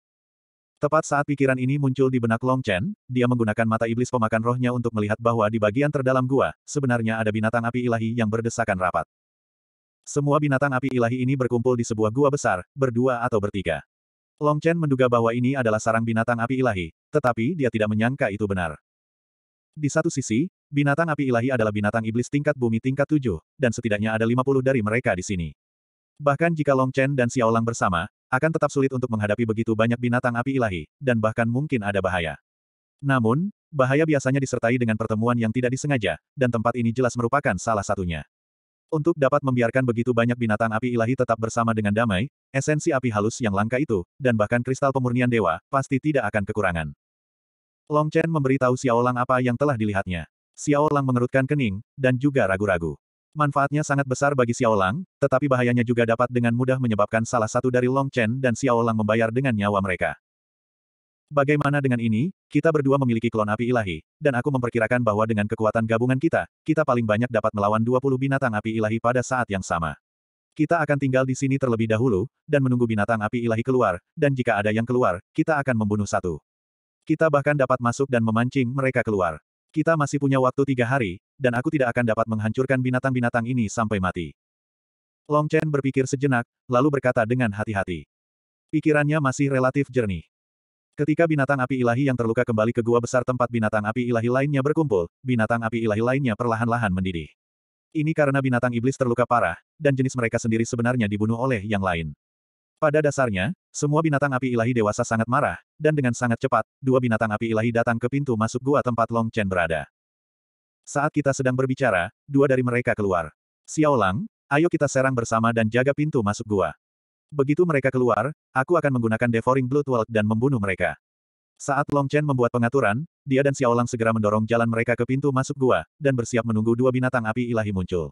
[SPEAKER 1] Tepat saat pikiran ini muncul di benak Long Chen, dia menggunakan mata iblis pemakan rohnya untuk melihat bahwa di bagian terdalam gua, sebenarnya ada binatang api ilahi yang berdesakan rapat. Semua binatang api ilahi ini berkumpul di sebuah gua besar, berdua atau bertiga. Long Chen menduga bahwa ini adalah sarang binatang api ilahi, tetapi dia tidak menyangka itu benar. Di satu sisi, binatang api ilahi adalah binatang iblis tingkat bumi tingkat tujuh, dan setidaknya ada lima puluh dari mereka di sini. Bahkan jika Long Chen dan Xiaolang bersama, akan tetap sulit untuk menghadapi begitu banyak binatang api ilahi, dan bahkan mungkin ada bahaya. Namun, bahaya biasanya disertai dengan pertemuan yang tidak disengaja, dan tempat ini jelas merupakan salah satunya. Untuk dapat membiarkan begitu banyak binatang api ilahi tetap bersama dengan damai, esensi api halus yang langka itu, dan bahkan kristal pemurnian dewa, pasti tidak akan kekurangan. Long Chen memberitahu Xiao Lang apa yang telah dilihatnya. Xiao Lang mengerutkan kening, dan juga ragu-ragu. Manfaatnya sangat besar bagi Xiao Lang, tetapi bahayanya juga dapat dengan mudah menyebabkan salah satu dari Long Chen dan Xiao Lang membayar dengan nyawa mereka. Bagaimana dengan ini, kita berdua memiliki klon api ilahi, dan aku memperkirakan bahwa dengan kekuatan gabungan kita, kita paling banyak dapat melawan 20 binatang api ilahi pada saat yang sama. Kita akan tinggal di sini terlebih dahulu, dan menunggu binatang api ilahi keluar, dan jika ada yang keluar, kita akan membunuh satu. Kita bahkan dapat masuk dan memancing mereka keluar. Kita masih punya waktu tiga hari, dan aku tidak akan dapat menghancurkan binatang-binatang ini sampai mati. Long Chen berpikir sejenak, lalu berkata dengan hati-hati. Pikirannya masih relatif jernih. Ketika binatang api ilahi yang terluka kembali ke gua besar tempat binatang api ilahi lainnya berkumpul, binatang api ilahi lainnya perlahan-lahan mendidih. Ini karena binatang iblis terluka parah, dan jenis mereka sendiri sebenarnya dibunuh oleh yang lain. Pada dasarnya, semua binatang api ilahi dewasa sangat marah, dan dengan sangat cepat, dua binatang api ilahi datang ke pintu masuk gua tempat Long Chen berada. Saat kita sedang berbicara, dua dari mereka keluar. Xiao Lang, ayo kita serang bersama dan jaga pintu masuk gua. Begitu mereka keluar, aku akan menggunakan Devouring Blood World dan membunuh mereka. Saat Long Chen membuat pengaturan, dia dan Xiaolang segera mendorong jalan mereka ke pintu masuk gua, dan bersiap menunggu dua binatang api ilahi muncul.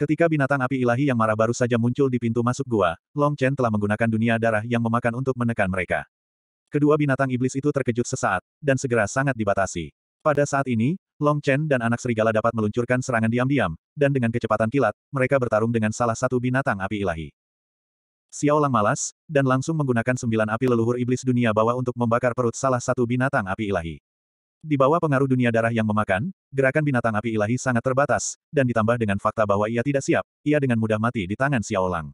[SPEAKER 1] Ketika binatang api ilahi yang marah baru saja muncul di pintu masuk gua, Long Chen telah menggunakan dunia darah yang memakan untuk menekan mereka. Kedua binatang iblis itu terkejut sesaat, dan segera sangat dibatasi. Pada saat ini, Long Chen dan anak serigala dapat meluncurkan serangan diam-diam, dan dengan kecepatan kilat, mereka bertarung dengan salah satu binatang api ilahi. Xiao Lang malas, dan langsung menggunakan sembilan api leluhur iblis dunia bawah untuk membakar perut salah satu binatang api ilahi. Di bawah pengaruh dunia darah yang memakan, gerakan binatang api ilahi sangat terbatas, dan ditambah dengan fakta bahwa ia tidak siap, ia dengan mudah mati di tangan Xiao Lang.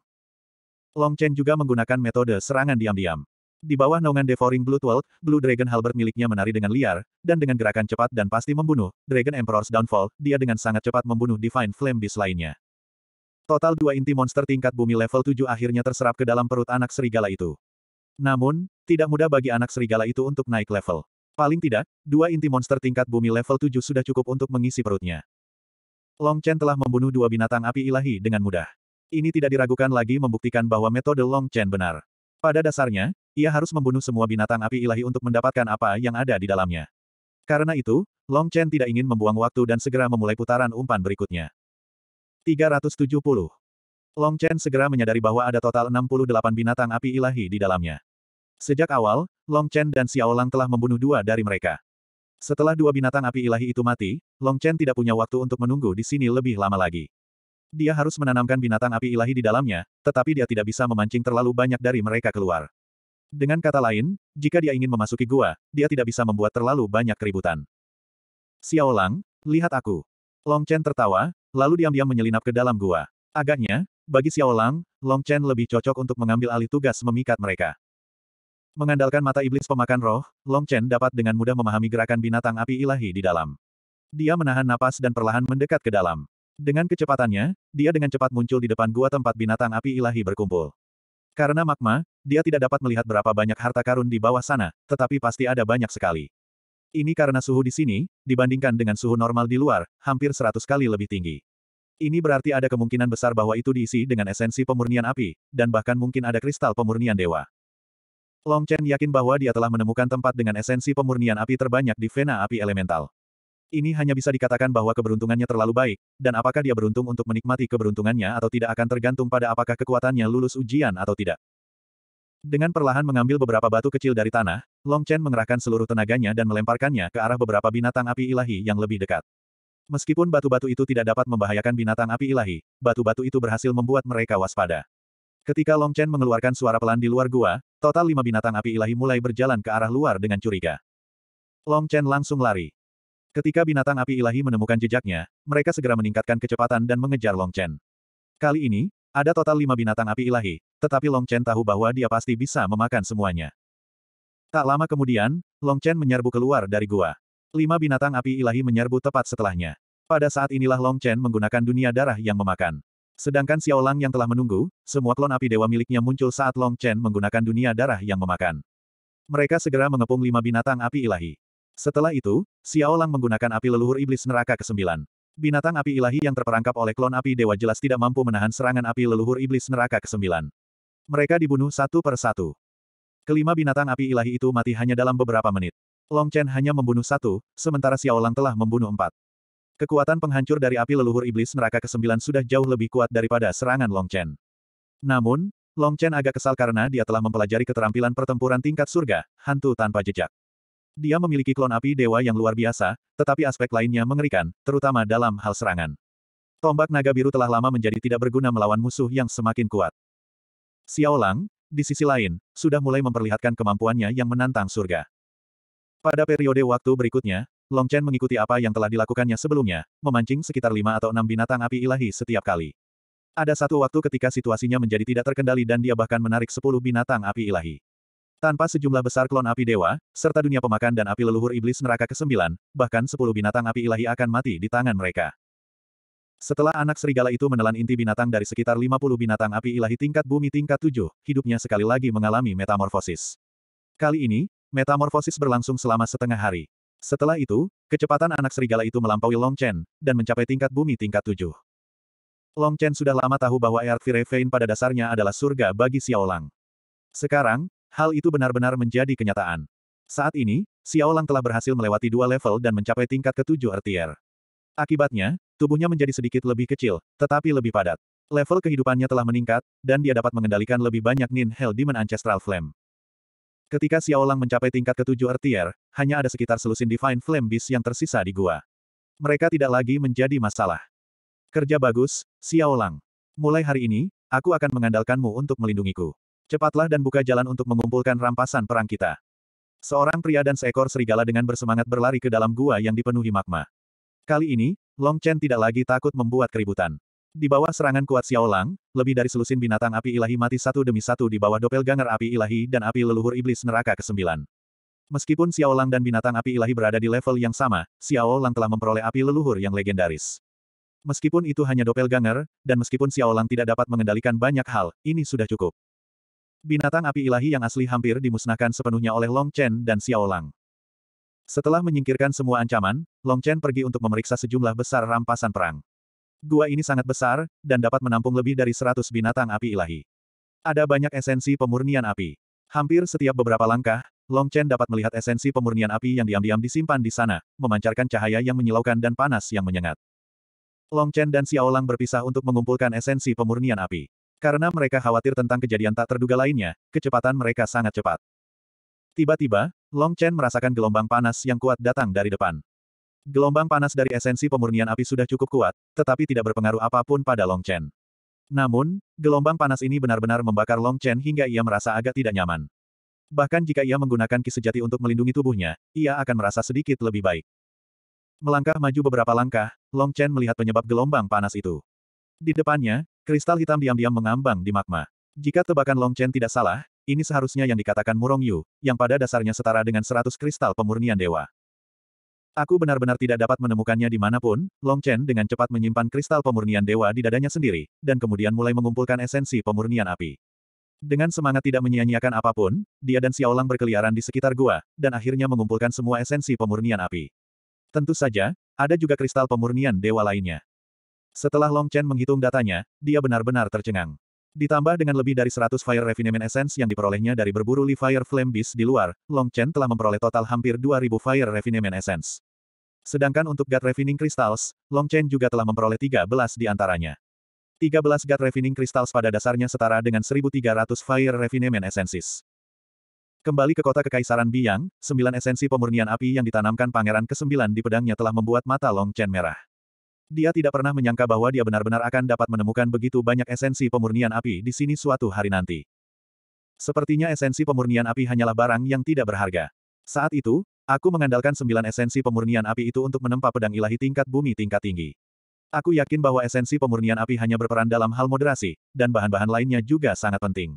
[SPEAKER 1] Long Chen juga menggunakan metode serangan diam-diam. Di bawah naungan Devouring Blue Twelve, Blue Dragon Halberd miliknya menari dengan liar, dan dengan gerakan cepat dan pasti membunuh, Dragon Emperor's Downfall, dia dengan sangat cepat membunuh Divine Flame Beast lainnya. Total dua inti monster tingkat bumi level 7 akhirnya terserap ke dalam perut anak serigala itu. Namun, tidak mudah bagi anak serigala itu untuk naik level. Paling tidak, dua inti monster tingkat bumi level 7 sudah cukup untuk mengisi perutnya. Long Chen telah membunuh dua binatang api ilahi dengan mudah. Ini tidak diragukan lagi membuktikan bahwa metode Long Chen benar. Pada dasarnya, ia harus membunuh semua binatang api ilahi untuk mendapatkan apa yang ada di dalamnya. Karena itu, Long Chen tidak ingin membuang waktu dan segera memulai putaran umpan berikutnya. 370. Long Chen segera menyadari bahwa ada total 68 binatang api ilahi di dalamnya. Sejak awal, Long Chen dan Xiao Lang telah membunuh dua dari mereka. Setelah dua binatang api ilahi itu mati, Long Chen tidak punya waktu untuk menunggu di sini lebih lama lagi. Dia harus menanamkan binatang api ilahi di dalamnya, tetapi dia tidak bisa memancing terlalu banyak dari mereka keluar. Dengan kata lain, jika dia ingin memasuki gua, dia tidak bisa membuat terlalu banyak keributan. Xiao Lang, lihat aku. Long Chen tertawa, lalu diam-diam menyelinap ke dalam gua. Agaknya, bagi Xiao Lang, Long Chen lebih cocok untuk mengambil alih tugas memikat mereka. Mengandalkan mata iblis pemakan roh, Long Chen dapat dengan mudah memahami gerakan binatang api ilahi di dalam. Dia menahan napas dan perlahan mendekat ke dalam. Dengan kecepatannya, dia dengan cepat muncul di depan gua tempat binatang api ilahi berkumpul. Karena magma, dia tidak dapat melihat berapa banyak harta karun di bawah sana, tetapi pasti ada banyak sekali. Ini karena suhu di sini, dibandingkan dengan suhu normal di luar, hampir 100 kali lebih tinggi. Ini berarti ada kemungkinan besar bahwa itu diisi dengan esensi pemurnian api, dan bahkan mungkin ada kristal pemurnian dewa. Long Chen yakin bahwa dia telah menemukan tempat dengan esensi pemurnian api terbanyak di vena api elemental. Ini hanya bisa dikatakan bahwa keberuntungannya terlalu baik, dan apakah dia beruntung untuk menikmati keberuntungannya atau tidak akan tergantung pada apakah kekuatannya lulus ujian atau tidak. Dengan perlahan mengambil beberapa batu kecil dari tanah, Long Chen mengerahkan seluruh tenaganya dan melemparkannya ke arah beberapa binatang api ilahi yang lebih dekat. Meskipun batu-batu itu tidak dapat membahayakan binatang api ilahi, batu-batu itu berhasil membuat mereka waspada. Ketika Long Chen mengeluarkan suara pelan di luar gua, total lima binatang api ilahi mulai berjalan ke arah luar dengan curiga. Long Chen langsung lari. Ketika binatang api ilahi menemukan jejaknya, mereka segera meningkatkan kecepatan dan mengejar Long Chen. Kali ini, ada total lima binatang api ilahi, tetapi Long Chen tahu bahwa dia pasti bisa memakan semuanya. Tak lama kemudian, Long Chen menyerbu keluar dari gua. Lima binatang api ilahi menyerbu tepat setelahnya. Pada saat inilah Long Chen menggunakan dunia darah yang memakan. Sedangkan Xiao Lang yang telah menunggu, semua klon api dewa miliknya muncul saat Long Chen menggunakan dunia darah yang memakan. Mereka segera mengepung lima binatang api ilahi. Setelah itu, Xiao Lang menggunakan api leluhur iblis neraka ke-9. Binatang api ilahi yang terperangkap oleh klon api dewa jelas tidak mampu menahan serangan api leluhur iblis neraka ke-9. Mereka dibunuh satu per satu. Kelima binatang api ilahi itu mati hanya dalam beberapa menit. Long Chen hanya membunuh satu, sementara Xiao Lang telah membunuh empat. Kekuatan penghancur dari api leluhur iblis neraka ke-9 sudah jauh lebih kuat daripada serangan Long Chen. Namun, Long Chen agak kesal karena dia telah mempelajari keterampilan pertempuran tingkat surga, hantu tanpa jejak. Dia memiliki klon api dewa yang luar biasa, tetapi aspek lainnya mengerikan, terutama dalam hal serangan. Tombak naga biru telah lama menjadi tidak berguna melawan musuh yang semakin kuat. Xiao Lang, di sisi lain, sudah mulai memperlihatkan kemampuannya yang menantang surga. Pada periode waktu berikutnya, Long Chen mengikuti apa yang telah dilakukannya sebelumnya, memancing sekitar lima atau enam binatang api ilahi setiap kali. Ada satu waktu ketika situasinya menjadi tidak terkendali dan dia bahkan menarik sepuluh binatang api ilahi. Tanpa sejumlah besar klon api dewa, serta dunia pemakan dan api leluhur iblis neraka ke-9, bahkan sepuluh binatang api ilahi akan mati di tangan mereka. Setelah anak serigala itu menelan inti binatang dari sekitar 50 binatang api ilahi tingkat bumi tingkat 7, hidupnya sekali lagi mengalami metamorfosis. Kali ini, metamorfosis berlangsung selama setengah hari. Setelah itu, kecepatan anak serigala itu melampaui Long Chen, dan mencapai tingkat bumi tingkat 7. Long Chen sudah lama tahu bahwa Air Firevein pada dasarnya adalah surga bagi Xiaolang. Sekarang, hal itu benar-benar menjadi kenyataan. Saat ini, Xiaolang telah berhasil melewati dua level dan mencapai tingkat ketujuh artier. Akibatnya, Tubuhnya menjadi sedikit lebih kecil, tetapi lebih padat. Level kehidupannya telah meningkat, dan dia dapat mengendalikan lebih banyak Nin Hell Demon Ancestral Flame. Ketika Xiaolang mencapai tingkat ketujuh Ertier, hanya ada sekitar selusin Divine Flame Beast yang tersisa di gua. Mereka tidak lagi menjadi masalah. Kerja bagus, Xiaolang. Mulai hari ini, aku akan mengandalkanmu untuk melindungiku. Cepatlah dan buka jalan untuk mengumpulkan rampasan perang kita. Seorang pria dan seekor serigala dengan bersemangat berlari ke dalam gua yang dipenuhi magma. Kali ini, Long Chen tidak lagi takut membuat keributan. Di bawah serangan kuat Xiaolang, lebih dari selusin binatang api ilahi mati satu demi satu di bawah doppelganger api ilahi dan api leluhur iblis neraka ke-9. Meskipun Xiaolang dan binatang api ilahi berada di level yang sama, Xiaolang telah memperoleh api leluhur yang legendaris. Meskipun itu hanya doppelganger, dan meskipun Xiaolang tidak dapat mengendalikan banyak hal, ini sudah cukup. Binatang api ilahi yang asli hampir dimusnahkan sepenuhnya oleh Long Chen dan Xiaolang. Setelah menyingkirkan semua ancaman, Long Chen pergi untuk memeriksa sejumlah besar rampasan perang. Gua ini sangat besar, dan dapat menampung lebih dari seratus binatang api ilahi. Ada banyak esensi pemurnian api. Hampir setiap beberapa langkah, Long Chen dapat melihat esensi pemurnian api yang diam-diam disimpan di sana, memancarkan cahaya yang menyilaukan dan panas yang menyengat. Long Chen dan Xiao Lang berpisah untuk mengumpulkan esensi pemurnian api. Karena mereka khawatir tentang kejadian tak terduga lainnya, kecepatan mereka sangat cepat. Tiba-tiba, Long Chen merasakan gelombang panas yang kuat datang dari depan. Gelombang panas dari esensi pemurnian api sudah cukup kuat, tetapi tidak berpengaruh apapun pada Long Chen. Namun, gelombang panas ini benar-benar membakar Long Chen hingga ia merasa agak tidak nyaman. Bahkan jika ia menggunakan ki sejati untuk melindungi tubuhnya, ia akan merasa sedikit lebih baik. Melangkah maju beberapa langkah, Long Chen melihat penyebab gelombang panas itu. Di depannya, kristal hitam diam-diam mengambang di magma. Jika tebakan Long Chen tidak salah, ini seharusnya yang dikatakan Murong Yu, yang pada dasarnya setara dengan seratus kristal pemurnian dewa. Aku benar-benar tidak dapat menemukannya di pun. Long Chen dengan cepat menyimpan kristal pemurnian dewa di dadanya sendiri, dan kemudian mulai mengumpulkan esensi pemurnian api. Dengan semangat tidak menyia-nyiakan apapun, dia dan Xiaolang berkeliaran di sekitar gua, dan akhirnya mengumpulkan semua esensi pemurnian api. Tentu saja, ada juga kristal pemurnian dewa lainnya. Setelah Long Chen menghitung datanya, dia benar-benar tercengang. Ditambah dengan lebih dari 100 Fire Refinement Essence yang diperolehnya dari berburu Li Fire Flame Beast di luar, Long Chen telah memperoleh total hampir 2000 Fire Refinement Essence. Sedangkan untuk God Refining Crystals, Long Chen juga telah memperoleh 13 di antaranya. 13 God Refining Crystals pada dasarnya setara dengan 1300 Fire Refinement Essences. Kembali ke kota Kekaisaran Biang, 9 esensi pemurnian api yang ditanamkan Pangeran ke-9 di pedangnya telah membuat mata Long Chen merah. Dia tidak pernah menyangka bahwa dia benar-benar akan dapat menemukan begitu banyak esensi pemurnian api di sini suatu hari nanti. Sepertinya esensi pemurnian api hanyalah barang yang tidak berharga. Saat itu, aku mengandalkan sembilan esensi pemurnian api itu untuk menempa pedang ilahi tingkat bumi tingkat tinggi. Aku yakin bahwa esensi pemurnian api hanya berperan dalam hal moderasi, dan bahan-bahan lainnya juga sangat penting.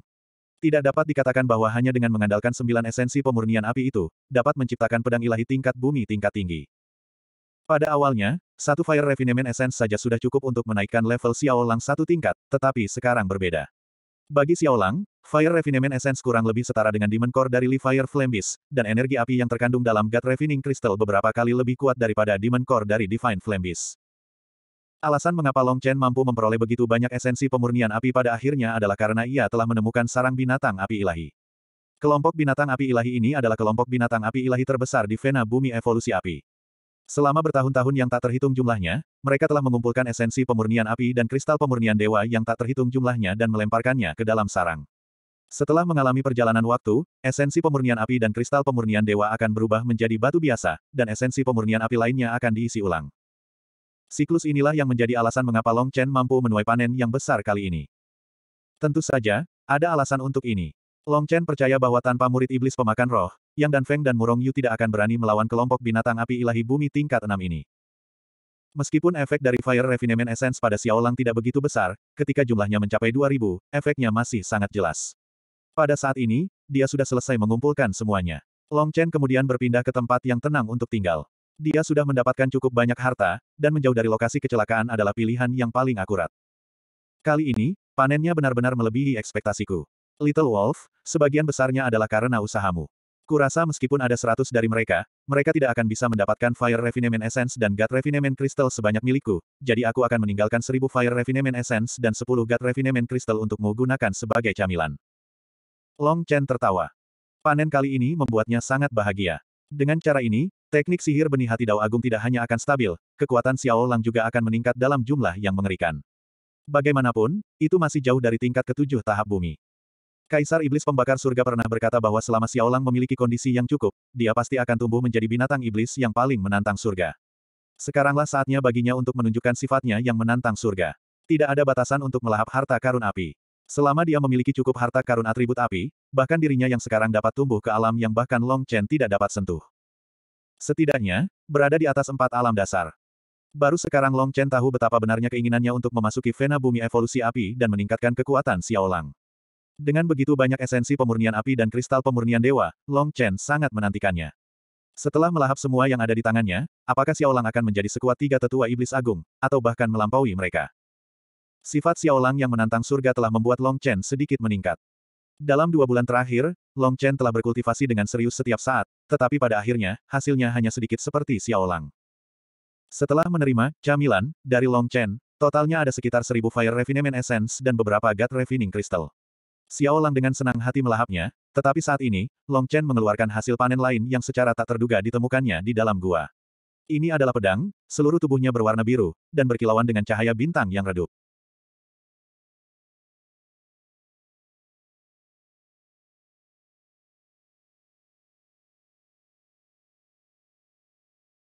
[SPEAKER 1] Tidak dapat dikatakan bahwa hanya dengan mengandalkan sembilan esensi pemurnian api itu, dapat menciptakan pedang ilahi tingkat bumi tingkat tinggi. Pada awalnya, satu Fire Refinement Essence saja sudah cukup untuk menaikkan level Xiao Lang satu tingkat, tetapi sekarang berbeda. Bagi Xiao Lang, Fire Refinement Essence kurang lebih setara dengan Demon Core dari Li Fire Flame Beast, dan energi api yang terkandung dalam God Refining Crystal beberapa kali lebih kuat daripada Demon Core dari Divine Flame Beast. Alasan mengapa Long Chen mampu memperoleh begitu banyak esensi pemurnian api pada akhirnya adalah karena ia telah menemukan sarang binatang api ilahi. Kelompok binatang api ilahi ini adalah kelompok binatang api ilahi terbesar di Vena Bumi Evolusi Api. Selama bertahun-tahun yang tak terhitung jumlahnya, mereka telah mengumpulkan esensi pemurnian api dan kristal pemurnian dewa yang tak terhitung jumlahnya dan melemparkannya ke dalam sarang. Setelah mengalami perjalanan waktu, esensi pemurnian api dan kristal pemurnian dewa akan berubah menjadi batu biasa, dan esensi pemurnian api lainnya akan diisi ulang. Siklus inilah yang menjadi alasan mengapa Long Chen mampu menuai panen yang besar kali ini. Tentu saja, ada alasan untuk ini. Long Chen percaya bahwa tanpa murid iblis pemakan roh, yang dan Feng dan Murong Yu tidak akan berani melawan kelompok binatang api ilahi bumi tingkat enam ini. Meskipun efek dari Fire Refinement Essence pada Xiao Lang tidak begitu besar, ketika jumlahnya mencapai 2000, efeknya masih sangat jelas. Pada saat ini, dia sudah selesai mengumpulkan semuanya. Long Chen kemudian berpindah ke tempat yang tenang untuk tinggal. Dia sudah mendapatkan cukup banyak harta, dan menjauh dari lokasi kecelakaan adalah pilihan yang paling akurat. Kali ini, panennya benar-benar melebihi ekspektasiku. Little Wolf, sebagian besarnya adalah karena usahamu. Kurasa meskipun ada seratus dari mereka, mereka tidak akan bisa mendapatkan Fire Refinement Essence dan God Refinement Crystal sebanyak milikku, jadi aku akan meninggalkan seribu Fire Refinement Essence dan sepuluh God Refinement Crystal untukmu gunakan sebagai camilan. Long Chen tertawa. Panen kali ini membuatnya sangat bahagia. Dengan cara ini, teknik sihir benih hati Dao Agung tidak hanya akan stabil, kekuatan Xiao Lang juga akan meningkat dalam jumlah yang mengerikan. Bagaimanapun, itu masih jauh dari tingkat ketujuh tahap bumi. Kaisar Iblis Pembakar Surga pernah berkata bahwa selama Xiaolang memiliki kondisi yang cukup, dia pasti akan tumbuh menjadi binatang iblis yang paling menantang surga. Sekaranglah saatnya baginya untuk menunjukkan sifatnya yang menantang surga. Tidak ada batasan untuk melahap harta karun api. Selama dia memiliki cukup harta karun atribut api, bahkan dirinya yang sekarang dapat tumbuh ke alam yang bahkan Long Chen tidak dapat sentuh. Setidaknya, berada di atas empat alam dasar. Baru sekarang Long Chen tahu betapa benarnya keinginannya untuk memasuki vena bumi evolusi api dan meningkatkan kekuatan Xiaolang. Dengan begitu banyak esensi pemurnian api dan kristal pemurnian dewa, Long Chen sangat menantikannya. Setelah melahap semua yang ada di tangannya, apakah Xiaolang akan menjadi sekuat tiga tetua iblis agung, atau bahkan melampaui mereka? Sifat Xiaolang yang menantang surga telah membuat Long Chen sedikit meningkat. Dalam dua bulan terakhir, Long Chen telah berkultivasi dengan serius setiap saat, tetapi pada akhirnya, hasilnya hanya sedikit seperti Xiaolang. Setelah menerima camilan dari Long Chen, totalnya ada sekitar seribu Fire Refinement Essence dan beberapa God Refining Crystal. Xiao Lang dengan senang hati melahapnya, tetapi saat ini, Long Chen mengeluarkan hasil panen lain yang secara tak terduga ditemukannya di dalam gua. Ini adalah pedang, seluruh tubuhnya berwarna biru, dan berkilauan dengan cahaya bintang yang redup.